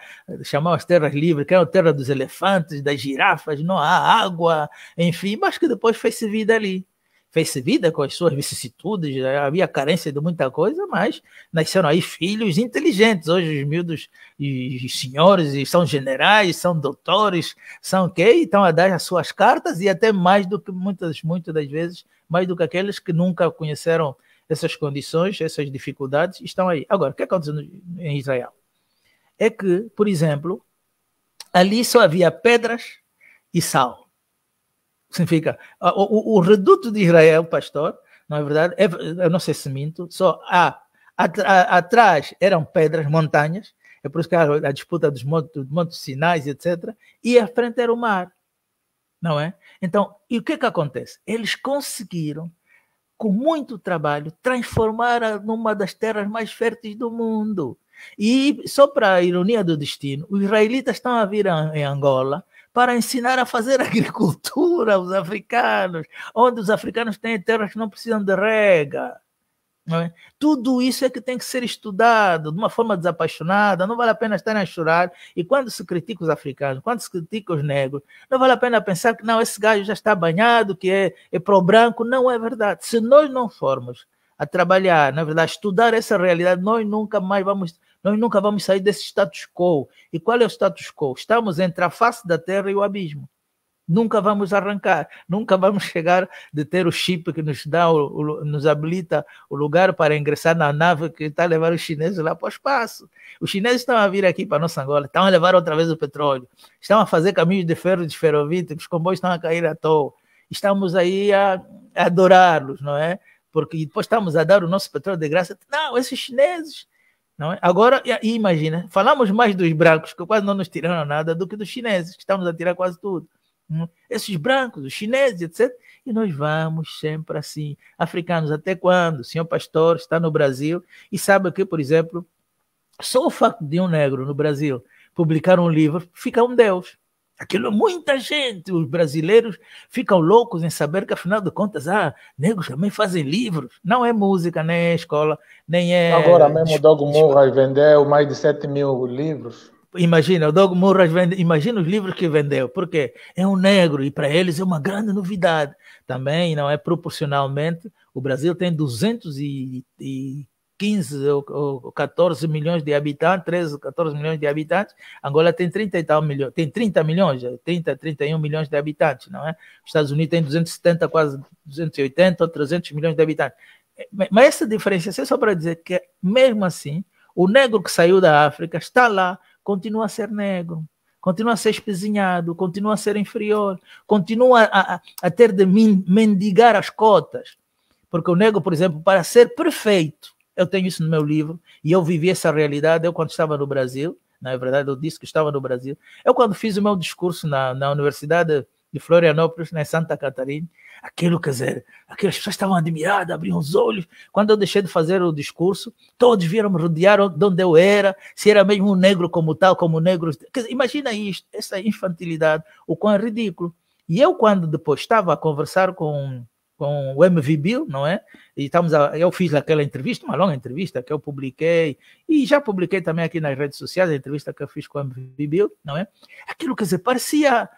as terras livres, que era é a terra dos elefantes, das girafas, não há água, enfim, mas que depois fez-se vida ali. Fez-se vida com as suas vicissitudes, né? havia carência de muita coisa, mas nasceram aí filhos inteligentes. Hoje os miúdos e senhores e são generais, são doutores, são E estão a dar as suas cartas e até mais do que muitas, muitas das vezes, mais do que aqueles que nunca conheceram essas condições, essas dificuldades estão aí. Agora, o que aconteceu é em Israel? É que, por exemplo, ali só havia pedras e sal. Significa, o, o, o reduto de Israel, pastor, não é verdade? É, eu não sei se minto, só há, a, atrás eram pedras, montanhas, é por isso que a, a disputa dos montes, montes Sinais, etc. E à frente era o mar, não é? Então, e o que é que acontece? Eles conseguiram com muito trabalho, transformaram numa das terras mais férteis do mundo. E, só para a ironia do destino, os israelitas estão a vir a, em Angola para ensinar a fazer agricultura aos africanos, onde os africanos têm terras que não precisam de rega. É? Tudo isso é que tem que ser estudado de uma forma desapaixonada, não vale a pena estar a chorar. E quando se critica os africanos, quando se critica os negros, não vale a pena pensar que não, esse gajo já está banhado, que é, é pro branco Não é verdade. Se nós não formos a trabalhar, na verdade, estudar essa realidade, nós nunca mais vamos, nós nunca vamos sair desse status quo. E qual é o status quo? Estamos entre a face da terra e o abismo. Nunca vamos arrancar, nunca vamos chegar de ter o chip que nos dá, o, o, nos habilita o lugar para ingressar na nave que está a levar os chineses lá para o espaço. Os chineses estão a vir aqui para a nossa Angola, estão a levar outra vez o petróleo, estão a fazer caminhos de ferro de desferrovíticos, os comboios estão a cair à toa. Estamos aí a, a adorá-los, não é? Porque depois estamos a dar o nosso petróleo de graça. Não, esses chineses é? Agora, e imagina, falamos mais dos brancos, que quase não nos tiraram nada, do que dos chineses, que estamos a tirar quase tudo. Né? esses brancos, os chineses, etc. E nós vamos sempre assim. Africanos, até quando? O senhor pastor está no Brasil e sabe que, por exemplo, só o fato de um negro no Brasil publicar um livro fica um deus. Aquilo muita gente, os brasileiros ficam loucos em saber que, afinal de contas, ah, negros também fazem livros. Não é música, nem é escola, nem é. Agora mesmo, Dogo vai vendeu mais de 7 mil livros. Imagina, o Doug Murras vende, imagina os livros que vendeu, porque é um negro e para eles é uma grande novidade. Também não é proporcionalmente. O Brasil tem 215 ou, ou 14 milhões de habitantes, 13 ou 14 milhões de habitantes. Angola tem 30 e tal milhões, tem 30 milhões, 30, 31 milhões de habitantes, não é? Os Estados Unidos tem 270, quase 280 ou 300 milhões de habitantes. Mas essa diferença é só para dizer que, mesmo assim, o negro que saiu da África está lá continua a ser negro, continua a ser espezinhado, continua a ser inferior, continua a, a, a ter de mendigar as cotas. Porque o negro, por exemplo, para ser perfeito, eu tenho isso no meu livro, e eu vivi essa realidade, eu quando estava no Brasil, na é verdade eu disse que estava no Brasil, eu quando fiz o meu discurso na, na Universidade de Florianópolis, na né, Santa Catarina, aquilo, quer dizer, aquelas pessoas estavam admiradas, abriam os olhos. Quando eu deixei de fazer o discurso, todos vieram me rodear de onde eu era, se era mesmo um negro como tal, como negros. Dizer, imagina isto, essa infantilidade, o quão é ridículo. E eu, quando depois estava a conversar com, com o MV Bill, não é? E estamos a, eu fiz aquela entrevista, uma longa entrevista que eu publiquei, e já publiquei também aqui nas redes sociais a entrevista que eu fiz com o MV Bill, não é? Aquilo, quer dizer, parecia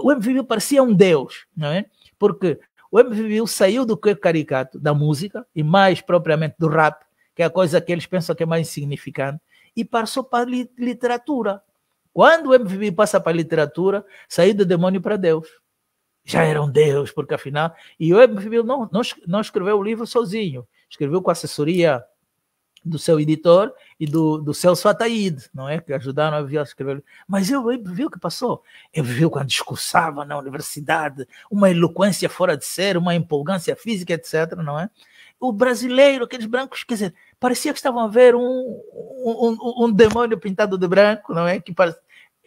o MVP parecia um deus, não é? Porque o MVBU saiu do que caricato da música e mais propriamente do rap, que é a coisa que eles pensam que é mais insignificante, e passou para a literatura. Quando o MVB passa para a literatura, saiu do demônio para Deus. Já era um Deus, porque afinal. E o MVB não, não, não escreveu o livro sozinho, escreveu com assessoria do seu editor e do, do Celso Ataíde, não é? Que ajudaram a a escrever. Mas eu, eu vi o que passou. Eu vi quando discursava na universidade, uma eloquência fora de ser, uma empolgância física, etc., não é? O brasileiro, aqueles brancos, quer dizer, parecia que estavam a ver um, um, um, um demônio pintado de branco, não é? Que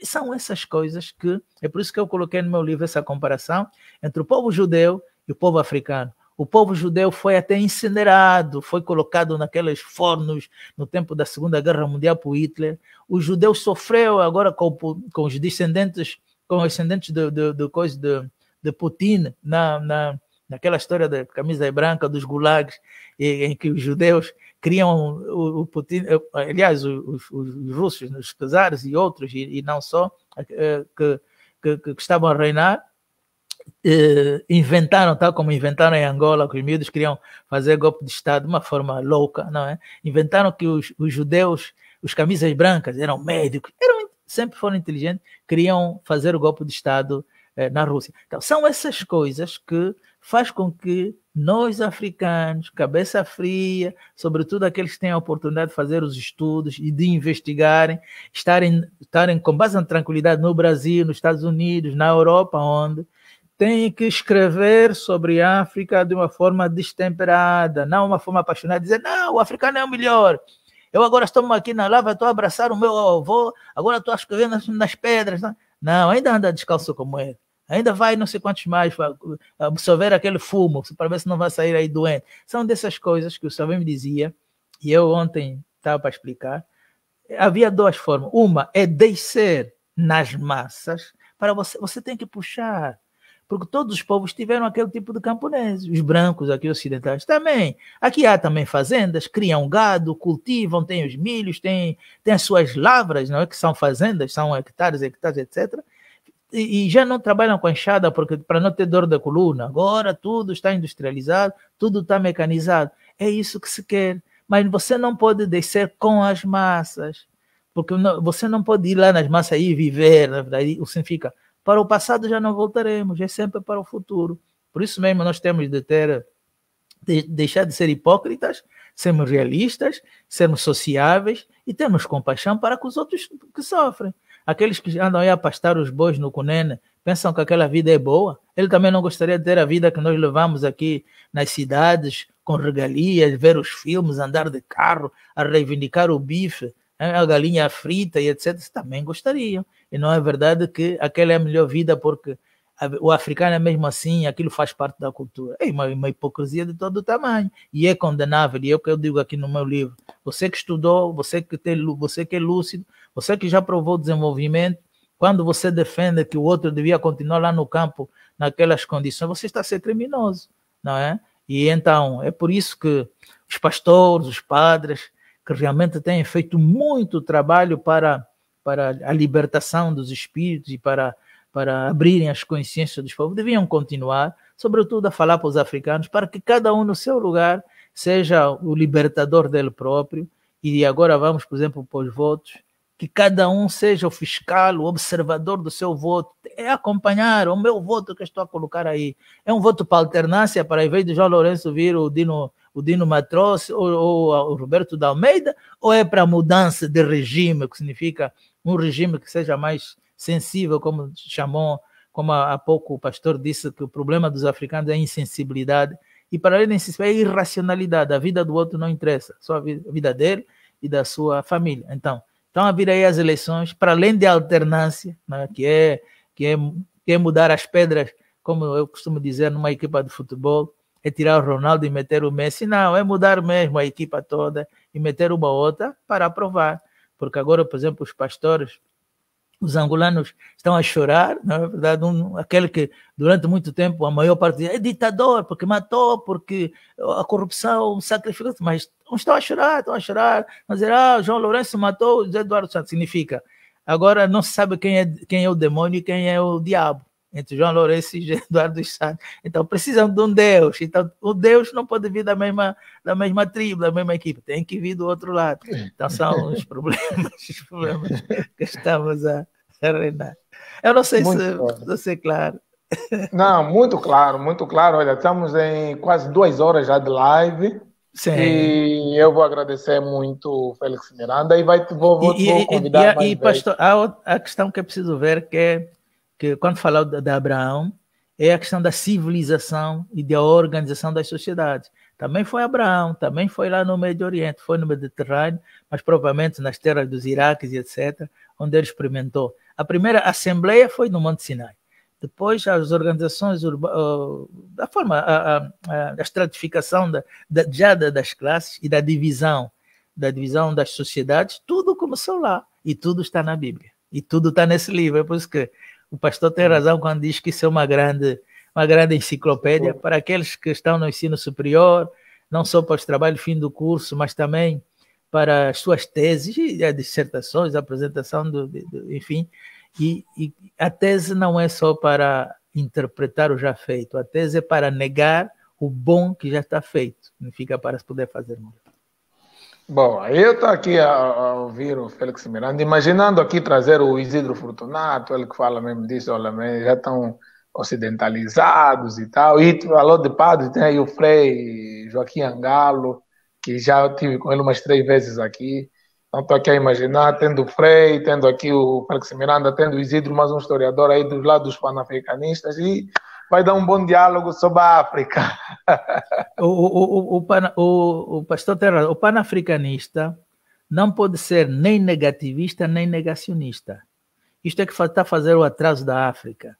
São essas coisas que... É por isso que eu coloquei no meu livro essa comparação entre o povo judeu e o povo africano o povo judeu foi até incinerado, foi colocado naqueles fornos no tempo da Segunda Guerra Mundial por Hitler. O judeu sofreu agora com, com os descendentes, com os descendentes do, do, do coisa de, de Putin na, na, naquela história da camisa branca dos gulags, em que os judeus criam o, o Putin, eh, aliás, os, os russos, os czares e outros, e, e não só, eh, que, que, que estavam a reinar, eh, inventaram, tal como inventaram em Angola, que os miúdos queriam fazer golpe de Estado de uma forma louca, não é? Inventaram que os, os judeus, os camisas brancas, eram médicos, eram, sempre foram inteligentes, queriam fazer o golpe de Estado eh, na Rússia. Então, são essas coisas que faz com que nós africanos, cabeça fria, sobretudo aqueles que têm a oportunidade de fazer os estudos e de investigarem, estarem, estarem com base na tranquilidade no Brasil, nos Estados Unidos, na Europa, onde tem que escrever sobre a África de uma forma destemperada, não uma forma apaixonada, dizer, não, o africano é o melhor. Eu agora estou aqui na lava, estou a abraçar o meu avô, agora estou escrevendo nas, nas pedras. Não? Né? não, ainda anda descalço como ele. Ainda vai não sei quantos mais absorver aquele fumo para ver se não vai sair aí doente. São dessas coisas que o Salve me dizia, e eu ontem estava para explicar. Havia duas formas. Uma é descer nas massas, para você, você tem que puxar porque todos os povos tiveram aquele tipo de camponeses, os brancos aqui ocidentais também. Aqui há também fazendas, criam gado, cultivam, têm os milhos, têm, têm as suas lavras, não é que são fazendas, são hectares, hectares, etc. E, e já não trabalham com enxada porque para não ter dor da coluna. Agora tudo está industrializado, tudo está mecanizado. É isso que se quer. Mas você não pode descer com as massas, porque não, você não pode ir lá nas massas e viver. Na verdade, o significa para o passado já não voltaremos, é sempre para o futuro. Por isso mesmo nós temos de ter de deixar de ser hipócritas, sermos realistas, sermos sociáveis e termos compaixão para com os outros que sofrem. Aqueles que andam aí a pastar os bois no Cunene pensam que aquela vida é boa. Ele também não gostaria de ter a vida que nós levamos aqui nas cidades, com regalias, ver os filmes, andar de carro, a reivindicar o bife, é? a galinha frita e etc., também gostariam. E não é verdade que aquela é a melhor vida, porque o africano é mesmo assim, aquilo faz parte da cultura. É uma, uma hipocrisia de todo tamanho e é condenável. E é o que eu digo aqui no meu livro. Você que estudou, você que, tem, você que é lúcido, você que já provou desenvolvimento, quando você defende que o outro devia continuar lá no campo, naquelas condições, você está a ser criminoso, não é? E então, é por isso que os pastores, os padres, que realmente têm feito muito trabalho para, para a libertação dos espíritos e para, para abrirem as consciências dos povos, deviam continuar, sobretudo a falar para os africanos, para que cada um no seu lugar seja o libertador dele próprio. E agora vamos, por exemplo, para os votos que cada um seja o fiscal, o observador do seu voto, é acompanhar o meu voto que estou a colocar aí. É um voto para alternância, para em vez de João Lourenço vir o Dino, o Dino Matros ou, ou o Roberto da Almeida, ou é para mudança de regime, que significa um regime que seja mais sensível, como chamou, como há pouco o pastor disse, que o problema dos africanos é a insensibilidade, e para ele é a irracionalidade, a vida do outro não interessa, só a vida dele e da sua família. Então, então a vir aí as eleições, para além de alternância, né, que, é, que, é, que é mudar as pedras, como eu costumo dizer, numa equipa de futebol, é tirar o Ronaldo e meter o Messi. Não, é mudar mesmo a equipa toda e meter uma outra para aprovar. Porque agora, por exemplo, os pastores, os angolanos estão a chorar, não é verdade, um, aquele que durante muito tempo a maior parte é ditador, porque matou, porque a corrupção sacrificou, mas estão a chorar, estão a chorar, mas dizer, ah, João Lourenço matou José Eduardo Santos, significa, agora não se sabe quem é, quem é o demônio e quem é o diabo entre João Lourenço e Eduardo dos Santos. Então precisamos de um Deus. Então o Deus não pode vir da mesma, da mesma tribo, da mesma equipe, tem que vir do outro lado. É. Então são os problemas, os problemas que estamos a arrendar. Eu não sei muito se claro. ser é claro. Não, muito claro, muito claro. Olha, estamos em quase duas horas já de live. Sim. E eu vou agradecer muito o Félix Miranda e vai, vou, vou, e, vou convidar e, e, e pastor, há a questão que é preciso ver que é que quando falar de Abraão, é a questão da civilização e da organização das sociedades. Também foi Abraão, também foi lá no Médio Oriente, foi no Mediterrâneo, mas provavelmente nas terras dos Iraques e etc., onde ele experimentou. A primeira assembleia foi no Monte Sinai. Depois, as organizações urbanas, forma, a, a, a estratificação da, da, já das classes e da divisão, da divisão das sociedades, tudo começou lá e tudo está na Bíblia. E tudo está nesse livro. É por isso que o pastor tem razão quando diz que isso é uma grande, uma grande enciclopédia para aqueles que estão no ensino superior, não só para os trabalhos fim do curso, mas também para as suas teses, dissertações, apresentação, do, do, do enfim. E, e, a tese não é só para interpretar o já feito, a tese é para negar o bom que já está feito, significa para se poder fazer melhor. Bom, eu estou aqui a, a, ouvir o Félix Miranda, imaginando aqui trazer o Isidro Fortunato, ele que fala mesmo disso, olha, já estão ocidentalizados e tal, e falou de padre, tem aí o Frei Joaquim Angalo, que já tive com ele umas três vezes aqui, então estou aqui a imaginar, tendo o Frei, tendo aqui o Félix Miranda, tendo o Isidro, mais um historiador aí dos lados pan africanistas e vai dar um bom diálogo sobre a África. o, o, o, o, pan, o, o pastor Terra, o panafricanista não pode ser nem negativista nem negacionista. Isto é que está fazer o atraso da África.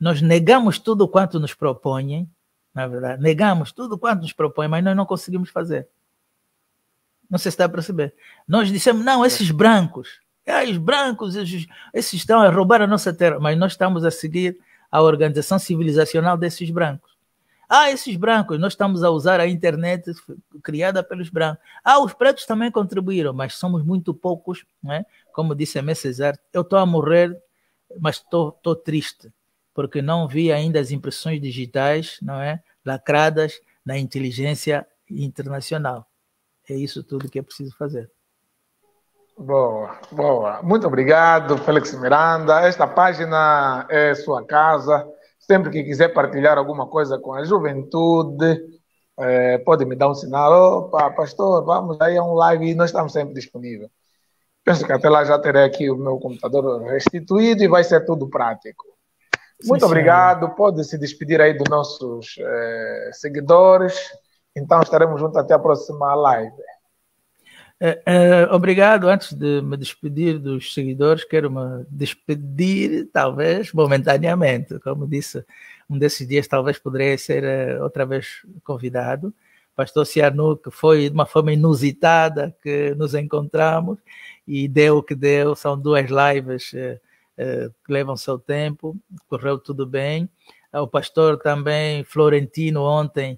Nós negamos tudo quanto nos propõem, na verdade, negamos tudo quanto nos propõem, mas nós não conseguimos fazer. Não sei se está a perceber. Nós dissemos, não, é. esses brancos, ah, os brancos, esses, esses estão a roubar a nossa terra, mas nós estamos a seguir a organização civilizacional desses brancos. Ah, esses brancos, nós estamos a usar a internet criada pelos brancos. Ah, os pretos também contribuíram, mas somos muito poucos, né? Como disse a César, eu estou a morrer, mas estou triste, porque não vi ainda as impressões digitais, não é? Lacradas na inteligência internacional. É isso tudo que é preciso fazer. Boa, boa. Muito obrigado, Félix Miranda. Esta página é sua casa. Sempre que quiser partilhar alguma coisa com a juventude, é, pode me dar um sinal. Opa, pastor, vamos aí a um live e nós estamos sempre disponíveis. Penso que até lá já terei aqui o meu computador restituído e vai ser tudo prático. Sim, Muito obrigado. Pode se despedir aí dos nossos é, seguidores. Então estaremos juntos até a próxima live. Uh, uh, obrigado. Antes de me despedir dos seguidores, quero me despedir, talvez momentaneamente. Como disse, um desses dias talvez poderei ser uh, outra vez convidado. Pastor Cianu, que foi de uma forma inusitada que nos encontramos e deu o que deu. São duas lives que levam seu tempo, correu tudo bem. O pastor também, Florentino, ontem,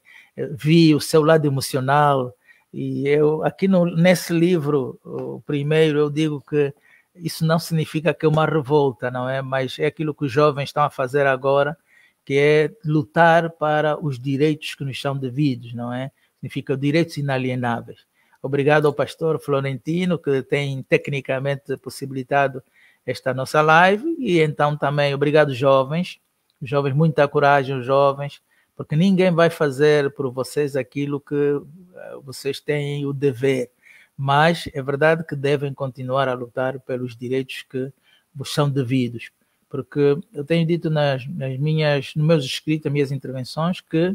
vi o seu lado emocional e eu aqui no, nesse livro, o primeiro, eu digo que isso não significa que é uma revolta, não é? Mas é aquilo que os jovens estão a fazer agora, que é lutar para os direitos que nos são devidos, não é? Significa direitos inalienáveis. Obrigado ao pastor Florentino, que tem tecnicamente possibilitado esta nossa live, e então também obrigado, jovens, jovens, muita coragem, os jovens, porque ninguém vai fazer por vocês aquilo que eh, vocês têm o dever, mas é verdade que devem continuar a lutar pelos direitos que vos são devidos, porque eu tenho dito nas, nas minhas, nos meus escritos, nas minhas intervenções, que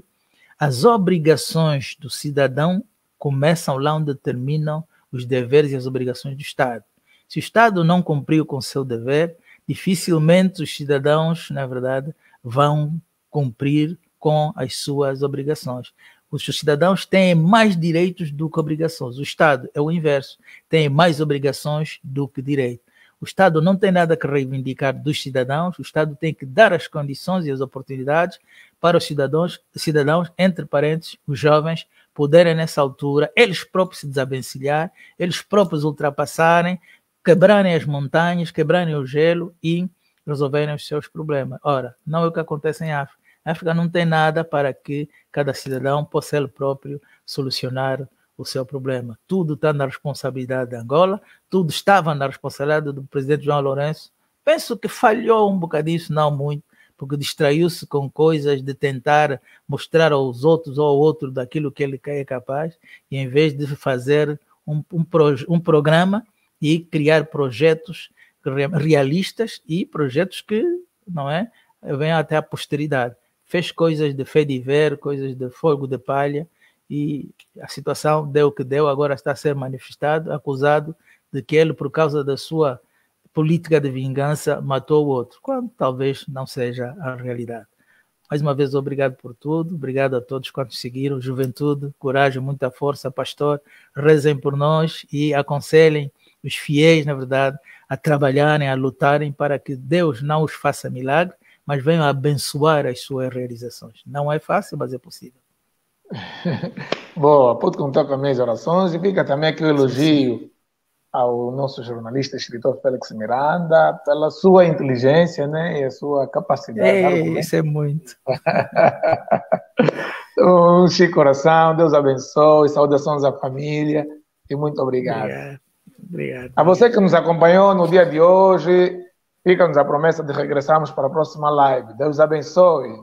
as obrigações do cidadão começam lá onde terminam os deveres e as obrigações do Estado. Se o Estado não cumpriu com o seu dever, dificilmente os cidadãos, na verdade, vão cumprir com as suas obrigações. Os cidadãos têm mais direitos do que obrigações. O Estado é o inverso, tem mais obrigações do que direitos. O Estado não tem nada que reivindicar dos cidadãos, o Estado tem que dar as condições e as oportunidades para os cidadãos, cidadãos entre parentes, os jovens, poderem nessa altura eles próprios se desavencilhar, eles próprios ultrapassarem, quebrarem as montanhas, quebrarem o gelo e resolverem os seus problemas. Ora, não é o que acontece em África. A África não tem nada para que cada cidadão possa ele próprio solucionar o seu problema. Tudo está na responsabilidade da Angola, tudo estava na responsabilidade do presidente João Lourenço. Penso que falhou um bocadinho, não muito, porque distraiu-se com coisas de tentar mostrar aos outros ou ao outro daquilo que ele é capaz, e em vez de fazer um, um, um programa e criar projetos realistas e projetos que não é venham até a posteridade fez coisas de fé de ver, coisas de fogo de palha, e a situação deu o que deu, agora está a ser manifestado, acusado de que ele, por causa da sua política de vingança, matou o outro, quando talvez não seja a realidade. Mais uma vez, obrigado por tudo, obrigado a todos quantos seguiram, juventude, coragem, muita força, pastor, rezem por nós e aconselhem os fiéis, na verdade, a trabalharem, a lutarem para que Deus não os faça milagre, mas venham abençoar as suas realizações. Não é fácil, mas é possível. Boa, pode contar com as minhas orações e fica também aqui o elogio ao nosso jornalista escritor Félix Miranda pela sua inteligência né, e a sua capacidade. É, isso é muito. Então, um chique coração, Deus abençoe, saudações à família e muito obrigado. Obrigado. obrigado a você que nos acompanhou no dia de hoje, Fica-nos a promessa de regressarmos para a próxima live. Deus abençoe.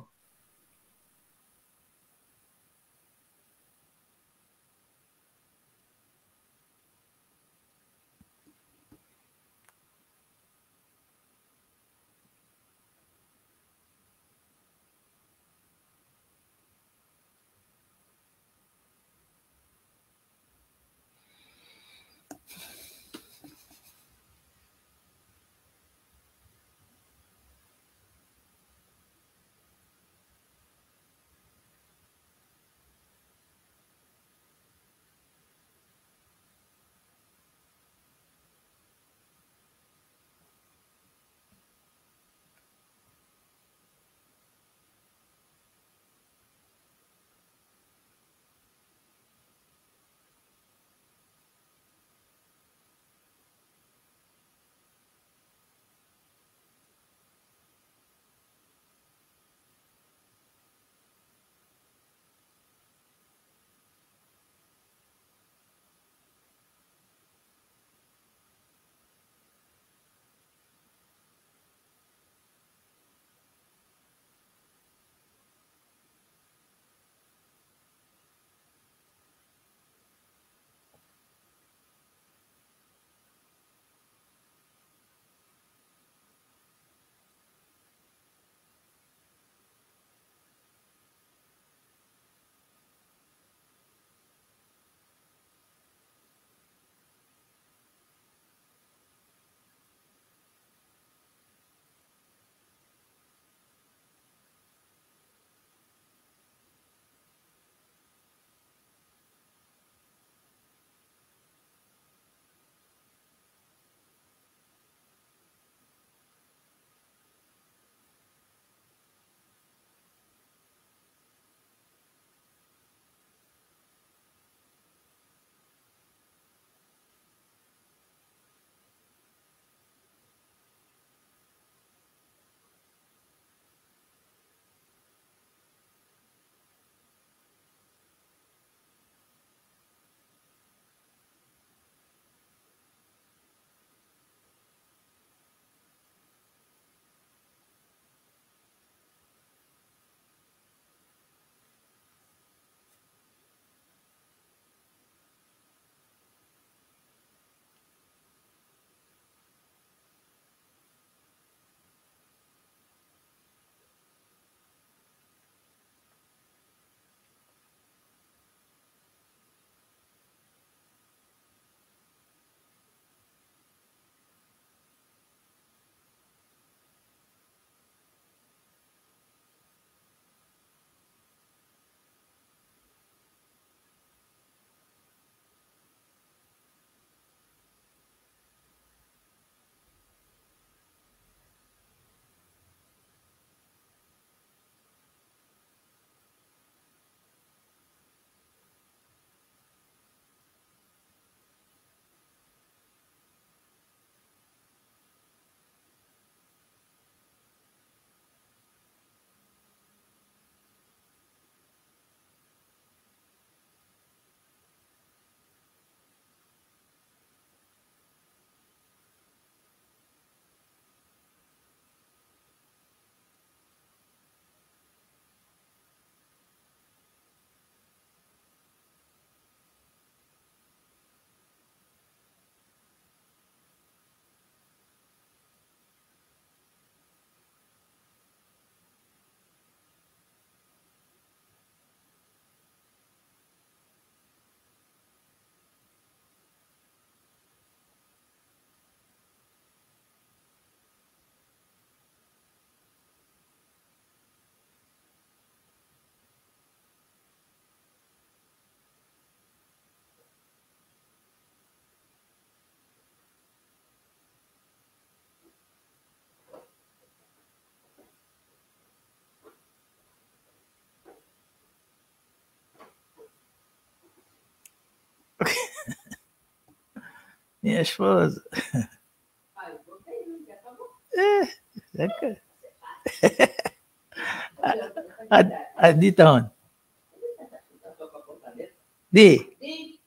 minha esposa. Ah, eu botei, tá né? bom? É, é que... Tá a, a, a Dita onde? Tá Di. Di.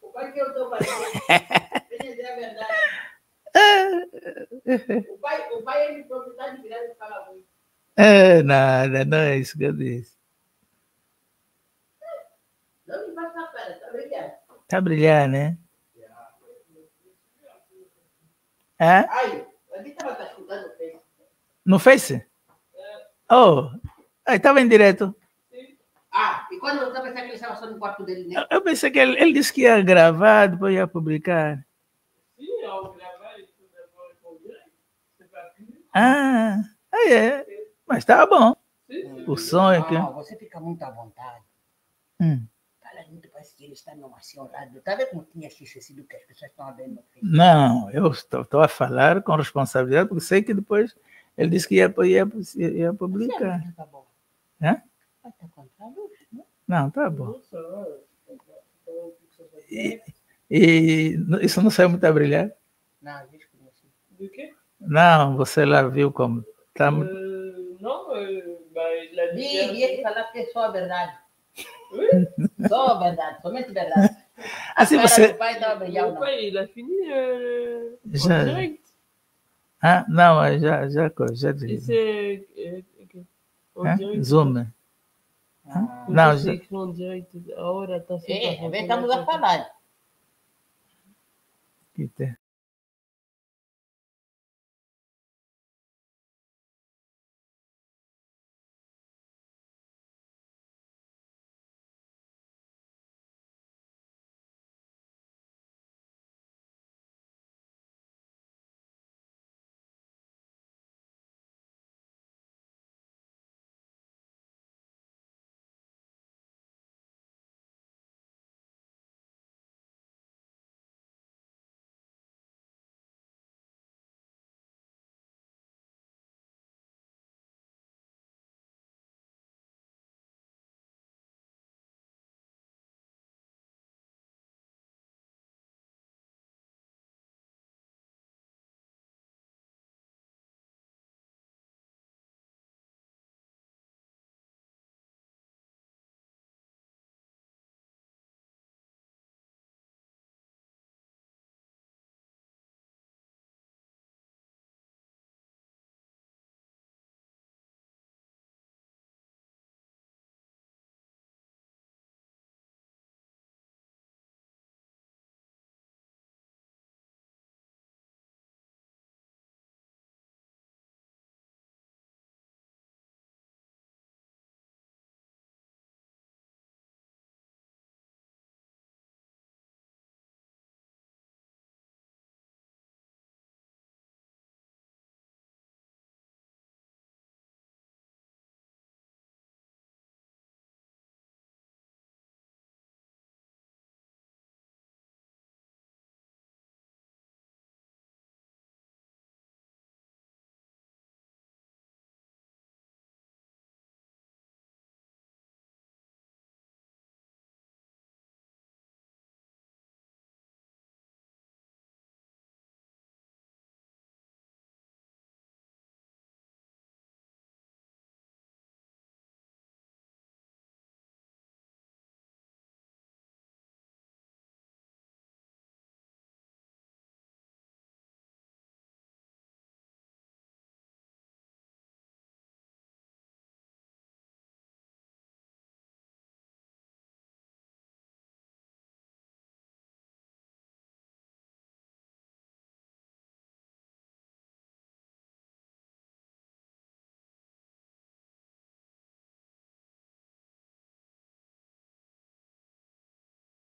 O pai que eu estou fazendo. O verdade. É. o pai é de propriedade grande, fala muito. É, nada, não é isso que eu disse. Não me faça a cara, tá brilhando. Tá brilhando, né? É? Ai, a Bita tá escutando no Face. No Face? É. Oh, aí estava em direto. Sim. Ah, e quando eu pensei que ele estava só no quarto dele, né? Eu, pensei que ele, ele, disse que ia gravar, depois ia publicar. Sim, ao gravar, isso depois tá Ah, aí é. Mas tá bom. Sim, sim. O sonho aqui. Ah, é Não, você fica muito à vontade. Hum parece que eles estavam assim ao Está vendo como tinha esquecido que as pessoas estão vendo? Não, eu estou a falar com responsabilidade, porque sei que depois ele disse que ia, ia, ia publicar. É né? Não, tá bom. Hã? Não, está bom. E, e isso não saiu muito a brilhar? Não, desconheci. De quê? Não, você lá viu como. Tá Uh, não, eh, mas. Ele ia falar que é só a verdade. Só verdade, somente verdade. Assim a você. Pai não brilhar, não. Pai, ele é Já. Né? Ah, não, já, já, já disse. Isso é. é, é Zoom. Ah, não, já. Direito, a hora tá estamos a falar. Que tem.